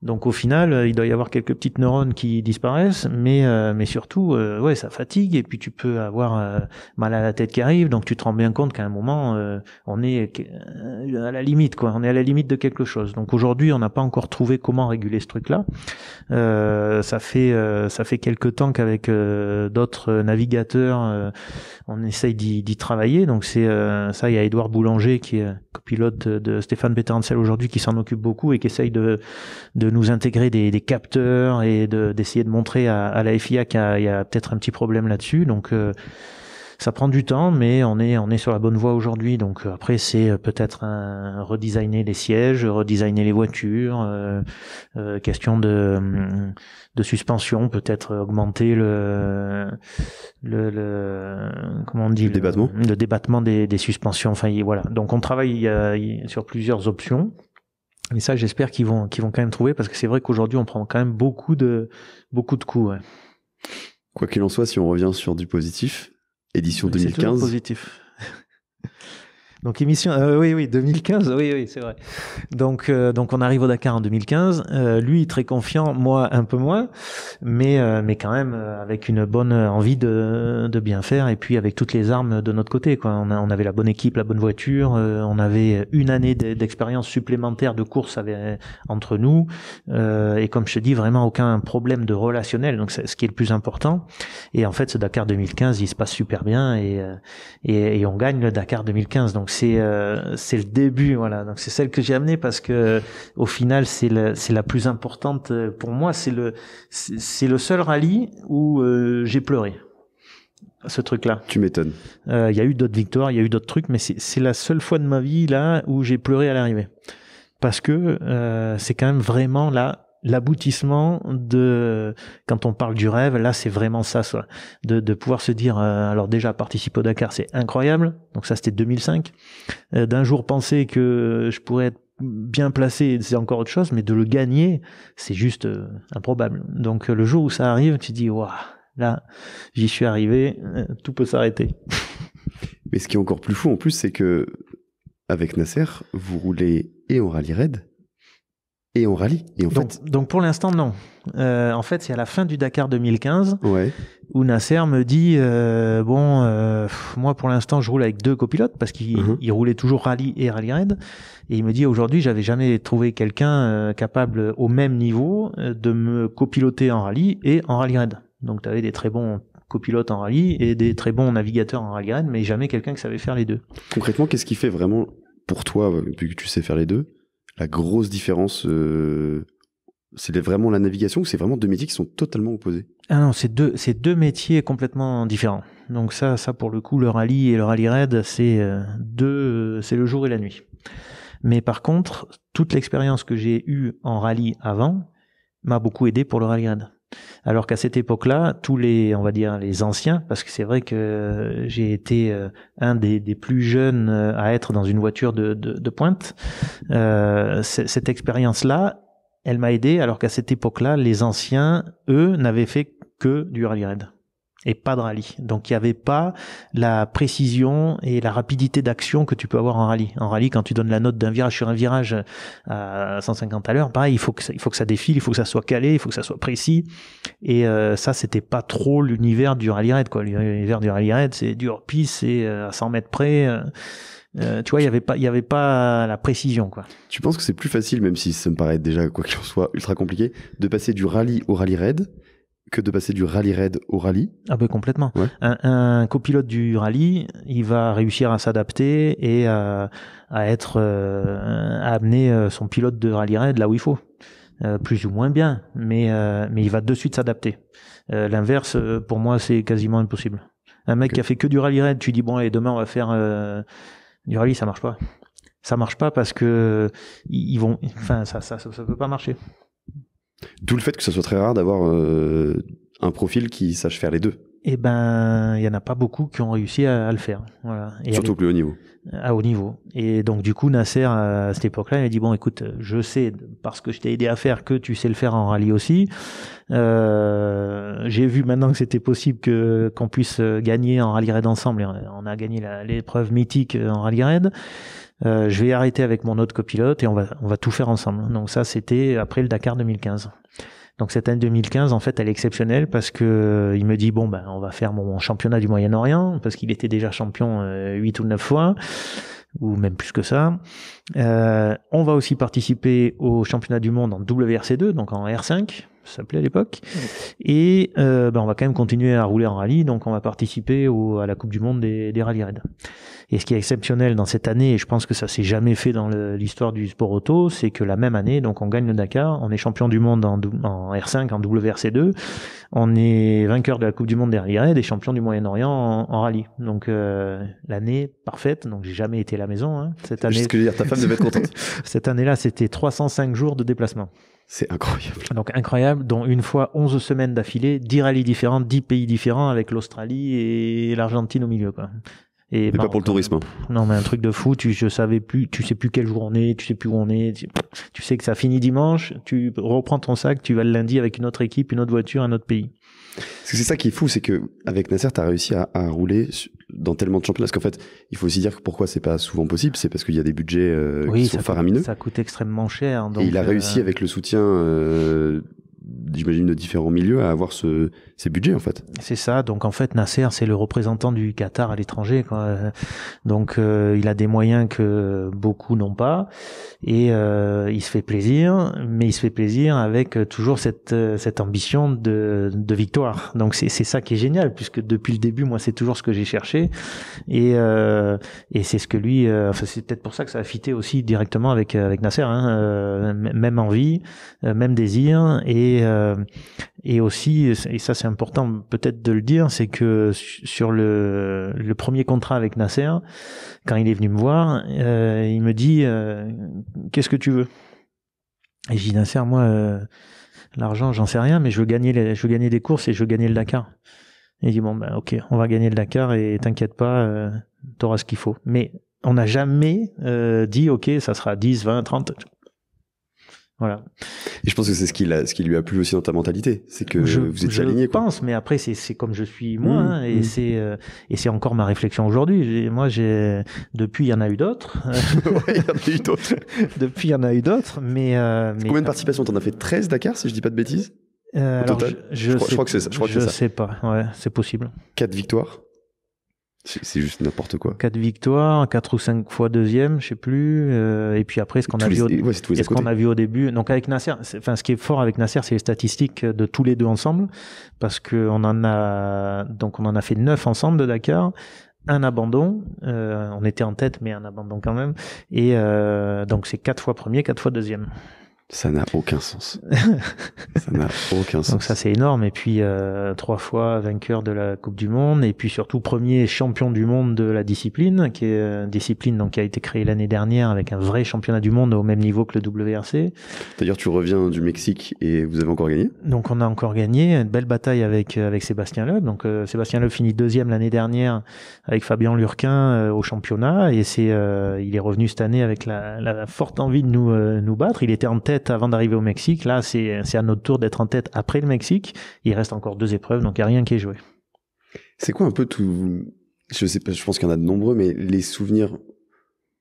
Donc au final, euh, il doit y avoir quelques petites neurones qui disparaissent, mais euh, mais surtout, euh, ouais, ça fatigue et puis tu peux avoir mal à la tête qui arrive. Donc tu te rends bien compte qu'à un moment, on est à la limite, quoi. On est à la limite de quelque chose. Donc aujourd'hui, on n'a pas encore trouvé comment réguler ce truc-là. ça fait ça fait quelques temps qu'avec d'autres navigateurs, on essaye d'y travailler. Donc c'est ça, il y a Édouard Boulanger qui est copilote de Stéphane Pétarancel aujourd'hui qui s'en occupe beaucoup et qui essaye de de nous intégrer des, capteurs et d'essayer de, montrer à, la FIA qu'il y a, peut-être un petit problème là-dessus. Donc euh, ça prend du temps, mais on est on est sur la bonne voie aujourd'hui. Donc euh, après, c'est euh, peut-être redesigner les sièges, redesigner les voitures, question de mm, de suspension, peut-être augmenter le, le, le comment on dit le, débattement, des, suspensions. Enfin voilà. Donc on travaille sur plusieurs options. Mais ça, j'espère qu'ils vont, vont quand même trouver parce que c'est vrai qu'aujourd'hui, on prend quand même beaucoup de, beaucoup de coups. Quoi qu'il en soit, si on revient sur du positif, édition 2015. C'est positif. Donc émission, euh, oui, oui, 2015, oui, oui, c'est vrai. Donc, euh, donc on arrive au Dakar en 2015. Euh, lui très confiant, moi un peu moins, mais mais quand même avec une bonne envie de, de bien faire et puis avec toutes les armes de notre côté. Quoi. On, on avait la bonne équipe, la bonne voiture, on avait une année d'expérience supplémentaire de course avec, entre nous et comme je te dis, vraiment aucun problème de relationnel. Donc c'est ce qui est le plus important. Et en fait, ce Dakar 2015, il se passe super bien et et, et on gagne le Dakar 2015. Donc donc c'est euh, c'est le début, voilà. Donc c'est celle que j'ai amenée parce que au final c'est la c'est la plus importante euh, pour moi. C'est le c'est le seul rallye où euh, j'ai pleuré. Ce truc-là. Tu m'étonnes. Il y a eu d'autres victoires, il y a eu d'autres trucs, mais c'est la seule fois de ma vie là où j'ai pleuré à l'arrivée parce que c'est quand même vraiment là l'aboutissement de quand on parle du rêve là c'est vraiment ça, de, pouvoir se dire euh, alors déjà participer au Dakar c'est incroyable donc ça c'était 2005 euh, d'un jour penser que je pourrais être bien placé c'est encore autre chose mais de le gagner c'est juste euh, improbable donc le jour où ça arrive tu dis waouh là j'y suis arrivé tout peut s'arrêter mais ce qui est encore plus fou en plus c'est que avec Nasser vous roulez et au rallye raid et on rallye donc, pour l'instant, non. Euh, en fait, c'est à la fin du Dakar 2015 où Nasser me dit euh, Bon, euh, moi pour l'instant, je roule avec deux copilotes parce qu'il mhm. roulait toujours rallye et rallye raid. Et il me dit Aujourd'hui, j'avais jamais trouvé quelqu'un capable au même niveau de me copiloter en rallye et en rallye raid. Donc, tu avais des très bons copilotes en rallye et des très bons navigateurs en rallye raid, mais jamais quelqu'un qui savait faire les deux. Concrètement, qu'est-ce qui fait vraiment pour toi, vu que tu sais faire les deux, la grosse différence euh, c'est vraiment la navigation c'est vraiment deux métiers qui sont totalement opposés Ah non, c'est deux, deux métiers complètement différents. Donc ça, ça pour le coup, le rallye et le rallye raid, c'est euh, deux, euh, c'est le jour et la nuit. Mais par contre, toute l'expérience que j'ai eue en rallye avant m'a beaucoup aidé pour le rallye raid. Alors qu'à cette époque-là, tous les, on va dire, les anciens, parce que c'est vrai que j'ai été euh, un des, plus jeunes euh, à être dans une voiture de, pointe, euh, cette expérience-là, elle m'a aidé, alors qu'à cette époque-là, les anciens, eux, n'avaient fait que du rally raid et pas de rallye. Donc il n'y avait pas la précision et la rapidité d'action que tu peux avoir en rallye. En rallye, quand tu donnes la note d'un virage sur un virage euh, à 150 à l'heure, pareil, il faut, que ça, il faut que ça défile, il faut que ça soit calé, il faut que ça soit précis. Et euh, ça, c'était pas trop l'univers du rallye raid. Quoi. L'univers du rallye raid, c'est du hors piste c'est euh, à 100 mètres près. tu vois, il n'y avait, pas, y avait pas la précision. Quoi. Tu penses que c'est plus facile, même si ça me paraît déjà, quoi qu'il en soit, ultra compliqué, de passer du rallye au rallye raid que de passer du rallye raid au rallye. Ah ben complètement. Un, copilote du rallye, il va réussir à s'adapter et à, être euh, à amener euh, son pilote de rallye raid là où il faut. Euh, plus ou moins bien, mais mais il va de suite s'adapter. L'inverse, pour moi, c'est quasiment impossible. Un mec qui a fait que du rallye raid, tu dis bon, et demain on va faire du rallye, ça marche pas. Ça marche pas parce que ils vont, enfin ça ça ça, ça peut pas marcher. D'où le fait que ce soit très rare d'avoir euh, un profil qui sache faire les deux. Eh ben, il y en a pas beaucoup qui ont réussi à, le faire. Et Surtout plus haut niveau. À haut niveau. Et donc, du coup, Nasser, à cette époque-là, il a dit, bon, écoute, je sais, parce que je t'ai aidé à faire, que tu sais le faire en rallye aussi. Euh, j'ai vu maintenant que c'était possible qu'on puisse euh, gagner en rallye raid ensemble. On a gagné l'épreuve mythique en rallye raid. Euh, je vais arrêter avec mon autre copilote et on va, on va tout faire ensemble. Donc ça, c'était après le Dakar 2015. Donc cette année 2015, en fait, elle est exceptionnelle parce que euh, il me dit bon ben on va faire mon, championnat du Moyen-Orient parce qu'il était déjà champion 8 euh, ou 9 fois ou même plus que ça. on va aussi participer au championnat du monde en WRC2 donc en R5 s'appelait à l'époque. Et euh, ben, on va quand même continuer à rouler en rallye, donc on va participer au, à la Coupe du Monde des, des rallye raids. Et ce qui est exceptionnel dans cette année, et je pense que ça s'est jamais fait dans l'histoire du sport auto, c'est que la même année, donc on gagne le Dakar, on est champion du monde en, en R5, en WRC2, on est vainqueur de la Coupe du Monde des rallye raids et champion du Moyen-Orient en, rallye. Donc euh, l'année parfaite, donc j'ai jamais été à la maison. Hein. Cette année, ce que dire, ta femme devait être contente. cette année-là, c'était 305 jours de déplacement. C'est incroyable. Donc incroyable, dont une fois 11 semaines d'affilée, 10 rallyes différents, 10 pays différents avec l'Australie et l'Argentine au milieu. Quoi. Et mais pas pour le euh, tourisme. Non, mais un truc de fou. Tu, je savais plus. Tu sais plus quelle journée Tu sais plus où on est. tu sais que ça finit dimanche. Tu reprends ton sac. Tu vas le lundi avec une autre équipe, une autre voiture, un autre pays. C'est ça qui est fou, c'est que avec Nasser, tu as réussi à, à, rouler dans tellement de championnats. Parce qu'en fait, il faut aussi dire que pourquoi c'est pas souvent possible, c'est parce qu'il y a des budgets euh, qui sont faramineux. Oui, ça coûte extrêmement cher. et il a réussi euh, avec le soutien euh, j'imagine, de différents milieux à avoir ce, ces budgets, en fait. C'est ça. Donc, en fait, Nasser, c'est le représentant du Qatar à l'étranger. Donc, euh, il a des moyens que beaucoup n'ont pas. Et euh, il se fait plaisir, mais il se fait plaisir avec euh, toujours cette, cette ambition de, de victoire. Donc, c'est ça qui est génial, puisque depuis le début, moi, c'est toujours ce que j'ai cherché. Et, et c'est ce que lui... enfin, c'est peut-être pour ça que ça a fité aussi directement avec, avec Nasser. Hein. même envie, même désir. Et euh, et, aussi, et ça c'est important peut-être de le dire, c'est que sur le, premier contrat avec Nasser, quand il est venu me voir, euh, il me dit euh, Qu'est-ce que tu veux Et j'ai dit Nasser, moi, l'argent, j'en sais rien, mais je veux, gagner les, je veux gagner des courses et je veux gagner le Dakar. il dit Bon, ben ok, on va gagner le Dakar et t'inquiète pas, t'auras ce qu'il faut. Mais on n'a jamais dit Ok, ça sera 10, 20, 30. Voilà. Et je pense que c'est ce qui, ce qui lui a plu aussi dans ta mentalité, c'est que vous êtes aligné. Je pense, mais après c'est comme je suis moi, mmh, hein, et mmh. c'est euh, et c'est encore ma réflexion aujourd'hui. Moi, j'ai depuis il y en a eu d'autres. ouais, il y en a eu d'autres. depuis il y en a eu d'autres, mais, euh, combien de participations T'en as fait 13 Dakar, si je dis pas de bêtises. Euh, alors je, je, crois, que c'est ça. Je, sais pas. Ouais, c'est possible. Quatre victoires. C'est juste n'importe quoi. Quatre victoires, quatre ou cinq fois deuxième, je sais plus. Euh, et puis après, ce qu'on a, ce qu'on a, vu au début. Donc avec Nasser, enfin ce qui est fort avec Nasser, c'est les statistiques de tous les deux ensemble, parce que on en a donc on en a fait neuf ensemble de Dakar. Un abandon, euh, on était en tête, mais un abandon quand même. Et euh, donc c'est quatre fois premier, quatre fois deuxième. Ça n'a aucun sens. ça n'a aucun sens. Donc ça c'est énorme. Et puis euh, trois fois vainqueur de la Coupe du Monde et puis surtout premier champion du monde de la discipline, qui est euh, discipline donc qui a été créée l'année dernière avec un vrai championnat du monde au même niveau que le WRC. D'ailleurs tu reviens du Mexique et vous avez encore gagné. Donc on a encore gagné une belle bataille avec euh, avec Sébastien Loeb. Donc euh, Sébastien Loeb finit deuxième l'année dernière avec Fabien Lurquin au championnat et c'est il est revenu cette année avec la, la forte envie de nous nous battre. Il était en tête avant d'arriver au Mexique. Là, c'est à notre tour d'être en tête après le Mexique. Il reste encore deux épreuves, donc il n'y a rien qui est joué. C'est quoi un peu tout. Je sais pas, je pense qu'il y en a de nombreux, mais les souvenirs,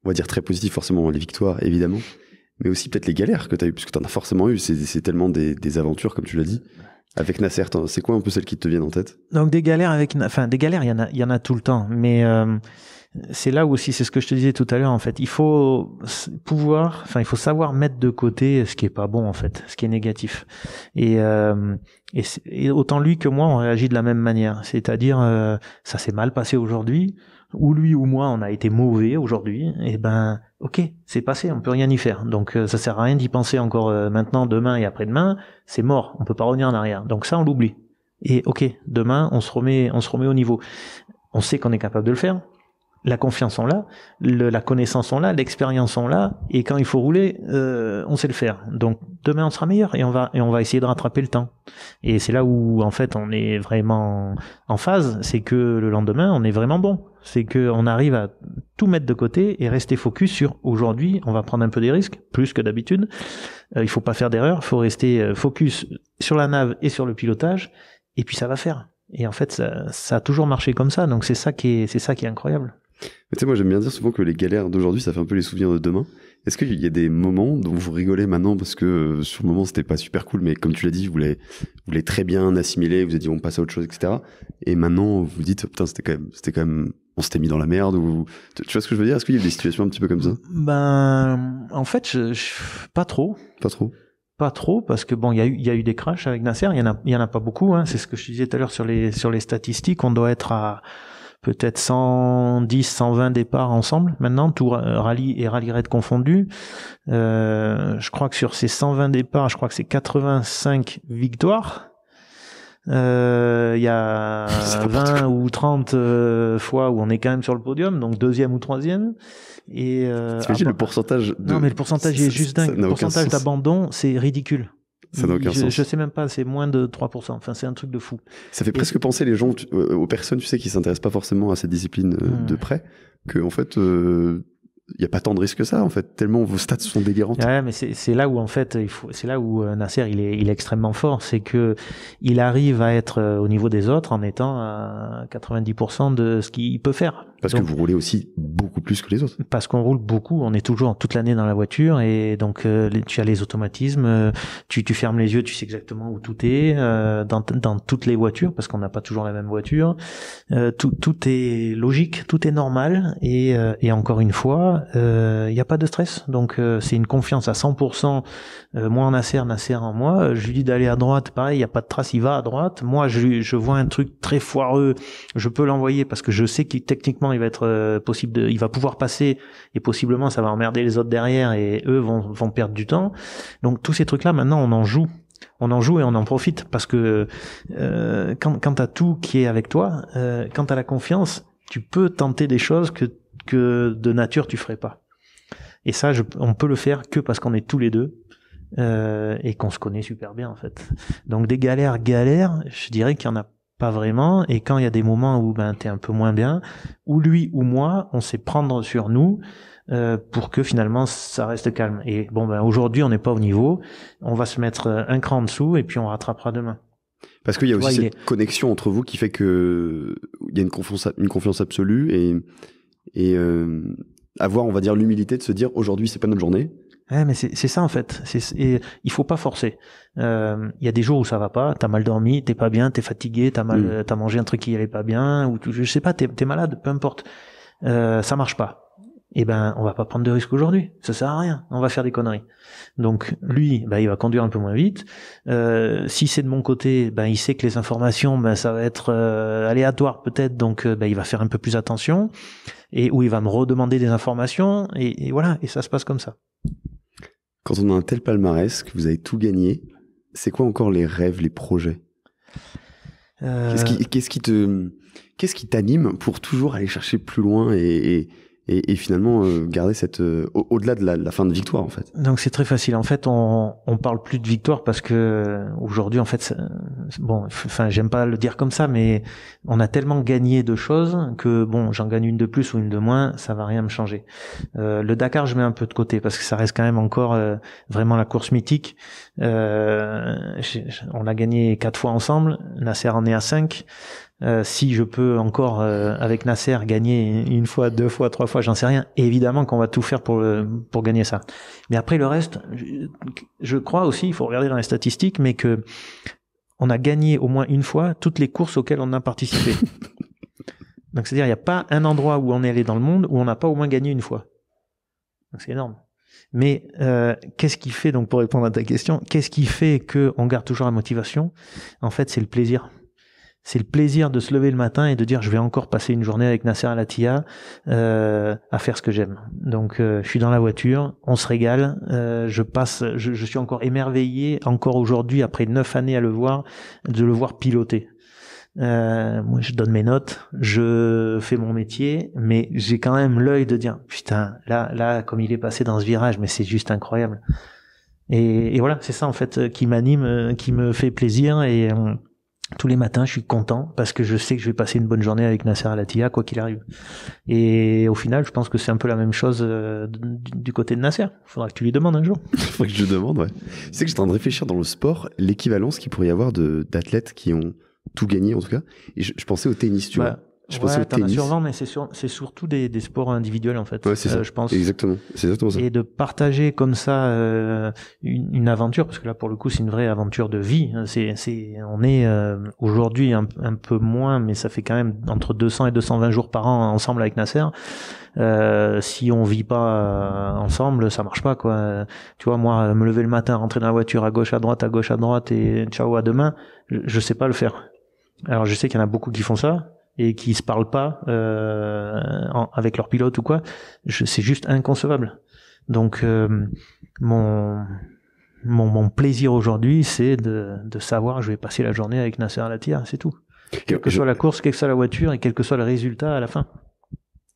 on va dire très positifs, forcément, les victoires, évidemment, mais aussi peut-être les galères que tu as eues, puisque tu en as forcément eu. C'est tellement des, aventures, comme tu l'as dit. Avec Nasser, c'est quoi un peu celles qui te viennent en tête Donc des galères avec, enfin des galères, il y en a, il y en a tout le temps. Mais euh, c'est là aussi, c'est ce que je te disais tout à l'heure en fait. Il faut pouvoir, enfin il faut savoir mettre de côté ce qui est pas bon en fait, ce qui est négatif. Et, euh, autant lui que moi, on réagit de la même manière. C'est-à-dire, euh, ça s'est mal passé aujourd'hui, ou lui ou moi, on a été mauvais aujourd'hui. Et ben, ok, c'est passé, on peut rien y faire. Donc euh, ça sert à rien d'y penser encore euh, maintenant, demain et après-demain. C'est mort, on peut pas revenir en arrière. Donc ça, on l'oublie. Et ok, demain, on se remet, on se remet au niveau. On sait qu'on est capable de le faire, la confiance on là, la connaissance on là, l'expérience sont là, et quand il faut rouler, euh, on sait le faire. Donc demain on sera meilleur et on va et on va essayer de rattraper le temps. Et c'est là où en fait on est vraiment en phase, c'est que le lendemain on est vraiment bon. C'est que on arrive à tout mettre de côté et rester focus sur aujourd'hui on va prendre un peu des risques plus que d'habitude. Euh, il faut pas faire d'erreur, faut rester euh, focus sur la nave et sur le pilotage, et puis ça va faire. Et en fait, ça, ça a toujours marché comme ça, donc c'est ça qui est, c'est ça qui est incroyable tu sais, moi j'aime bien dire souvent que les galères d'aujourd'hui, ça fait un peu les souvenirs de demain. Est-ce qu'il y a des moments dont vous rigolez maintenant parce que euh, sur le moment c'était pas super cool, mais comme tu l'as dit, vous l'avez, très bien assimilé, vous avez dit on passe à autre chose, etc. Et maintenant vous vous dites putain c'était quand même, c'était quand même, on s'était mis dans la merde ou tu, vois ce que je veux dire Est-ce qu'il y a des situations un petit peu comme ça Ben en fait pas trop. Pas trop. Pas trop parce que bon, il y a eu, il y a eu des crashs avec Nasser. Il y en a, il y en a pas beaucoup. Hein. c'est ce que je disais tout à l'heure sur les sur les statistiques. On doit être à peut-être 110, 120 départs ensemble maintenant, tout rallye et rallye raid confondu. Euh, je crois que sur ces 120 départs, je crois que c'est 85 victoires. Euh, il y a 20 ou 30 euh, fois où on est quand même sur le podium, donc deuxième ou troisième. Et euh, ah le bah, pourcentage de... Non, mais le pourcentage est juste dingue. le pourcentage d'abandon, c'est ridicule. Ça n'a aucun je, sens. Je sais même pas, c'est moins de 3%. Enfin, c'est un truc de fou. Ça fait presque penser les gens, euh, aux personnes, tu sais, qui s'intéressent pas forcément à cette discipline euh, hmm. de près, que en fait, euh, il n'y a pas tant de risques que ça, en fait, tellement vos stats sont délirantes. Ouais, mais c'est là où, en fait, c'est là où euh, Nasser, il est, il est extrêmement fort. C'est que il arrive à être euh, au niveau des autres en étant à 90% de ce qu'il peut faire. Parce que vous roulez aussi beaucoup plus que les autres. Parce qu'on roule beaucoup, on est toujours toute l'année dans la voiture et donc euh, tu as les automatismes, tu, tu, fermes les yeux, tu sais exactement où tout est, dans, dans, toutes les voitures, parce qu'on n'a pas toujours la même voiture. tout, tout, est logique, tout est normal et, et encore une fois, il euh, n'y a pas de stress. Donc euh, c'est une confiance à 100%. Euh, moi en Nasser, Nasser en moi. Euh, je lui dis d'aller à droite, pareil, il n'y a pas de trace, il va à droite. Moi, je, je vois un truc très foireux, je peux l'envoyer parce que je sais qu'il techniquement, il va être euh, possible, de, il va pouvoir passer et possiblement ça va emmerder les autres derrière et eux vont, vont perdre du temps. Donc tous ces trucs-là, maintenant, on en joue on en joue et on en profite parce que euh, quand, quand as tout qui est avec toi, euh, quand as la confiance, tu peux tenter des choses que que de nature tu ferais pas. Et ça, on peut le faire que parce qu'on est tous les deux euh, et qu'on se connaît super bien en fait. Donc des galères, galères, je dirais qu'il y en a pas vraiment. Et quand il y a des moments où ben es un peu moins bien, ou lui ou moi, on sait prendre sur nous euh, pour que finalement ça reste calme. Et bon ben aujourd'hui on n'est pas au niveau, on va se mettre euh, un cran en dessous et puis on rattrapera demain. Parce qu'il y a aussi cette connexion entre vous qui fait que il y a une confiance, une confiance absolue et et euh, avoir, on va dire, l'humilité de se dire aujourd'hui, c'est pas notre journée. Ouais, mais c'est ça en fait. Et il faut pas forcer. Euh, il y a des jours où ça va pas. T'as mal dormi, t'es pas bien, t'es fatigué, t'as mal, mm. t'as mangé un truc qui allait pas bien, ou je sais pas, t'es es malade, peu importe. Euh, ça marche pas. Eh ben, on va pas prendre de risques aujourd'hui. Ça sert à rien. On va faire des conneries. Donc lui, ben, il va conduire un peu moins vite. Euh, si c'est de mon côté, ben il sait que les informations, ben ça va être euh, aléatoire peut-être, donc ben, il va faire un peu plus attention et où il va me redemander des informations et, voilà et ça se passe comme ça. Quand on a un tel palmarès que vous avez tout gagné, c'est quoi encore les rêves, les projets euh, Qu'est-ce qui, te, qu'est-ce qui t'anime pour toujours aller chercher plus loin et, et, et finalement euh, garder cette euh, au-delà de la, la, fin de victoire en fait. Donc c'est très facile. En fait, on on parle plus de victoire parce que aujourd'hui en fait bon, enfin j'aime pas le dire comme ça, mais on a tellement gagné de choses que bon, j'en gagne une de plus ou une de moins, ça va rien me changer. Euh, le Dakar, je mets un peu de côté parce que ça reste quand même encore euh, vraiment la course mythique. Euh, on a gagné quatre fois ensemble. Nasser en est à cinq. Euh, si je peux encore euh, avec Nasser gagner une fois, deux fois, trois fois, j'en sais rien. Évidemment qu'on va tout faire pour pour gagner ça. Mais après le reste, je, crois aussi, il faut regarder dans les statistiques, mais que on a gagné au moins une fois toutes les courses auxquelles on a participé. Donc c'est-à-dire il n'y a pas un endroit où on est allé dans le monde où on n'a pas au moins gagné une fois. Donc c'est énorme. Mais euh, qu'est-ce qui fait donc pour répondre à ta question, qu'est-ce qui fait que on garde toujours la motivation En fait, c'est le plaisir c'est le plaisir de se lever le matin et de dire je vais encore passer une journée avec Nasser Alatia euh, à faire ce que j'aime. Donc euh, je suis dans la voiture, on se régale, euh, je passe, je, suis encore émerveillé encore aujourd'hui après neuf années à le voir, de le voir piloter. Euh, moi, je donne mes notes, je fais mon métier, mais j'ai quand même l'œil de dire putain là là comme il est passé dans ce virage, mais c'est juste incroyable. Et, voilà, c'est ça en fait qui m'anime, qui me fait plaisir et tous les matins, je suis content parce que je sais que je vais passer une bonne journée avec Nasser Alatia, quoi qu'il arrive. Et au final, je pense que c'est un peu la même chose euh, du côté de Nasser. Faudra que tu lui demandes un jour. Faudra que je demande, ouais. Tu sais que j'étais en train de réfléchir dans le sport, l'équivalence qu'il pourrait y avoir d'athlètes qui ont tout gagné, en tout cas. Et je, pensais au tennis, tu bah, vois. Je pense tennis. mais c'est, sur, c'est surtout des, des, sports individuels en fait. euh, Je pense. Exactement. C'est exactement ça. Et de partager comme ça euh, une, une, aventure, parce que là pour le coup c'est une vraie aventure de vie. Hein. C'est, c'est on est euh, aujourd'hui un, peu moins, mais ça fait quand même entre 200 et 220 jours par an ensemble avec Nasser. Euh, si on vit pas euh, ensemble, ça marche pas quoi. Tu vois, moi me lever le matin, rentrer dans la voiture à gauche à droite, à gauche à droite et ciao à demain, je sais pas le faire. Alors je sais qu'il y en a beaucoup qui font ça, et qui se parlent pas euh, avec leur pilote ou quoi, c'est juste inconcevable. Donc euh, mon, mon, plaisir aujourd'hui, c'est de, savoir je vais passer la journée avec Nasser Al-Attiyah, c'est tout. Quelle que soit la course, quelle que soit la voiture et quel que soit le résultat à la fin.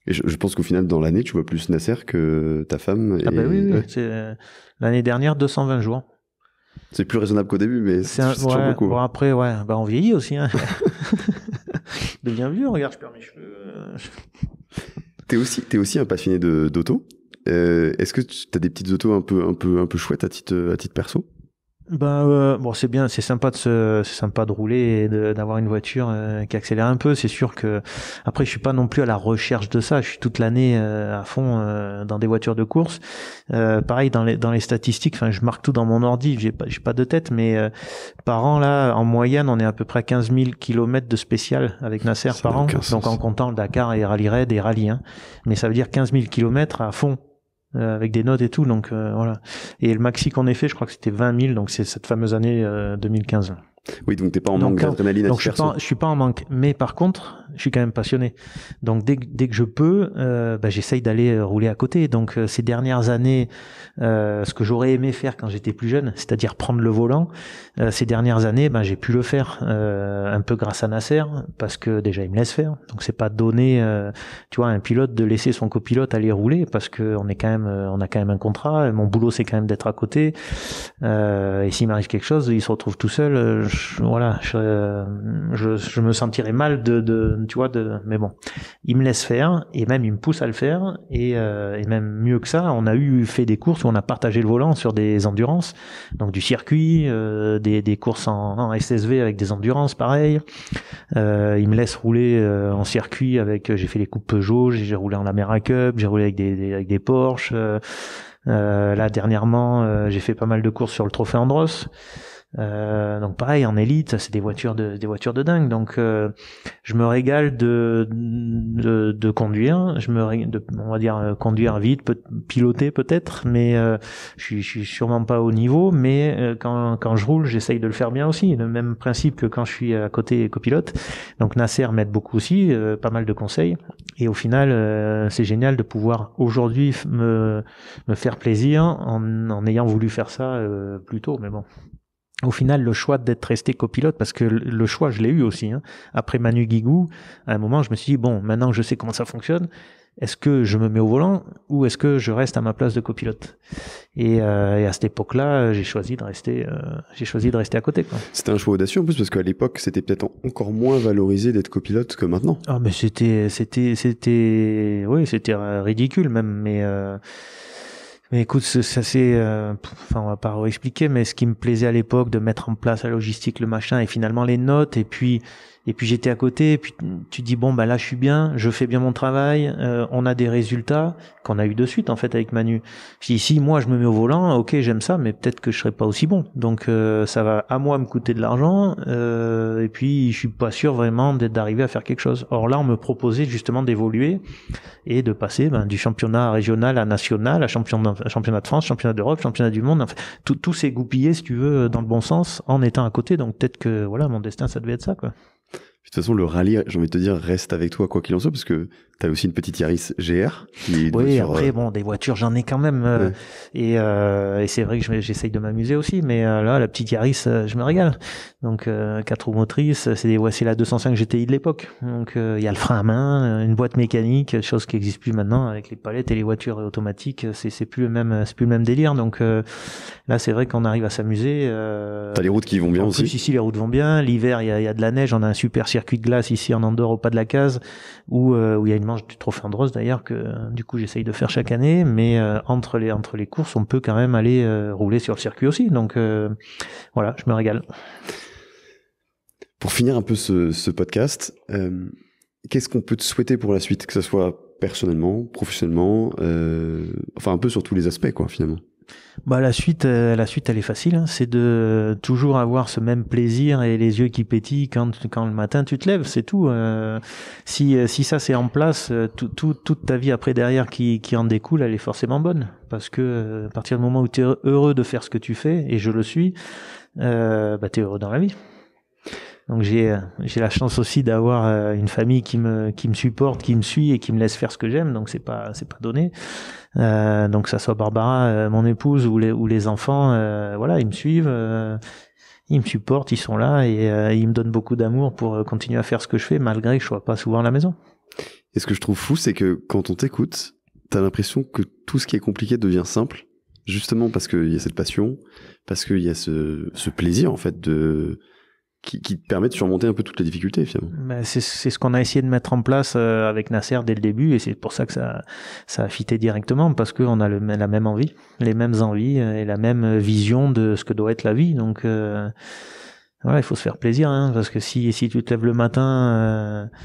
Et je, pense qu'au final, dans l'année, tu vois plus Nasser que ta femme. Ah bah oui, euh, l'année dernière, 220 jours. C'est plus raisonnable qu'au début, mais c'est un hein. Bon après, ouais, bah, on vieillit aussi. Hein. bien vu, regarde, je perds mes cheveux. Euh. t'es aussi, aussi un passionné d'auto. Euh, est-ce que t'as des petites autos un peu, un peu, un peu chouettes à titre, à titre perso ben euh, bon c'est bien c'est sympa de se c'est sympa de rouler et d'avoir une voiture euh, qui accélère un peu c'est sûr que après je suis pas non plus à la recherche de ça je suis toute l'année euh, à fond dans des voitures de course pareil dans les dans les statistiques enfin je marque tout dans mon ordi j'ai pas j'ai pas de tête mais par an là en moyenne on est à peu près à 15 000 kilomètres de spécial avec Nasser par an donc en comptant le Dakar et Rally Raid et Rally hein. mais ça veut dire 15 000 kilomètres à fond euh, avec des notes et tout. Donc euh, voilà. Et le maxi ait effet, je crois que c'était 20 000. Donc c'est cette fameuse année 2015. Euh, oui, donc t'es pas en manque d'adrénaline. Donc je je suis pas en manque. Mais par contre, je suis quand même passionné. Donc dès, dès que je peux, euh, bah, j'essaye d'aller euh, rouler à côté. Donc euh, ces dernières années, euh, ce que j'aurais aimé faire quand j'étais plus jeune, c'est-à-dire prendre le volant, euh, ces dernières années, ben j'ai pu le faire un peu grâce à Nasser parce que déjà il me laisse faire. Donc c'est pas donner tu vois, un pilote de laisser son copilote aller rouler parce que on est quand même, on a quand même un contrat. Et mon boulot c'est quand même d'être à côté. et s'il m'arrive quelque chose, il se retrouve tout seul. voilà, je, je, je me sentirais mal de, de tu vois, de, mais bon, il me laisse faire et même il me pousse à le faire et, euh, et même mieux que ça, on a eu fait des courses où on a partagé le volant sur des endurances, donc du circuit, euh, des, des, courses en, SSV avec des endurances, pareil. Euh, il me laisse rouler euh, en circuit avec, j'ai fait les coupes Peugeot, j'ai roulé en America Cup, j'ai roulé avec des, des, avec des Porsche. là dernièrement, j'ai fait pas mal de courses sur le trophée Andros. Euh, donc pareil en élite, c'est des voitures de des voitures de dingue. Donc euh, je me régale de, de, de conduire, je me de, on va dire euh, conduire vite, piloter peut-être, mais euh, je, suis, suis sûrement pas au niveau. Mais quand quand je roule, j'essaye de le faire bien aussi. Le même principe que quand je suis à côté copilote. Donc Nasser m'aide beaucoup aussi, pas mal de conseils. Et au final, c'est génial de pouvoir aujourd'hui me me faire plaisir en, en ayant voulu faire ça plus tôt. Mais bon au final, le choix d'être resté copilote, parce que le choix, je l'ai eu aussi. Hein. Après Manu Guigou, à un moment, je me suis dit, bon, maintenant que je sais comment ça fonctionne, est-ce que je me mets au volant ou est-ce que je reste à ma place de copilote euh, et, à cette époque-là, j'ai choisi de rester, euh, j'ai choisi de rester à côté. C'était un choix audacieux en plus parce qu'à l'époque, c'était peut-être encore moins valorisé d'être copilote que maintenant. Ah mais c'était, c'était, c'était, oui, c'était ridicule même, mais. Euh, mais écoute, ça c'est, euh, enfin on va pas expliquer, mais ce qui me plaisait à l'époque de mettre en place la logistique, le machin, et finalement les notes, et puis et puis j'étais à côté, et puis tu dis bon bah là je suis bien, je fais bien mon travail, euh, on a des résultats qu'on a eu de suite en fait avec Manu. Je si moi je me mets au volant, ok j'aime ça, mais peut-être que je serai pas aussi bon. Donc euh, ça va à moi me coûter de l'argent, euh, et puis je suis pas sûr vraiment d'être d'arriver à faire quelque chose. Or là on me proposait justement d'évoluer et de passer ben, du championnat régional à national, à championnat, championnat de France, championnat d'Europe, championnat du monde. Enfin, tout, tout s'est goupillé si tu veux dans le bon sens en étant à côté. Donc peut-être que voilà mon destin ça devait être ça quoi toute façon, le rallye, j'ai envie de te dire, reste avec toi quoi qu'il en soit, parce que T'as aussi une petite Yaris GR. Qui est oui, après, euh, bon, des voitures, j'en ai quand même. Euh, et, euh, et c'est vrai que j'essaye de m'amuser aussi, mais euh, là, la petite Yaris, je me régale. Donc, quatre roues motrices, c'est la 205 GTI de l'époque. Donc, il y a le frein à main, une boîte mécanique, chose qui n'existe plus maintenant avec les palettes et les voitures automatiques. C'est c'est plus le même, c'est plus le même délire. Donc, là, c'est vrai qu'on arrive à s'amuser. T'as les routes qui vont bien en aussi. Plus, ici, les routes vont bien. L'hiver, il y a, de la neige. On a un super circuit de glace ici en Andorre, au pas de la case, où il y a une du trophée Andros d'ailleurs que du coup j'essaye de faire chaque année, mais euh, entre les entre les courses, on peut quand même aller euh, rouler sur le circuit aussi. Donc euh, voilà, je me régale. Pour finir un peu ce, ce podcast, qu'est-ce qu'on peut te souhaiter pour la suite, que ce soit personnellement, professionnellement, enfin un peu sur tous les aspects quoi finalement. Bah la suite, euh, la suite, elle est facile. Hein. C'est de toujours avoir ce même plaisir et les yeux qui pétillent quand quand le matin tu te lèves, c'est tout. Euh. si euh, si ça c'est en place, tout, toute ta vie après derrière qui qui en découle, elle est forcément bonne parce que à partir du moment où tu es heureux de faire ce que tu fais et je le suis, bah es heureux dans la vie. Donc j'ai euh, j'ai la chance aussi d'avoir euh, une famille qui me qui me supporte, qui me suit et qui me laisse faire ce que j'aime. Donc c'est pas c'est pas donné. Euh, donc ça soit Barbara, mon épouse ou les ou les enfants, voilà, ils me suivent. ils me supportent, ils sont là et ils me donnent beaucoup d'amour pour continuer à faire ce que je fais malgré que je sois pas souvent à la maison. Et ce que je trouve fou, c'est que quand on t'écoute, t'as l'impression que tout ce qui est compliqué devient simple, justement parce qu'il y a cette passion, parce qu'il y a ce, ce, plaisir en fait de qui, qui, te permet de surmonter un peu toutes les difficultés finalement. Ben, c'est ce qu'on a essayé de mettre en place euh, avec Nasser dès le début et c'est pour ça que ça, ça a fité directement parce qu'on a le, la même envie, les mêmes envies euh, et la même vision de ce que doit être la vie. Donc euh, voilà, il faut se faire plaisir hein, parce que si, si tu te lèves le matin... Euh,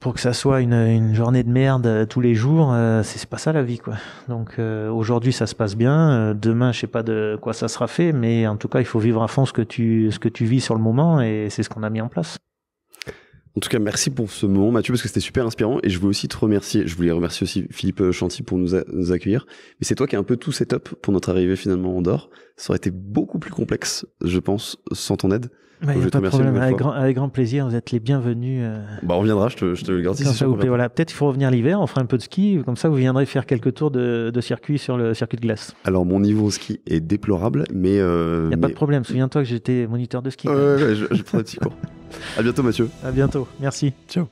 pour que ça soit une, journée de merde euh, tous les jours, euh, c'est pas ça la vie quoi. Donc euh, aujourd'hui ça se passe bien, demain je sais pas de quoi ça sera fait, mais en tout cas il faut vivre à fond ce que tu ce que tu vis sur le moment et c'est ce qu'on a mis en place. En tout cas, merci pour ce moment, Mathieu, parce que c'était super inspirant. Et je voulais aussi te remercier. Je voulais remercier aussi Philippe Chanty pour nous, accueillir. Mais c'est toi qui as un peu tout setup pour notre arrivée finalement en dehors Ça aurait été beaucoup plus complexe, je pense, sans ton aide avec, grand, plaisir, vous êtes les bienvenus. Euh. Bah, on reviendra, je te, je le garantis. voilà, peut-être il faut revenir l'hiver, on fera un peu de ski, comme ça vous viendrez faire quelques tours de, circuit sur le circuit de glace. Alors mon niveau au ski est déplorable, mais... Il euh, n'y a pas de problème, souviens-toi que j'étais moniteur de ski. je, je prends un petit cours. À bientôt Mathieu. À bientôt, merci. Ciao.